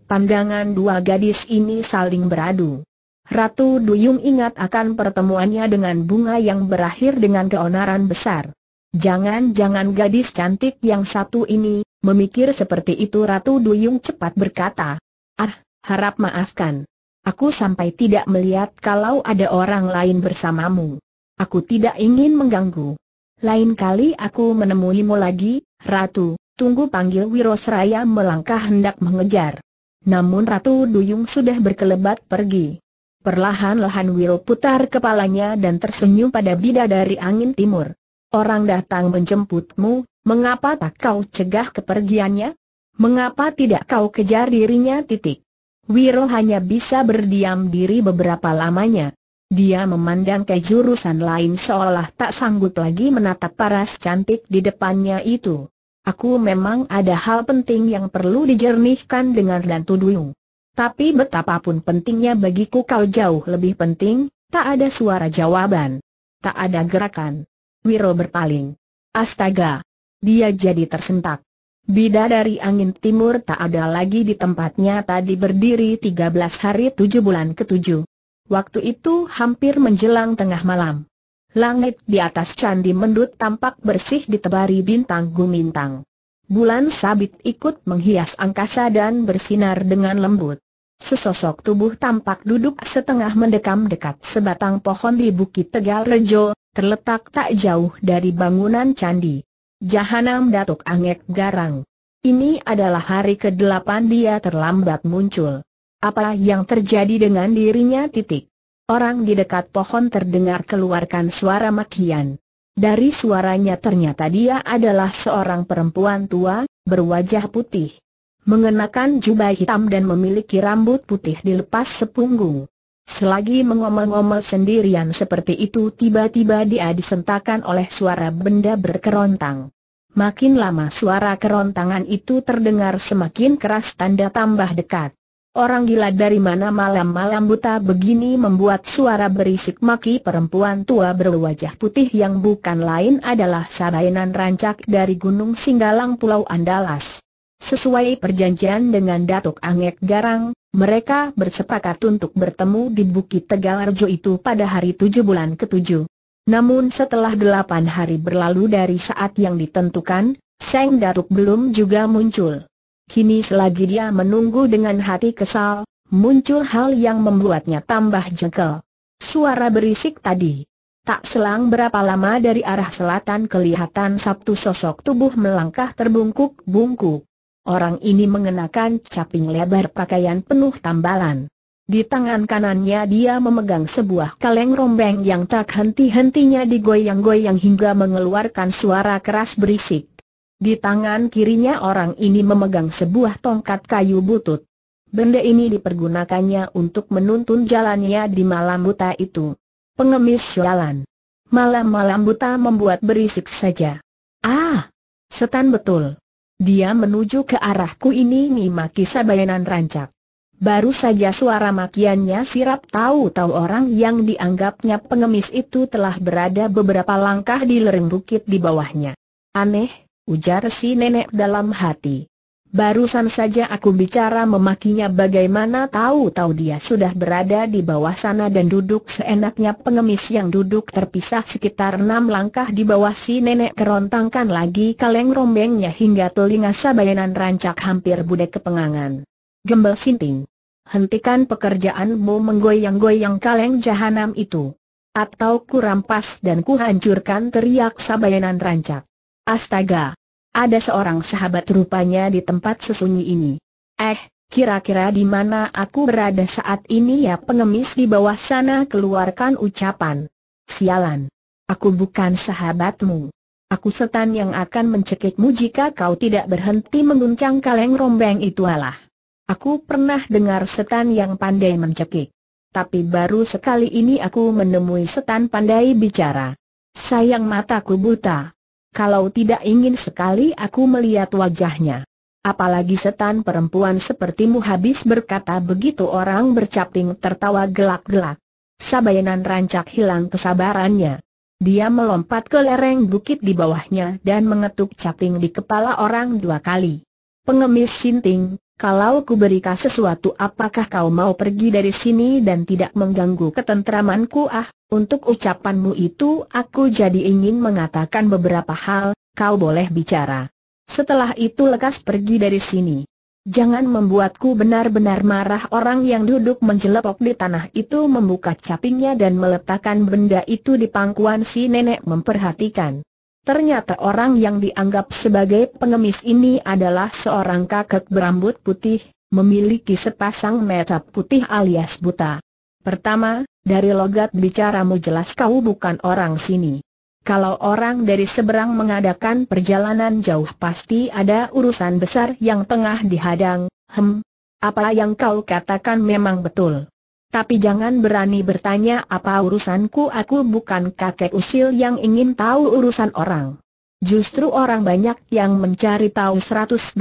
Pandangan dua gadis ini saling beradu. Ratu Duyung ingat akan pertemuannya dengan bunga yang berakhir dengan keonaran besar. Jangan-jangan gadis cantik yang satu ini, memikir seperti itu Ratu Duyung cepat berkata, Ah, harap maafkan. Aku sampai tidak melihat kalau ada orang lain bersamamu. Aku tidak ingin mengganggu. Lain kali aku menemuimu lagi, Ratu, tunggu panggil Wirosraya melangkah hendak mengejar. Namun Ratu Duyung sudah berkelebat pergi. Perlahan-lahan Wiro putar kepalanya dan tersenyum pada bidadari angin timur. Orang datang menjemputmu, mengapa tak kau cegah kepergiannya? Mengapa tidak kau kejar dirinya titik? Wiro hanya bisa berdiam diri beberapa lamanya. Dia memandang ke jurusan lain seolah tak sanggup lagi menatap paras cantik di depannya itu. Aku memang ada hal penting yang perlu dijernihkan dengan dan Duyung. Tapi betapapun pentingnya bagiku kau jauh lebih penting, tak ada suara jawaban. Tak ada gerakan. Wiro berpaling. Astaga! Dia jadi tersentak. Bida dari angin timur tak ada lagi di tempatnya tadi berdiri 13 hari 7 bulan ke-7. Waktu itu hampir menjelang tengah malam. Langit di atas candi mendut tampak bersih ditebari bintang gumintang. Bulan sabit ikut menghias angkasa dan bersinar dengan lembut. Sesosok tubuh tampak duduk setengah mendekam dekat sebatang pohon di Bukit Tegal Rejo, terletak tak jauh dari bangunan candi. Jahanam Datuk Angek Garang. Ini adalah hari ke-8 dia terlambat muncul. Apa yang terjadi dengan dirinya titik. Orang di dekat pohon terdengar keluarkan suara makian. Dari suaranya ternyata dia adalah seorang perempuan tua, berwajah putih. Mengenakan jubah hitam dan memiliki rambut putih dilepas sepunggung. Selagi mengomel-ngomel sendirian seperti itu tiba-tiba dia disentakan oleh suara benda berkerontang. Makin lama suara kerontangan itu terdengar semakin keras tanda tambah dekat. Orang gila dari mana malam-malam buta begini membuat suara berisik maki perempuan tua berwajah putih yang bukan lain adalah Sabainan Rancak dari Gunung Singgalang Pulau Andalas. Sesuai perjanjian dengan Datuk Angek Garang, mereka bersepakat untuk bertemu di Bukit Tegal Arjo itu pada hari tujuh bulan ketujuh. Namun setelah delapan hari berlalu dari saat yang ditentukan, Seng Datuk belum juga muncul. Kini selagi dia menunggu dengan hati kesal, muncul hal yang membuatnya tambah jengkel. Suara berisik tadi. Tak selang berapa lama dari arah selatan kelihatan sabtu sosok tubuh melangkah terbungkuk-bungkuk. Orang ini mengenakan caping lebar pakaian penuh tambalan. Di tangan kanannya dia memegang sebuah kaleng rombeng yang tak henti-hentinya digoyang-goyang hingga mengeluarkan suara keras berisik. Di tangan kirinya orang ini memegang sebuah tongkat kayu butut. Benda ini dipergunakannya untuk menuntun jalannya di malam buta itu. Pengemis jalan. Malam-malam buta membuat berisik saja. Ah! Setan betul. Dia menuju ke arahku ini maki sabayanan rancak. Baru saja suara makiannya sirap tahu-tahu orang yang dianggapnya pengemis itu telah berada beberapa langkah di lereng bukit di bawahnya. Aneh, ujar si nenek dalam hati. Barusan saja aku bicara memakinya bagaimana tahu-tahu dia sudah berada di bawah sana dan duduk seenaknya pengemis yang duduk terpisah sekitar enam langkah di bawah si nenek kerontangkan lagi kaleng rombengnya hingga telinga sabayanan rancak hampir budak kepengangan. Gembel sinting. Hentikan pekerjaanmu menggoyang-goyang kaleng jahanam itu. Atau ku rampas dan kuhancurkan, teriak sabayanan rancak. Astaga! Ada seorang sahabat rupanya di tempat sesunyi ini. Eh, kira-kira di mana aku berada saat ini ya pengemis di bawah sana keluarkan ucapan. Sialan. Aku bukan sahabatmu. Aku setan yang akan mencekikmu jika kau tidak berhenti menguncang kaleng rombeng itu alah. Aku pernah dengar setan yang pandai mencekik. Tapi baru sekali ini aku menemui setan pandai bicara. Sayang mataku buta kalau tidak ingin sekali aku melihat wajahnya. Apalagi setan perempuan sepertimu habis berkata begitu orang bercapting tertawa gelak-gelak. Sabayanan rancak hilang kesabarannya. Dia melompat ke lereng bukit di bawahnya dan mengetuk capting di kepala orang dua kali. Pengemis sinting, kalau ku berikan sesuatu apakah kau mau pergi dari sini dan tidak mengganggu ketentramanku ah? Untuk ucapanmu itu aku jadi ingin mengatakan beberapa hal, kau boleh bicara. Setelah itu lekas pergi dari sini. Jangan membuatku benar-benar marah orang yang duduk menjelepok di tanah itu membuka capingnya dan meletakkan benda itu di pangkuan si nenek memperhatikan. Ternyata orang yang dianggap sebagai pengemis ini adalah seorang kakek berambut putih, memiliki sepasang mata putih alias buta. Pertama, dari logat bicaramu jelas kau bukan orang sini. Kalau orang dari seberang mengadakan perjalanan jauh pasti ada urusan besar yang tengah dihadang, hem. Apa yang kau katakan memang betul. Tapi jangan berani bertanya apa urusanku aku bukan kakek usil yang ingin tahu urusan orang. Justru orang banyak yang mencari tahu 122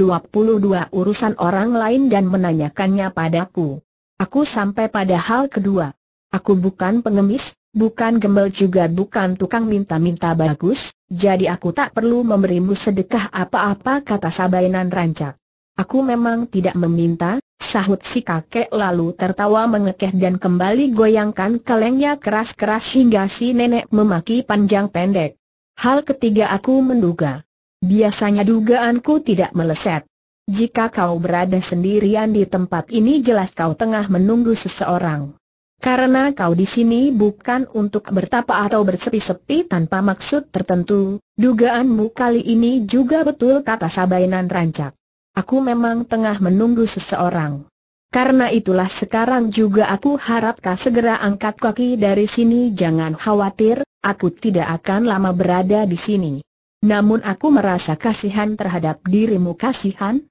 urusan orang lain dan menanyakannya padaku. Aku sampai pada hal kedua. Aku bukan pengemis, bukan gembel juga bukan tukang minta-minta bagus, jadi aku tak perlu memberimu sedekah apa-apa kata Sabainan rancak. Aku memang tidak meminta, sahut si kakek lalu tertawa mengekeh dan kembali goyangkan kalengnya keras-keras hingga si nenek memaki panjang pendek. Hal ketiga aku menduga. Biasanya dugaanku tidak meleset. Jika kau berada sendirian di tempat ini jelas kau tengah menunggu seseorang. Karena kau di sini bukan untuk bertapa atau bersepi-sepi tanpa maksud tertentu, dugaanmu kali ini juga betul kata Sabainan rancak. Aku memang tengah menunggu seseorang. Karena itulah sekarang juga aku harap kau segera angkat kaki dari sini jangan khawatir, aku tidak akan lama berada di sini. Namun aku merasa kasihan terhadap dirimu kasihan,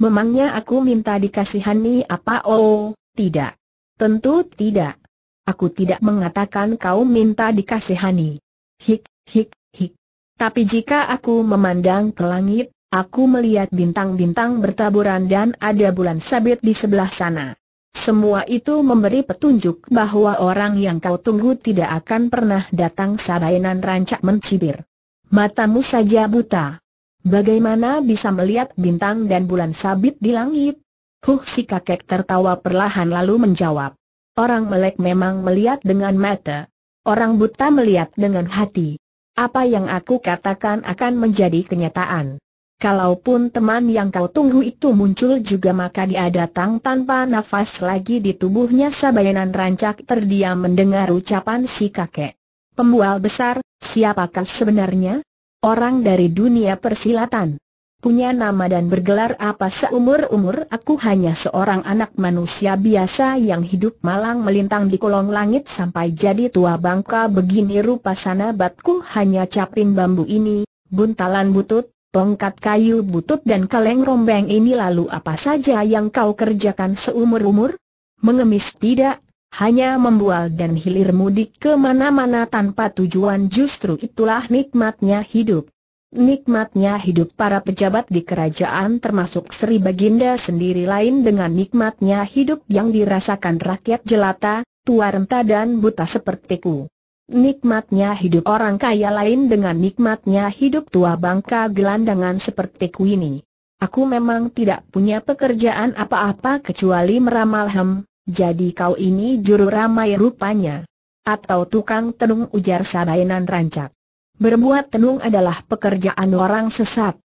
Memangnya aku minta dikasihani apa? Oh, tidak. Tentu tidak. Aku tidak mengatakan kau minta dikasihani. Hik, hik, hik. Tapi jika aku memandang ke langit, aku melihat bintang-bintang bertaburan dan ada bulan sabit di sebelah sana. Semua itu memberi petunjuk bahwa orang yang kau tunggu tidak akan pernah datang sabainan rancak mencibir. Matamu saja buta. Bagaimana bisa melihat bintang dan bulan sabit di langit? Huh si kakek tertawa perlahan lalu menjawab. Orang melek memang melihat dengan mata. Orang buta melihat dengan hati. Apa yang aku katakan akan menjadi kenyataan. Kalaupun teman yang kau tunggu itu muncul juga maka dia datang tanpa nafas lagi di tubuhnya Sabayanan rancak terdiam mendengar ucapan si kakek. Pembual besar, siapakah sebenarnya? Orang dari dunia persilatan. Punya nama dan bergelar apa seumur-umur aku hanya seorang anak manusia biasa yang hidup malang melintang di kolong langit sampai jadi tua bangka begini rupa sana batku hanya caprin bambu ini, buntalan butut, tongkat kayu butut dan kaleng rombeng ini lalu apa saja yang kau kerjakan seumur-umur? Mengemis tidak, hanya membual dan hilir mudik ke mana-mana tanpa tujuan justru itulah nikmatnya hidup. Nikmatnya hidup para pejabat di kerajaan termasuk Sri Baginda sendiri lain dengan nikmatnya hidup yang dirasakan rakyat jelata, tua renta dan buta seperti ku. Nikmatnya hidup orang kaya lain dengan nikmatnya hidup tua bangka gelandangan seperti ku ini. Aku memang tidak punya pekerjaan apa-apa kecuali meramal hem, jadi kau ini juru ramai rupanya. Atau tukang tenung ujar Sabainan rancak. Berbuat tenung adalah pekerjaan orang sesat.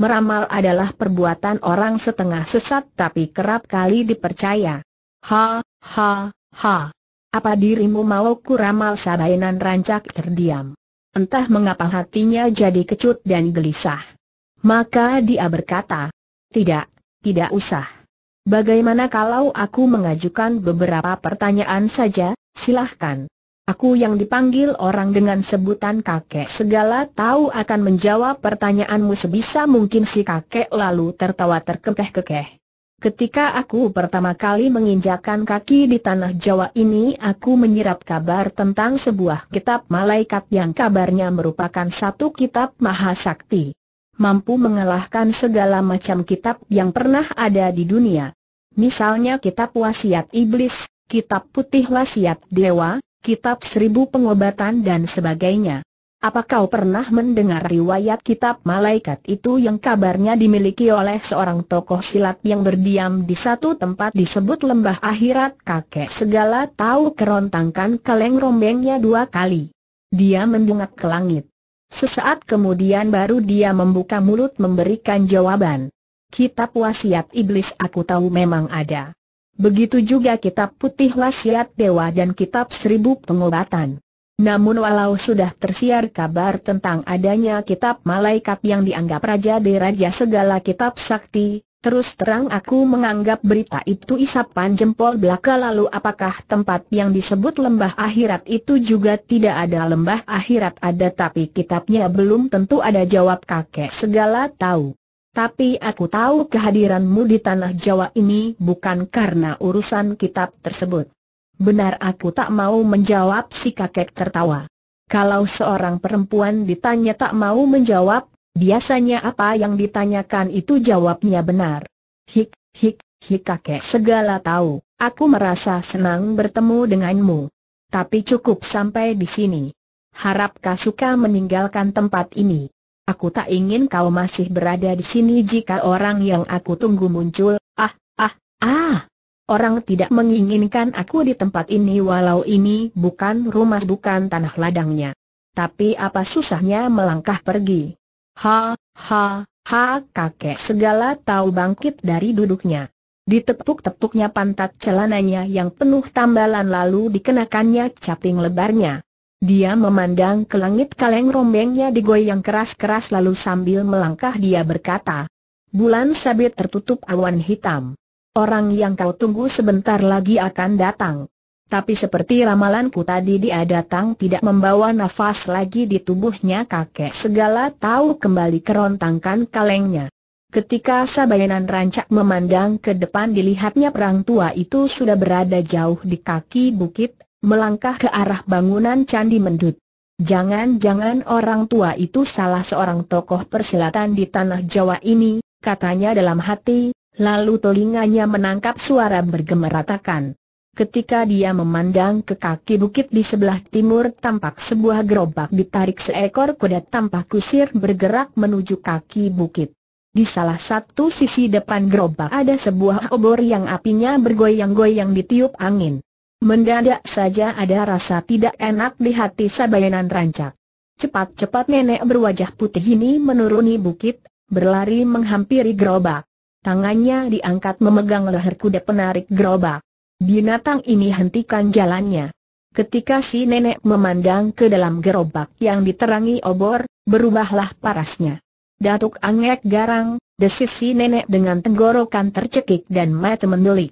Meramal adalah perbuatan orang setengah sesat tapi kerap kali dipercaya. Ha, ha, ha. Apa dirimu mau kuramal Sabainan rancak terdiam. Entah mengapa hatinya jadi kecut dan gelisah. Maka dia berkata, tidak, tidak usah. Bagaimana kalau aku mengajukan beberapa pertanyaan saja, silahkan. Aku yang dipanggil orang dengan sebutan kakek segala tahu akan menjawab pertanyaanmu sebisa mungkin si kakek lalu tertawa terkekeh-kekeh. Ketika aku pertama kali menginjakan kaki di tanah Jawa ini aku menyerap kabar tentang sebuah kitab malaikat yang kabarnya merupakan satu kitab mahasakti mampu mengalahkan segala macam kitab yang pernah ada di dunia. Misalnya kitab wasiat iblis, kitab putih wasiat dewa, kitab seribu pengobatan dan sebagainya. Apa kau pernah mendengar riwayat kitab malaikat itu yang kabarnya dimiliki oleh seorang tokoh silat yang berdiam di satu tempat disebut lembah akhirat kakek segala tahu kerontangkan kaleng rombengnya dua kali. Dia mendungak ke langit. Sesaat kemudian baru dia membuka mulut memberikan jawaban. Kitab wasiat iblis aku tahu memang ada. Begitu juga kitab putih wasiat dewa dan kitab seribu pengobatan. Namun walau sudah tersiar kabar tentang adanya kitab malaikat yang dianggap raja di segala kitab sakti, Terus terang aku menganggap berita itu isapan jempol belaka lalu apakah tempat yang disebut lembah akhirat itu juga tidak ada lembah akhirat ada tapi kitabnya belum tentu ada jawab kakek segala tahu. Tapi aku tahu kehadiranmu di tanah Jawa ini bukan karena urusan kitab tersebut. Benar aku tak mau menjawab si kakek tertawa. Kalau seorang perempuan ditanya tak mau menjawab, Biasanya apa yang ditanyakan itu jawabnya benar. Hik, hik, hik kakek segala tahu, aku merasa senang bertemu denganmu. Tapi cukup sampai di sini. Harap Kasuka meninggalkan tempat ini. Aku tak ingin kau masih berada di sini jika orang yang aku tunggu muncul. Ah, ah, ah. Orang tidak menginginkan aku di tempat ini walau ini bukan rumah bukan tanah ladangnya. Tapi apa susahnya melangkah pergi? Ha, ha, ha kakek segala tahu bangkit dari duduknya. Ditepuk-tepuknya pantat celananya yang penuh tambalan lalu dikenakannya caping lebarnya. Dia memandang ke langit kaleng rombengnya digoyang keras-keras lalu sambil melangkah dia berkata, Bulan sabit tertutup awan hitam. Orang yang kau tunggu sebentar lagi akan datang. Tapi seperti ramalanku tadi dia datang tidak membawa nafas lagi di tubuhnya kakek segala tahu kembali kerontangkan kalengnya. Ketika Sabayanan rancak memandang ke depan dilihatnya perang tua itu sudah berada jauh di kaki bukit, melangkah ke arah bangunan candi mendut. Jangan-jangan orang tua itu salah seorang tokoh persilatan di tanah Jawa ini, katanya dalam hati, lalu telinganya menangkap suara bergemeratakan. Ketika dia memandang ke kaki bukit di sebelah timur tampak sebuah gerobak ditarik seekor kuda tampak kusir bergerak menuju kaki bukit. Di salah satu sisi depan gerobak ada sebuah obor yang apinya bergoyang-goyang ditiup angin. Mendadak saja ada rasa tidak enak di hati Sabayanan rancak. Cepat-cepat nenek berwajah putih ini menuruni bukit, berlari menghampiri gerobak. Tangannya diangkat memegang leher kuda penarik gerobak. Binatang ini hentikan jalannya. Ketika si nenek memandang ke dalam gerobak yang diterangi obor, berubahlah parasnya. Datuk Angek garang, desis si nenek dengan tenggorokan tercekik dan mata mendelik.